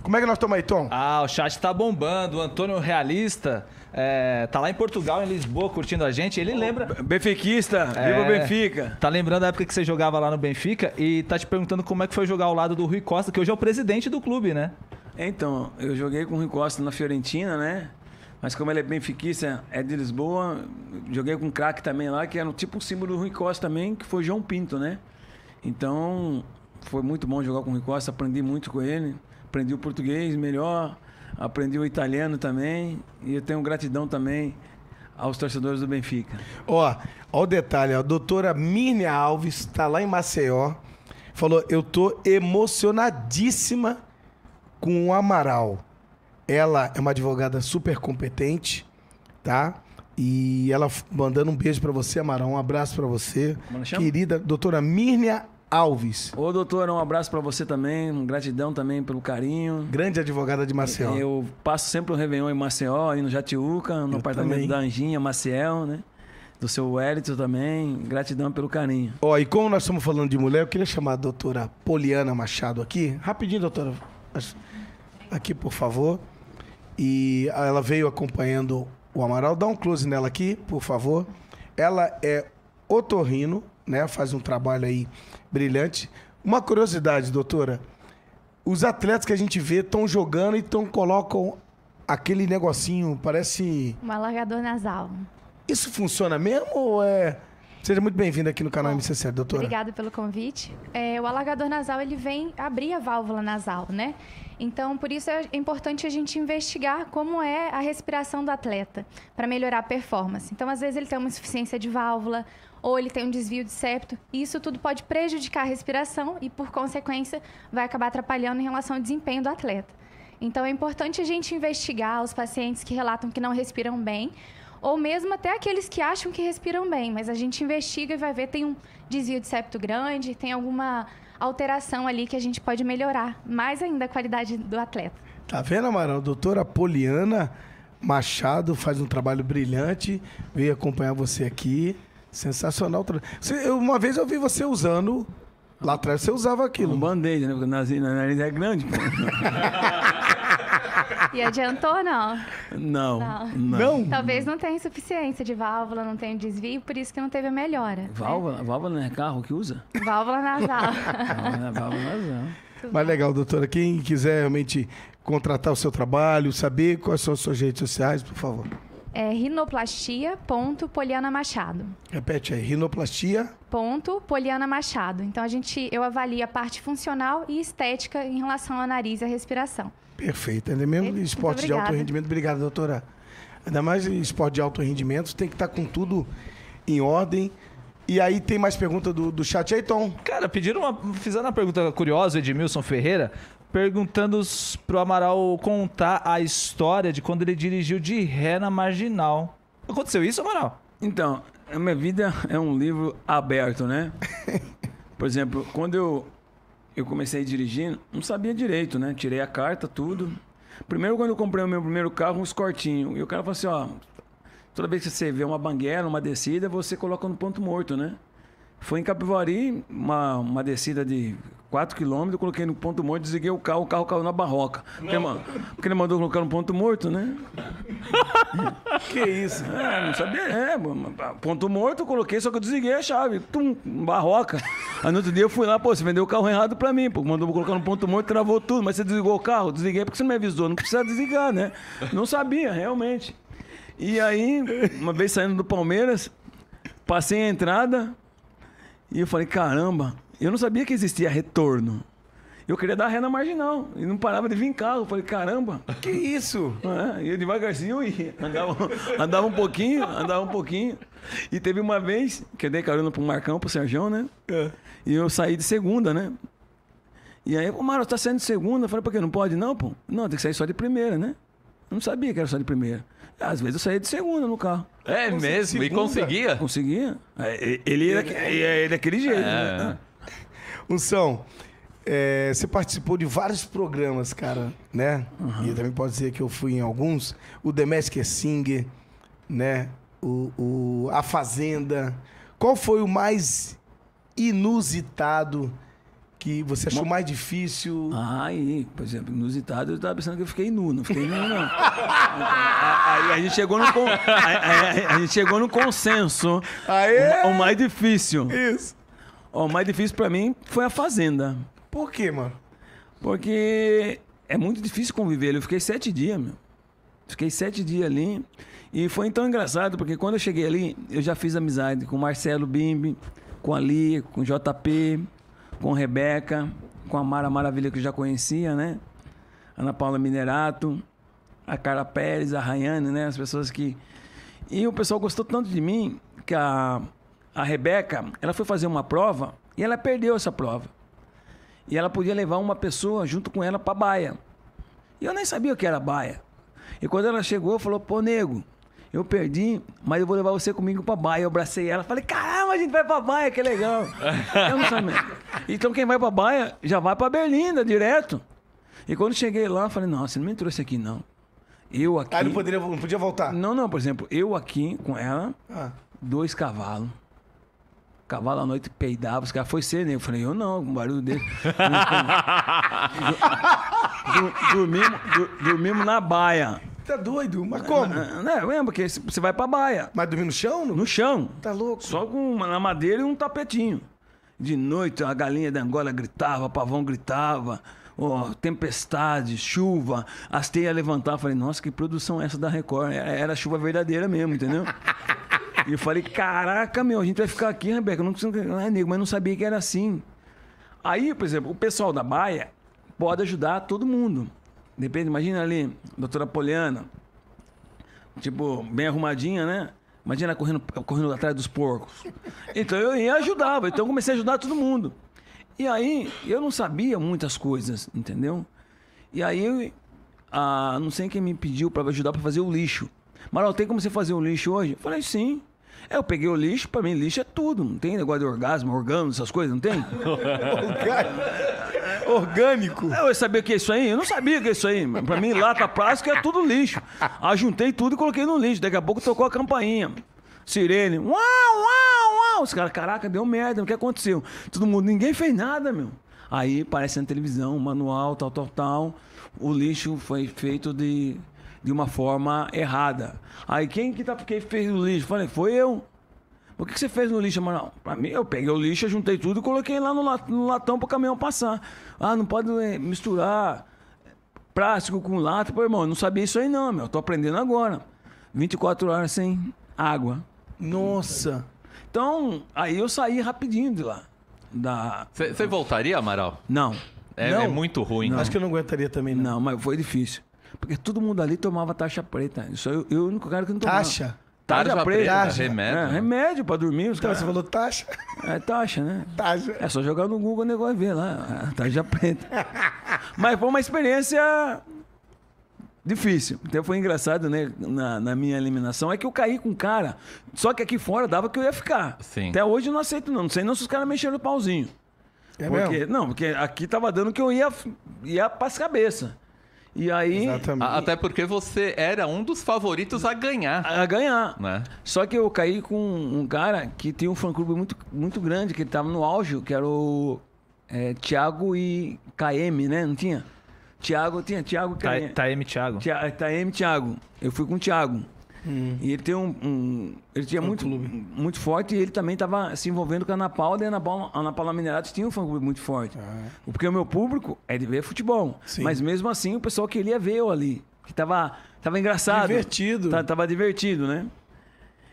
Como é que nós estamos aí, Tom? Ah, o chat está bombando. O Antônio Realista é, tá lá em Portugal, em Lisboa, curtindo a gente. Ele lembra. Benfiquista, é, viva o Benfica. Tá lembrando a época que você jogava lá no Benfica e tá te perguntando como é que foi jogar ao lado do Rui Costa, que hoje é o presidente do clube, né? É, então, eu joguei com o Rui Costa na Fiorentina, né? Mas como ele é benfiquista, é de Lisboa, joguei com um craque também lá, que era tipo um símbolo do Rui Costa também, que foi João Pinto, né? Então, foi muito bom jogar com o Rui Costa, aprendi muito com ele, aprendi o português melhor, aprendi o italiano também, e eu tenho gratidão também aos torcedores do Benfica. Ó, ó o detalhe, ó, a doutora Mirna Alves está lá em Maceió, falou, eu tô emocionadíssima com o Amaral. Ela é uma advogada super competente, tá? E ela mandando um beijo para você, Amaral, um abraço para você. Querida doutora Mirnia Alves. Ô, doutora, um abraço para você também, gratidão também pelo carinho. Grande advogada de Maceió. Eu, passo sempre o um Réveillon em Maceió, aí no Jatiuca, no eu apartamento também. da Anjinha Maciel, né? Do seu elito também, gratidão pelo carinho. Ó, oh, e como nós estamos falando de mulher, eu queria chamar a doutora Poliana Machado aqui. Rapidinho, doutora aqui, por favor. E ela veio acompanhando o Amaral. Dá um close nela aqui, por favor. Ela é otorrino, né? Faz um trabalho aí brilhante. Uma curiosidade, doutora. Os atletas que a gente vê estão jogando e tão colocam aquele negocinho, parece. Um alargador nasal. Isso funciona mesmo ou é. Seja muito bem-vindo aqui no canal Bom, MCC, doutora. Obrigada pelo convite. É, o alargador nasal, ele vem abrir a válvula nasal, né? Então, por isso é importante a gente investigar como é a respiração do atleta para melhorar a performance. Então, às vezes ele tem uma insuficiência de válvula ou ele tem um desvio de septo, e isso tudo pode prejudicar a respiração e, por consequência, vai acabar atrapalhando em relação ao desempenho do atleta. Então, é importante a gente investigar os pacientes que relatam que não respiram bem, ou mesmo até aqueles que acham que respiram bem, mas a gente investiga e vai ver tem um desvio de septo grande, tem alguma alteração ali que a gente pode melhorar mais ainda a qualidade do atleta. Tá vendo, Amaral? Doutora Poliana Machado faz um trabalho brilhante, veio acompanhar você aqui. Sensacional. uma vez eu vi você usando. Lá atrás você usava aquilo. Um band-aid, né? Porque o nariz é grande. <laughs> E adiantou, não? Não. Não. não. Talvez não tenha insuficiência de válvula, não tenha desvio, por isso que não teve a melhora. Válvula? Né? Válvula não é carro que usa? Válvula nasal. válvula, nasal. Mas legal, doutora. Quem quiser realmente contratar o seu trabalho, saber quais são as suas redes sociais, por favor. É rinoplastia.poliana Machado. Repete aí, rinoplastia. Ponto Poliana Machado. Então a gente eu avalio a parte funcional e estética em relação ao nariz e à respiração. Perfeito. Ainda mesmo Perfeito. esporte de alto rendimento. Obrigado, doutora. Ainda mais esporte de alto rendimento, tem que estar tá com tudo em ordem. E aí tem mais pergunta do, do chat aí, Tom. Cara, pediram uma. Fizeram uma pergunta curiosa, Edmilson Ferreira, perguntando pro Amaral contar a história de quando ele dirigiu de ré na marginal. Aconteceu isso, Amaral? Então, a minha vida é um livro aberto, né? <laughs> Por exemplo, quando eu eu comecei dirigindo, não sabia direito, né? Tirei a carta, tudo. Primeiro, quando eu comprei o meu primeiro carro, uns cortinhos. E o cara falou assim: ó, toda vez que você vê uma banguela, uma descida, você coloca no ponto morto, né? Foi em Capivari, uma, uma descida de 4 km, coloquei no ponto morto, desliguei o carro, o carro caiu na barroca. Porque, porque ele mandou colocar no ponto morto, né? que isso? É, não sabia. É, ponto morto, eu coloquei, só que eu desliguei a chave. Tum, barroca. Aí no outro dia eu fui lá, pô, você vendeu o carro errado pra mim, pô. Mandou colocar no ponto morto, travou tudo. Mas você desligou o carro? Desliguei porque você não me avisou. Não precisa desligar, né? Não sabia, realmente. E aí, uma vez saindo do Palmeiras, passei a entrada e eu falei, caramba, eu não sabia que existia retorno. Eu queria dar na marginal. E não parava de vir em carro. Eu falei, caramba, que isso? <laughs> É, e eu devagarzinho e Andava, andava um pouquinho, andava um pouquinho. E teve uma vez que eu dei carona pro Marcão, pro Serjão, né? É. E eu saí de segunda, né? E aí, ô você tá saindo de segunda? Eu falei, por quê? Não pode não, pô? Não, tem que sair só de primeira, né? Eu não sabia que era só de primeira. Às vezes eu saía de segunda no carro. É Consegui, mesmo? Segunda. E conseguia? Conseguia. Ele é, ele é daquele jeito, é. né? Unção, é é, você participou de vários programas, cara, né? Uhum. E também pode dizer que eu fui em alguns. O The Masked é Singer, né? O, o, a Fazenda. Qual foi o mais inusitado que você achou mais difícil? Ah, aí, por exemplo, inusitado, eu estava pensando que eu fiquei nu, não fiquei nu, não. Então, a, a, a, gente chegou no con, a, a, gente chegou no consenso. Aê! O, o mais difícil. Isso. O mais difícil para mim foi a Fazenda. Por quê, mano? Porque é muito difícil conviver. Eu fiquei sete dias, meu. Fiquei sete dias ali. E foi tão engraçado, porque quando eu cheguei ali, eu já fiz amizade com o Marcelo Bimbi, com a Lia, com o JP, com a Rebeca, com a Mara Maravilha que eu já conhecia, né? Ana Paula Minerato, a Cara Pérez, a Rayane, né? As pessoas que. E o pessoal gostou tanto de mim que a, a Rebeca, ela foi fazer uma prova e ela perdeu essa prova. E ela podia levar uma pessoa junto com ela para baia. E eu nem sabia o que era baia. E quando ela chegou, falou: pô, nego, eu perdi, mas eu vou levar você comigo pra baia. Eu abracei ela, falei: caramba, a gente vai pra baia, que legal. <laughs> eu não sabia. Então quem vai pra baia já vai pra Berlinda direto. E quando cheguei lá, falei: "Nossa, você não me trouxe aqui não. Eu aqui. Ah, não, poderia, não podia voltar? Não, não, por exemplo, eu aqui com ela, ah. dois cavalos. Cavalo à noite peidava, os caras foi ser, né? Eu falei, eu não, com o barulho dele. <laughs> dormimos, na baia. Tá doido? Mas é, como? É, né, eu lembro porque você vai pra baia. Mas dormir no chão? No... chão. Tá louco? Só com na madeira e um tapetinho. De noite, a galinha da Angola gritava, pavão gritava, oh, tempestade, chuva, as teias levantavam. Falei, nossa, que produção é essa da Record? Era, era chuva verdadeira mesmo, entendeu? <laughs> e eu falei, caraca, meu, a gente vai ficar aqui, Rebeca, não precisa. Ah, né, nego, mas não sabia que era assim. Aí, por exemplo, o pessoal da Baia pode ajudar todo mundo. Depende, imagina ali, doutora Poliana, tipo, bem arrumadinha, né? Imagina ela correndo, correndo atrás dos porcos. Então eu ia ajudava, então eu comecei a ajudar todo mundo. E aí, eu não sabia muitas coisas, entendeu? E aí, a não sei quem me pediu para ajudar para fazer o lixo. Maral, tem como você fazer o lixo hoje? Eu falei, sim. É, eu peguei o lixo, pra mim lixo é tudo. Não tem negócio de orgasmo, orgânico, essas coisas, não tem? <laughs> Orgânico? É, eu sabia o que é isso aí? Eu não sabia o que é isso aí. Pra mim, lata plástica é tudo lixo. Ajuntei tudo e coloquei no lixo. Daqui a pouco tocou a campainha. Sirene. Uau, uau, uau. Os caras, caraca, deu merda. O que aconteceu? Todo mundo, ninguém fez nada, meu. Aí aparece na televisão, manual, tal, tal, tal. O lixo foi feito de de uma forma errada. Aí quem que tá quem fez o lixo? Falei, foi eu. O que, que você fez no lixo, Amaral? Pra mim, eu peguei o lixo, juntei tudo e coloquei lá no, no latão pro caminhão passar. Ah, não pode eh, misturar plástico com lata. Pô, irmão, eu não sabia isso aí não, meu. Eu tô aprendendo agora. 24 horas sem água. Nossa! Então, aí eu saí rapidinho de lá. Da... Você voltaria, Amaral? Não. É, é não. é muito ruim. Não. Acho que eu não aguentaria também, não. Não, mas foi difícil. Porque todo mundo ali tomava taxa preta. Só eu, eu o único cara que não tomava. Taxa? Taxa, taxa preta. Taxa. Remédio. É, né? remédio pra dormir. Os então, caras... Você falou taxa? É taxa, né? Taxa. É só jogar no Google o negócio e ver lá. Taxa preta. Mas foi uma experiência difícil. então foi engraçado, né? Na, na, minha eliminação. É que eu caí com o cara. Só que aqui fora dava que eu ia ficar. Sim. Até hoje eu não aceito, não. Não sei não se os caras mexeram no pauzinho. É porque, mesmo? Não, porque aqui tava dando que eu ia, ia pras cabeça. E aí. até porque você era um dos favoritos a ganhar. A, ganhar. Né? Só que eu caí com um cara que tinha um fã-clube muito, muito grande, que estava no auge, que era o é, Thiago e KM, né? Não tinha? Thiago, tinha Thiago e KM. Tá, Taeme Thiago. Taeme Thiago. Eu fui com o Thiago. Hum. E ele tem um, um ele tinha é muito, muito forte e ele também estava se envolvendo com a Ana Paula e a Ana Paula, a Ana Paula tinha um fã clube muito forte. Ah. Porque o meu público é de ver futebol. Sim. Mas mesmo assim o pessoal queria ver eu ali. Que tava, tava engraçado. Divertido. estava tava divertido, né?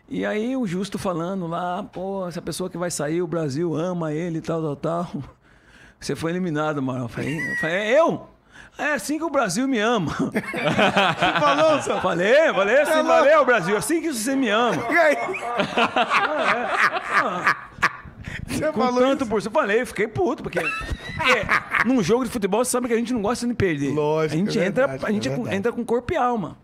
E aí o Justo falando lá, pô, essa pessoa que vai sair, o Brasil ama ele, tal, tal, tal. <laughs> Você foi eliminado, mano. Eu falei, eu? É é assim que o Brasil me ama. Você <laughs> falou, Sam? Falei, falei assim, falou. valeu, Brasil. Assim que você me ama. Ah, é. Ah, você com falou tanto isso? por cento. Falei, fiquei puto, porque, num jogo de futebol você sabe que a gente não gosta de perder. Lógico. A gente, é entra, verdade, a gente é entra com corpo e alma.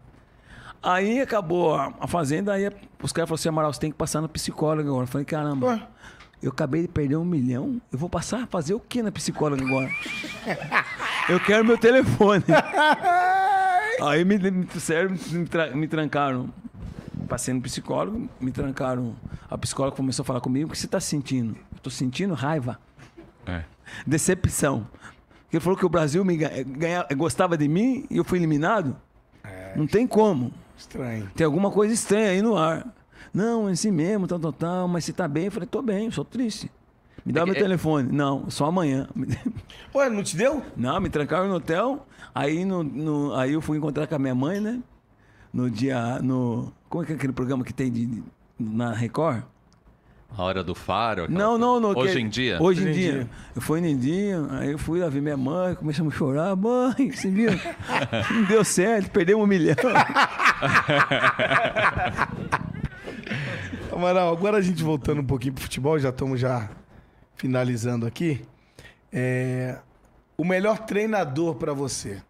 Aí acabou a, a fazenda, aí os caras falaram assim: Amaral, você tem que passar no psicólogo agora. Eu falei, caramba. Ué eu acabei de perder um milhão, eu vou passar a fazer o que na psicóloga agora? <laughs> eu quero meu telefone. <laughs> Aí me, me, me, me trancaram. Passei no psicólogo, me trancaram. A psicóloga começou a falar comigo, o que você está sentindo? Eu tô sentindo raiva. É. Decepção. Ele falou que o Brasil me ganha, gostava de mim e eu fui eliminado. É. Não tem como. Estranho. Tem alguma coisa estranha aí no ar. Não, é assim mesmo, tal, tal, tal. Mas você tá bem? Eu falei, tô bem, eu sou triste. Me dá é, meu é telefone. Não, só amanhã. <laughs> Ué, não te deu? Não, me trancaram no hotel. Aí, no, no, aí eu fui encontrar com a minha mãe, né? No dia. No, como é que é aquele programa que tem de, de na Record? A Hora do Faro? Não, não, não. Hoje que... em dia? Hoje, hoje em dia. dia. Eu fui no dia, aí eu fui lá ver minha mãe, começamos a chorar. Mãe, você viu? não deu certo, perdemos um milhão. <laughs> <laughs> Amaral, agora a gente voltando um pouquinho pro futebol, já estamos já finalizando aqui. É, o melhor treinador para você?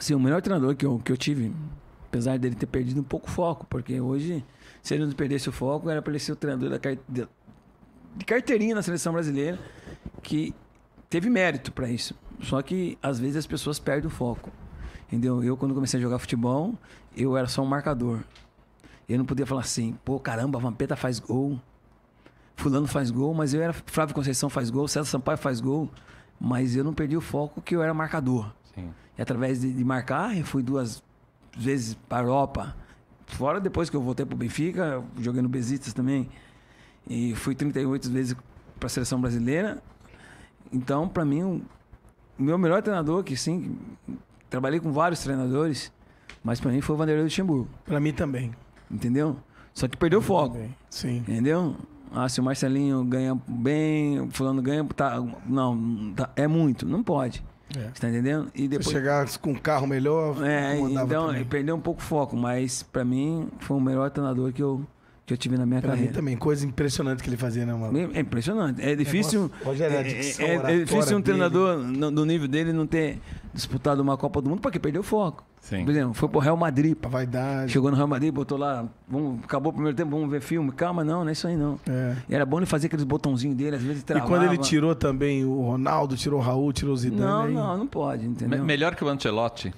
Sim, o melhor treinador que eu, que eu tive, apesar dele ter perdido um pouco o foco, porque hoje, se ele não perdesse o foco, era para ele ser o treinador da, de, de carteirinha na seleção brasileira, que teve mérito para isso. Só que às vezes as pessoas perdem o foco. Entendeu? Eu, quando comecei a jogar futebol, eu era só um marcador. Eu não podia falar assim, pô, caramba, a Vampeta faz gol. Fulano faz gol, mas eu era. Flávio Conceição faz gol, César Sampaio faz gol. Mas eu não perdi o foco que eu era marcador. Sim. E através de, de marcar, eu fui duas vezes para a Europa. Fora depois que eu voltei para o Benfica, joguei no Besiktas também. E fui 38 vezes para a seleção brasileira. Então, para mim, o meu melhor treinador, que sim, trabalhei com vários treinadores, mas para mim foi o Vanderlei Luxemburgo. Para mim também. Entendeu? Só que perdeu o foco. Sim. Entendeu? Ah, se o Marcelinho ganha bem, o fulano ganha, tá, não, tá, é muito, não pode. É. tá entendendo? E depois... Se chegar com um carro melhor, é, então também. perdeu um pouco o foco, mas para mim foi o melhor treinador que eu que eu tive na minha pra carreira. Mim também, coisa impressionante que ele fazia, né, mano? É impressionante. É difícil. Negócio, é, é, é, difícil um treinador no, do nível dele não ter disputado uma Copa do Mundo porque perdeu o foco. Sim. Por exemplo, foi pro Real Madrid. A vaidade. Chegou no Real Madrid, botou lá, vamos, acabou o primeiro tempo, vamos ver filme. Calma, não, não é isso aí não. É. E era bom ele fazer aqueles botãozinhos dele, às vezes travava. E quando ele tirou também o Ronaldo, tirou o Raul, tirou o Zidane. Não, aí... não, não pode, entendeu? Me melhor que o Ancelotti.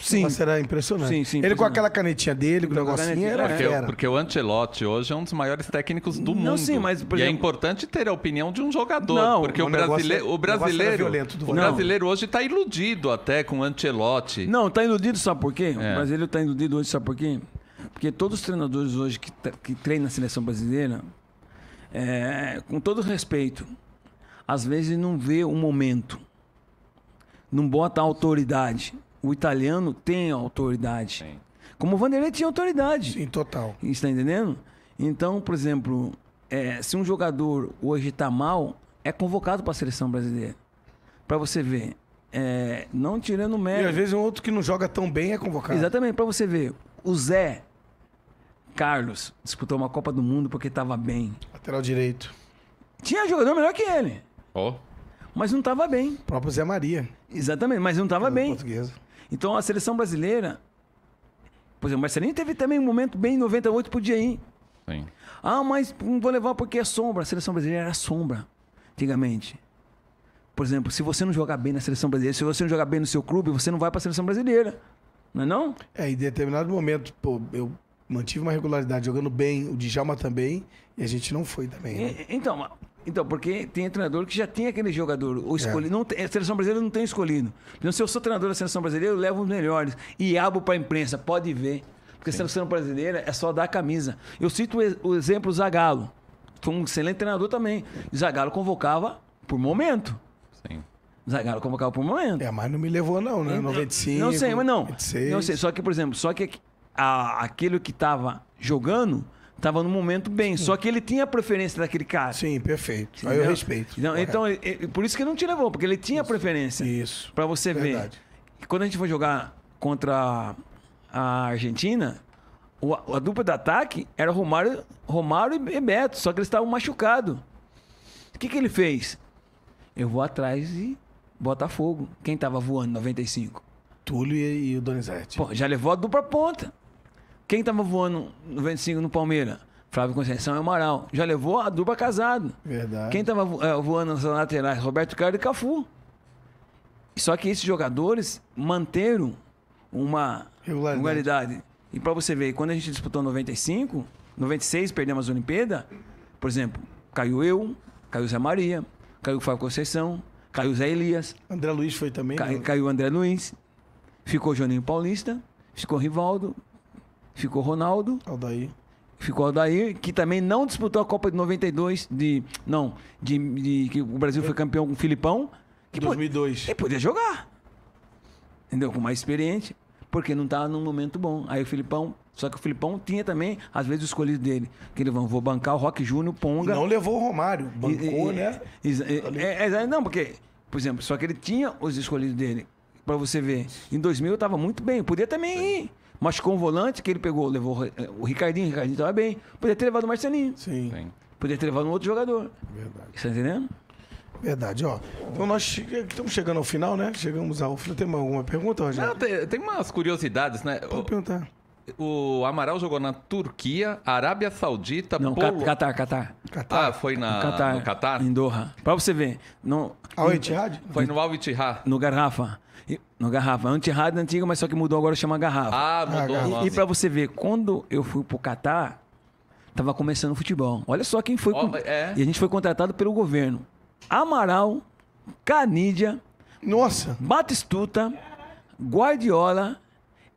Sim. Mas será impressionante. Sim, sim, ele com aquela canetinha dele, com o negocinho, era né? porque, Porque o Ancelotti hoje é um dos maiores técnicos do não, mundo. Sim, mas, e é importante ter a opinião de um jogador. Não, porque o, o brasileiro, é- o brasileiro, o, violento, o brasileiro hoje está iludido até com o Ancelotti. Não, está iludido, sabe por quê? É. O brasileiro está iludido hoje, sabe por quê? Porque todos os treinadores hoje que, tá- que treinam na seleção brasileira, é, com todo respeito, às vezes não vê o momento, não bota autoridade o italiano tem autoridade. Sim. Como o Vanderlei tinha autoridade. Sim, total. Está entendendo? Então, por exemplo, é, se um jogador hoje está mal, é convocado para a seleção brasileira. Para você ver. É, não tirando o mérito. E às vezes um outro que não joga tão bem é convocado. Exatamente, para você ver. O Zé Carlos disputou uma Copa do Mundo porque estava bem. Lateral direito. Tinha jogador melhor que ele. Ó. Oh. Mas não estava bem. O próprio Zé Maria. Exatamente, mas não estava bem. Portuguesa. Então a seleção brasileira. Por exemplo, o Marcelinho teve também um momento bem em 98, podia ir. Sim. Ah, mas não vou levar porque é sombra. A seleção brasileira era sombra, antigamente. Por exemplo, se você não jogar bem na seleção brasileira, se você não jogar bem no seu clube, você não vai para a seleção brasileira. Não é não? É, em determinado momento, pô, eu mantive uma regularidade jogando bem, o Djalma também, e a gente não foi também. Né? E, então, então, porque tem treinador que já tem aquele jogador. O escolhido, é. não tem, a seleção brasileira não tem escolhido. Então, se eu sou treinador da seleção brasileira, eu levo os melhores. E abro para a imprensa, pode ver. Porque Sim. a seleção brasileira é só dar a camisa. Eu cito o exemplo Zagallo. Foi um excelente treinador também. Zagallo convocava por momento. Sim. Zagallo convocava por momento. É, mas não me levou não, né? 95. Então, não sei, mas não. 26. Não sei, só que, por exemplo, só que a, aquele que estava jogando Tava num momento bem. Sim. Só que ele tinha a preferência daquele cara. Sim, perfeito. Aí eu respeito. Então, então por isso que ele não te levou, porque ele tinha a preferência. Isso. Para você Verdade. ver. quando a gente foi jogar contra a Argentina, a dupla de ataque era Romário, Romário e Beto, só que eles estavam machucados. O que, que ele fez? Eu vou atrás e Botafogo. Quem tava voando 95? Túlio e, e o Donizete. Pô, já levou a dupla ponta. Quem estava voando no 25 no Palmeiras? Flávio Conceição e Amaral. Já levou a Duba casado. Verdade. Quem estava é, voando nas laterais? Roberto Carlos e Cafu. Só que esses jogadores manteram uma regularidade. regularidade. E para você ver, quando a gente disputou 95, 96 perdemos a Olimpíada, por exemplo, caiu eu, caiu Zé Maria, caiu Flávio Conceição, caiu Zé Elias. André Luiz foi também. Cai, né? Caiu André Luiz, ficou Joninho Paulista, ficou Rivaldo, ficou Ronaldo. Aldair. Ficou Aldair, que também não disputou a Copa de 92, de. Não, de, de que o Brasil foi campeão com o Filipão. Que 2002. Pod, ele podia jogar. Entendeu? Com mais experiência. Porque não estava tá num momento bom. Aí o Filipão. Só que o Filipão tinha também, às vezes, o escolhido dele. Que ele vão, vou bancar o Rock Júnior, Ponga. Não levou o Romário. Bancou, e, né? É, é, é, não, porque, por exemplo, só que ele tinha os escolhidos dele para você ver. Em 2000 eu tava muito bem, eu podia também ir. Mas com o volante que ele pegou, levou o eh, Ricardinho, o Ricardinho estava bem. Podia ter levado o Marcelinho. Sim. Sim. ter levado um outro jogador. Verdade. Você está entendendo? Verdade, ó. Então nós eh, estamos chegando ao final, né? Chegamos ao final. Tem alguma pergunta, Rogério? Não, tem, tem umas curiosidades, né? Pode o, perguntar. O Amaral jogou na Turquia, Arábia Saudita, Não, Polo... Catar, Catar. Catar. Ah, foi na, Catar, no Catar? Em Doha. você ver. No... Al Ittihad? Foi no Al Ittihad. No Garrafa. Na garrafa. Antirrádio antiga, mas só que mudou agora, chama garrafa. Ah, mudou. Ah, e, e para você ver, quando eu fui pro Catar, tava começando o futebol. Olha só quem foi. Oh, com... é. E a gente foi contratado pelo governo. Amaral, Canídia, Nossa. Batistuta, Guardiola,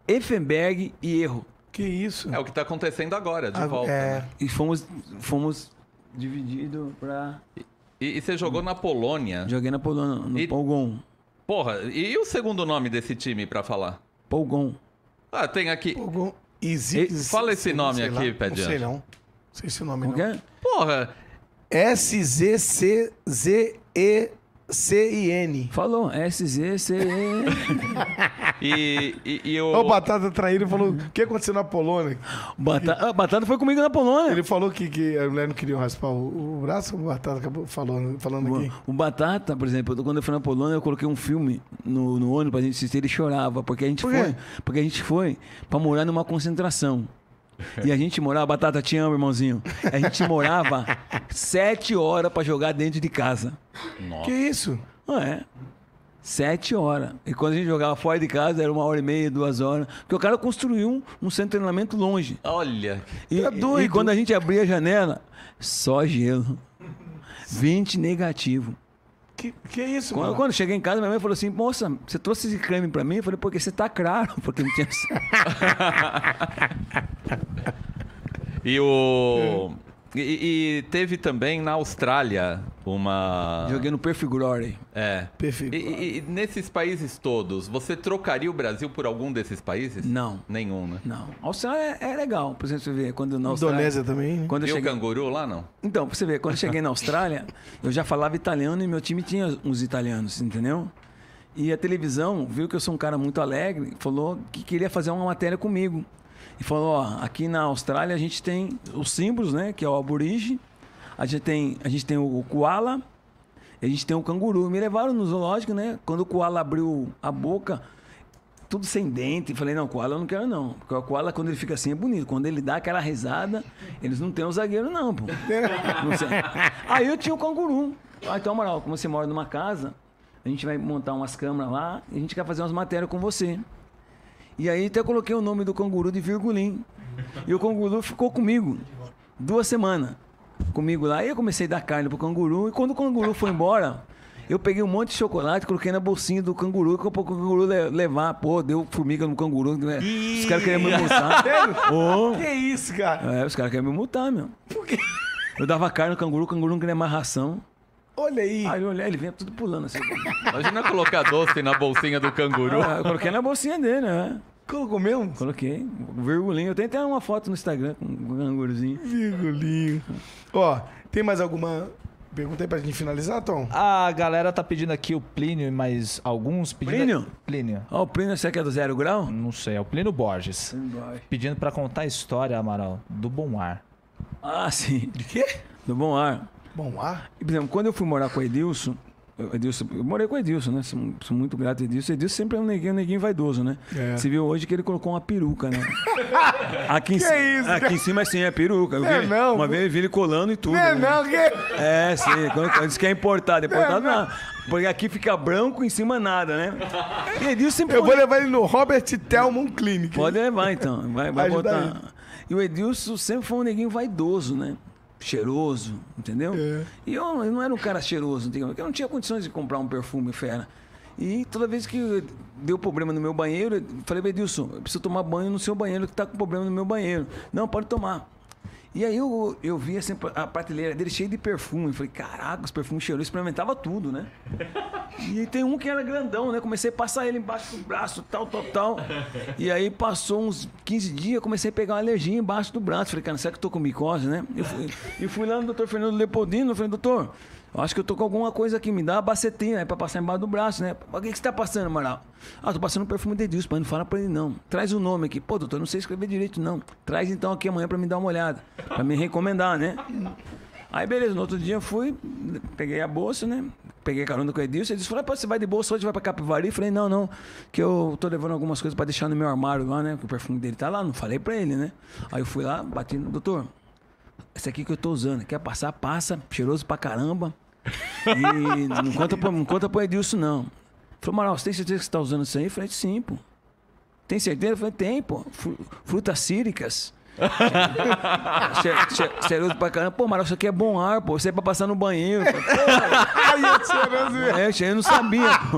Effenberg e Erro. Que isso? É o que está acontecendo agora, de ah, volta. É. Né? E fomos, fomos divididos para. E, e, você jogou na Polônia? Joguei na Polônia, no e... Polgon. Porra, e o segundo nome desse time para falar? Pogon. Ah, tem aqui. Polgon. Isis. Fala esse nome aqui, Pedro. Não sei não. Não sei esse nome não. É? Porra. S-Z-C-Z-E C e N. Falou, S, <laughs> Z, C, E. e, e, e O Batata traíra falou: o que aconteceu na Polônia? Bata... Ah, Batata foi comigo na Polônia. Ele falou que, que a mulher não queria raspar o, o braço, o Batata acabou falando, falando aqui. O, o Batata, por exemplo, quando eu fui na Polônia, eu coloquei um filme no, no ônibus pra gente assistir, ele chorava, porque a gente por foi. Porque a gente foi pra morar numa concentração. E a gente morava, Batata, te amo, irmãozinho. A gente morava sete horas para jogar dentro de casa. Nossa. Que isso? é. Sete horas. E quando a gente jogava fora de casa, era uma hora e meia, duas horas. Porque o cara construiu um, um centro de treinamento longe. Olha. E, tá doido. e quando a gente abria a janela, só gelo. 20 negativo. Que, que isso, quando, mano? Quando cheguei em casa, minha mãe falou assim: Moça, você trouxe esse creme pra mim? Eu falei: Porque você tá claro, <laughs> porque não tinha. e o. É. E, e, teve também na Austrália uma. Joguei no Perfigurore. É. Perfigurore. E, e, nesses países todos, você trocaria o Brasil por algum desses países? Não. Nenhum, né? Não. A Austrália é, é legal, por exemplo, você vê. Quando na Austrália, Indonésia também. Né? Quando eu cheguei... canguru lá, não? Então, pra você ver, quando eu cheguei na Austrália, <laughs> eu já falava italiano e meu time tinha uns italianos, entendeu? E a televisão viu que eu sou um cara muito alegre, falou que queria fazer uma matéria comigo e falou: ó, aqui na Austrália a gente tem os símbolos, né? Que é o aborige, a gente tem, a gente tem o koala, a gente tem o canguru. Me levaram no zoológico, né? Quando o koala abriu a boca, tudo sem dente. Falei, não, koala eu não quero não. Porque o koala, quando ele fica assim, é bonito. Quando ele dá aquela risada, eles não tem um zagueiro não, pô. <laughs> Não Aí eu tinha o canguru. Ah, então, moral, como você mora numa casa, a gente vai montar umas câmeras lá e a gente quer fazer umas matérias com você. E aí até coloquei o nome do canguru de Virgulim. E o canguru ficou comigo duas semanas. Comigo lá. E eu comecei a dar carne pro canguru. E quando o canguru foi embora, eu peguei um monte de chocolate, coloquei na bolsinha do canguru. e o canguru levar. Pô, deu formiga no canguru. Né? Os caras queriam me multar. <laughs> oh. Que isso, cara? É, os caras queriam me multar, meu. Por quê? Eu dava carne no canguru, o canguru não queria mais ração. Olha aí. Aí olha, ele vem tudo pulando assim. Imagina colocar doce na bolsinha do canguru. Ah, eu coloquei na bolsinha dele, né? Colocou mesmo? Coloquei. Virgulinho. Eu tenho até uma foto no Instagram com um canguruzinho. Virgulinho. Ó, tem mais alguma pergunta aí pra gente finalizar, Tom? A galera tá pedindo aqui o Plínio, e mais alguns Plínio? Plínio. Ó, o Plínio, você que é do Zero Grau? Não sei, é o Plínio Borges. Plínio Borges. Pedindo pra contar a história, Amaral, do Bom Ar. Ah, sim. De quê? Do Bom Ar. Bom ar? E, por exemplo, quando eu fui morar com o Edilson, Edilson, eu morei com o Edilson, né? Sou, sou muito grato a Edilson. Edilson sempre é um neguinho, um neguinho vaidoso, né? É. Você viu hoje que ele colocou uma peruca, né? <laughs> Aqui em, que é isso, aqui cara? em cima, é sim, é peruca. Eu é vi, não. Uma vez eu vi ele colando e tudo. Não, é né? não, que... É, sim. Quando, quando diz que é importado, é, é importado não, não. não. Porque aqui fica branco em cima nada, né? E Edilson sempre... Eu vou levar ele no Robert Thelman Clinic. Pode levar, então. Vai, vai, botar... E o Edilson sempre foi um neguinho vaidoso, né? cheiroso, entendeu? É. E eu, eu, não era um cara cheiroso, eu não tinha condições de comprar um perfume fera. E toda vez que deu problema no meu banheiro, eu falei, Edilson, eu preciso tomar banho no seu banheiro, que está com problema no meu banheiro. Não, pode tomar. E aí eu, eu vi assim, a prateleira dele cheia de perfume. falei, caraca, os perfumes cheirosos, experimentava tudo, né? <laughs> E tem um que era grandão, né? Comecei a passar ele embaixo do braço, tal, tal, tal. E aí passou uns 15 dias, comecei a pegar uma alergia embaixo do braço. Falei, cara, será que eu tô com micose, né? E fui, eu fui lá no doutor Fernando Leopoldino, falei, doutor, eu acho que eu tô com alguma coisa que me dá uma bacetinha, aí é pra passar embaixo do braço, né? O que, que você tá passando, Amaral? Ah, tô passando um perfume de Deus, mas não fala pra ele não. Traz o nome aqui. Pô, doutor, não sei escrever direito, não. Traz então aqui amanhã pra me dar uma olhada. Pra me recomendar, né? Aí beleza, no outro dia eu fui, peguei a bolsa, né? Peguei carona com o Edilson. Ele disse: você vai de bolsa hoje, vai pra Capivari? Eu falei: não, não, que eu tô levando algumas coisas pra deixar no meu armário lá, né? Que o perfume dele tá lá. Não falei pra ele, né? Aí eu fui lá, bati no doutor esse aqui que eu tô usando. Quer passar? Passa. Cheiroso pra caramba. E <laughs> não conta pra, não conta pra Edilson, não. Falou, Maral, você tem certeza que você tá usando isso aí? Eu falei, sim, pô. Tem certeza? Eu falei, tem, pô. Frutas círicas. <laughs> Cheiroso pra caramba. Pô, Maral, isso aqui é bom ar, pô. Isso aí é pra passar no banheiro. Pô, Aí é cheiroso É, eu não sabia, pô.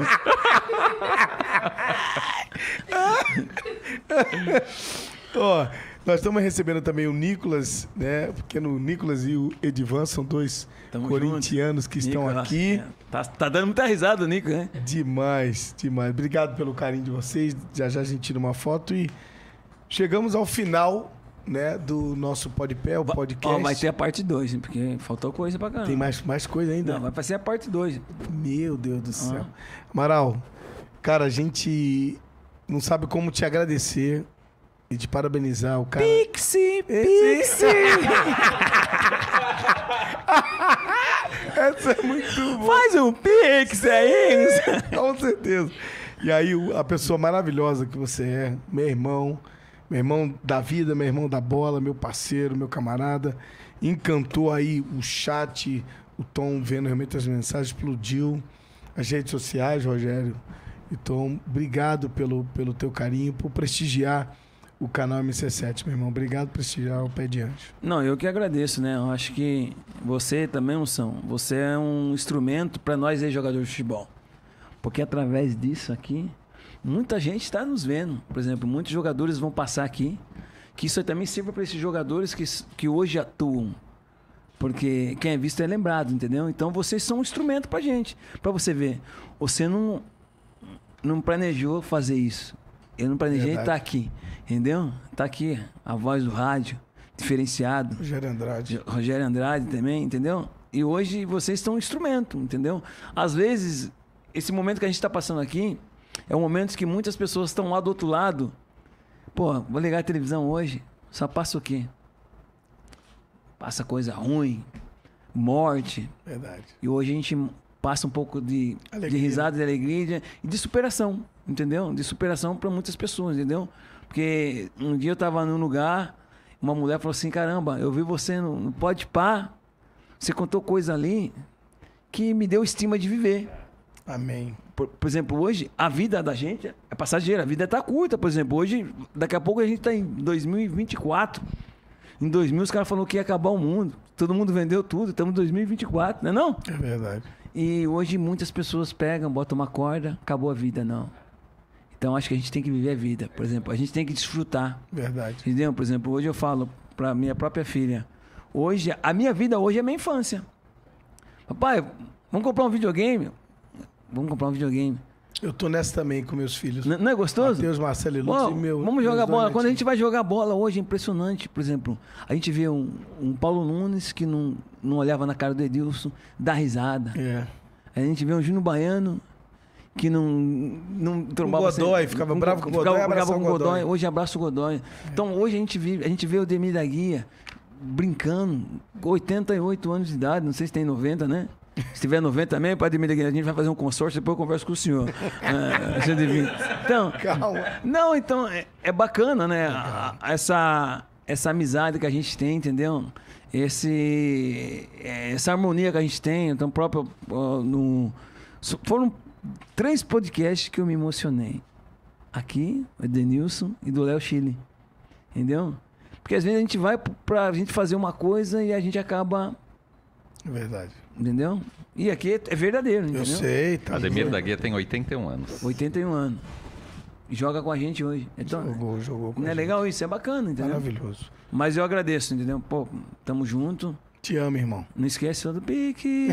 Ó... Nós estamos recebendo também o Nicolas, né? Porque o Nicolas e o Edivan são dois Tamo corintianos junto. que estão Nicolas, aqui. É. Tá, tá, dando muita risada, Nico, né? Demais, demais. Obrigado pelo carinho de vocês. Já já a gente tira uma foto e chegamos ao final né, do nosso podpé, o podcast. mas vai ter a parte 2, porque faltou coisa pra caramba. Tem mais, mais coisa ainda? Não, vai ser a parte 2. Meu Deus do céu. Ah. cara, a gente não sabe como te agradecer e de parabenizar o cara. Pixie! Pixie! <laughs> Essa é muito boa. Faz um pix aí! É com certeza. E aí, a pessoa maravilhosa que você é, meu irmão, meu irmão da vida, meu irmão da bola, meu parceiro, meu camarada, encantou aí o chat, o Tom vendo realmente as mensagens, explodiu. As redes sociais, Rogério Então, obrigado pelo, pelo teu carinho, por prestigiar o canal MC7, meu irmão. Obrigado por estirar o pé de anjo. Não, eu que agradeço, né? Eu acho que você também, é Unção, você é um instrumento para nós aí, jogadores de futebol. Porque através disso aqui, muita gente está nos vendo. Por exemplo, muitos jogadores vão passar aqui. Que isso também sirva para esses jogadores que, que hoje atuam. Porque quem é visto é lembrado, entendeu? Então vocês são um instrumento pra gente. para você ver. Você não, não planejou fazer isso. Eu não planejei estar tá aqui, entendeu? Tá aqui, a voz do rádio, diferenciado. Rogério Andrade. Rogério Andrade também, entendeu? E hoje vocês estão um instrumento, entendeu? Às vezes, esse momento que a gente está passando aqui é um momento que muitas pessoas estão lá do outro lado. Pô, vou ligar a televisão hoje, só passa o quê? Passa coisa ruim, morte. Verdade. E hoje a gente passa um pouco de, alegria. de risada, de alegria e de superação entendeu? De superação para muitas pessoas, entendeu? Porque um dia eu estava num lugar, uma mulher falou assim: caramba, eu vi você no, no Pode Par, você contou coisa ali que me deu estima de viver. Amém. Por, por, exemplo, hoje, a vida da gente é passageira, a vida está curta, por exemplo. Hoje, daqui a pouco a gente está em 2024. Em 2000 os caras falaram que ia acabar o mundo. Todo mundo vendeu tudo, estamos em 2024, não é não? É verdade. E hoje muitas pessoas pegam, botam uma corda, acabou a vida, não. Então acho que a gente tem que viver a vida, por exemplo. A gente tem que desfrutar. Verdade. Entendeu? Por exemplo, hoje eu falo para minha própria filha. Hoje, a minha vida hoje é minha infância. Papai, vamos comprar um videogame? Vamos comprar um videogame. Eu tô nessa também com meus filhos. Não, não é gostoso? Deus Marcelo e Lúcio Bom, meu. Vamos jogar bola. Quando a gente vai jogar bola hoje, é impressionante. Por exemplo, a gente vê um, um Paulo Nunes que não, não olhava na cara do Edilson, dá risada. É. A gente vê um Júnior Baiano que não, não trombava. O Godoy, ficava não, bravo com o Godoy. Ficava, ficava com o Godoy. Godoy, hoje abraço o Godoy. Então hoje a gente, vive, a gente vê o Demir da Guia brincando, 88 anos de idade, não sei se tem 90, né? Se tiver 90 também, pode me ligar. A gente vai fazer um consórcio, depois eu converso com o senhor. <laughs> É, então, Calma. Não, então, é, é bacana, né? A, a, essa, essa amizade que a gente tem, entendeu? Esse, é, essa harmonia que a gente tem. Então, próprio. Uh, no, foram três podcasts que eu me emocionei. Aqui, o Edenilson e do Léo Chile. Entendeu? Porque às vezes a gente vai pra gente fazer uma coisa e a gente acaba. Verdade. Entendeu? E aqui é, é verdadeiro, entendeu? Eu sei, tá. Ademir da Guia tem 81 anos. 81 anos. Joga com a gente hoje. Então, jogou, jogou com Não é legal isso? É bacana, entendeu? Maravilhoso. Mas eu agradeço, entendeu? Pô, tamo junto. Te amo, irmão. Não esquece do pique.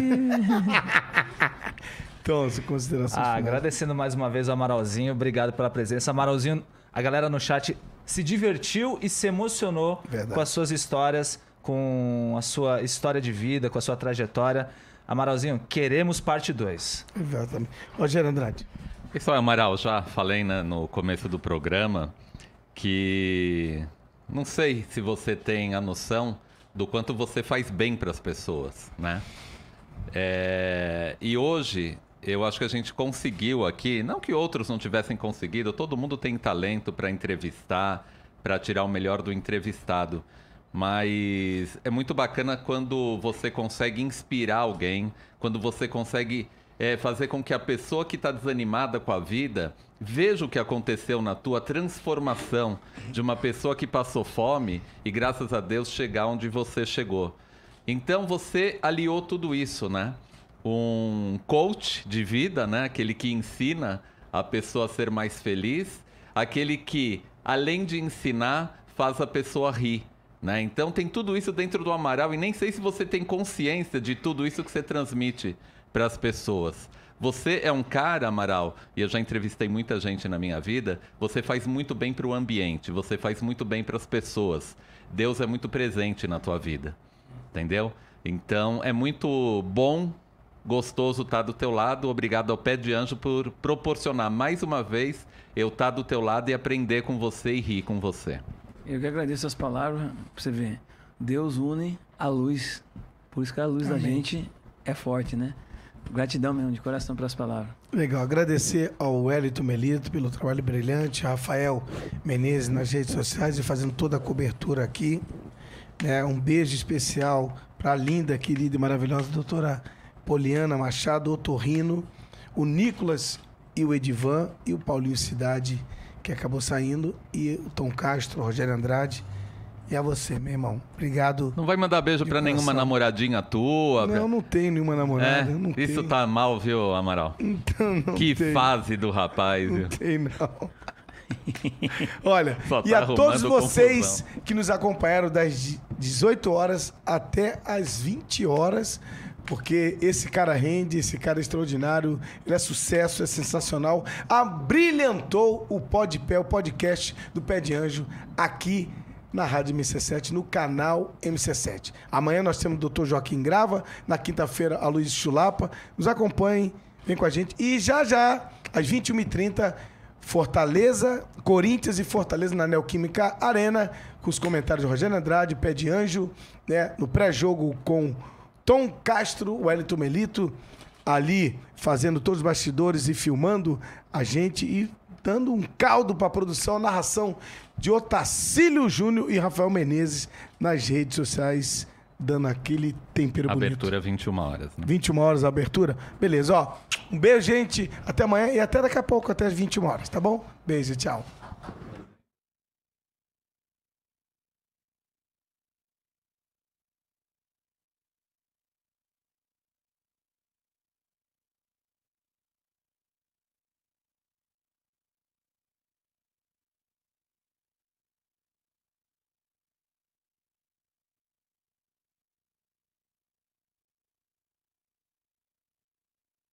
<laughs> Então, as considerações. Ah, agradecendo mais uma vez ao Amaralzinho, obrigado pela presença. Amaralzinho, a galera no chat se divertiu e se emocionou Verdade. com as suas histórias, com a sua história de vida, com a sua trajetória. Amaralzinho, queremos parte 2. Exatamente. Rogério Andrade. Pessoal, Amaral, já falei né, no começo do programa que não sei se você tem a noção do quanto você faz bem para as pessoas, né? É, e hoje eu acho que a gente conseguiu aqui, não que outros não tivessem conseguido, todo mundo tem talento para entrevistar, para tirar o melhor do entrevistado. Mas é muito bacana quando você consegue inspirar alguém, quando você consegue é, fazer com que a pessoa que está desanimada com a vida veja o que aconteceu na tua transformação de uma pessoa que passou fome e, graças a Deus, chegar onde você chegou. Então você aliou tudo isso, né? um coach de vida, né? Aquele que ensina a pessoa a ser mais feliz, aquele que, além de ensinar, faz a pessoa rir. Né? Então tem tudo isso dentro do Amaral e nem sei se você tem consciência de tudo isso que você transmite para as pessoas. Você é um cara, Amaral, e eu já entrevistei muita gente na minha vida. Você faz muito bem para o ambiente, você faz muito bem para as pessoas. Deus é muito presente na tua vida, entendeu? Então é muito bom Gostoso estar tá do teu lado. Obrigado ao Pé de Anjo por proporcionar mais uma vez eu estar tá do teu lado e aprender com você e rir com você. Eu que agradeço as palavras. Pra você ver, Deus une a luz. Por isso que a luz Amém. da gente é forte, né? Gratidão mesmo, de coração pelas palavras. Legal, agradecer ao Wellington Melito pelo trabalho brilhante, a Rafael Menezes nas redes sociais e fazendo toda a cobertura aqui. É, um beijo especial para a linda, querida e maravilhosa doutora Poliana Machado, Otorrino, Torrino, o Nicolas e o Edivan e o Paulinho Cidade, que acabou saindo, e o Tom Castro, o Rogério Andrade. E a você, meu irmão. Obrigado. Não vai mandar beijo para nenhuma namoradinha tua? Não, não tenho nenhuma namorada. É, não isso tenho. tá mal, viu, Amaral? <laughs> Então, não Que tenho. fase do rapaz, não viu? Não tem, não. <laughs> Olha, tá e a todos vocês confusão. que nos acompanharam das 18 horas até as 20 horas porque esse cara rende, esse cara é extraordinário, ele é sucesso, é sensacional. Abrilhantou ah, o de Pé, o podcast do Pé de Anjo, aqui na Rádio MC7, no canal MC7. Amanhã nós temos o Dr. Joaquim Grava, na quinta-feira a Luiz Chulapa. Nos acompanhem, vem com a gente. E já já, às 21h30, Fortaleza, Corinthians e Fortaleza na Neoquímica Arena, com os comentários de Rogério Andrade, Pé de Anjo, né, no pré-jogo com Tom Castro, Wellington Melito, ali fazendo todos os bastidores e filmando a gente e dando um caldo para a produção, narração de Otacílio Júnior e Rafael Menezes nas redes sociais, dando aquele tempero abertura bonito. Abertura 21 horas. Né? 21 horas a abertura. Beleza, ó. Um beijo, gente. Até amanhã e até daqui a pouco, até as 21 horas, tá bom? Beijo, tchau.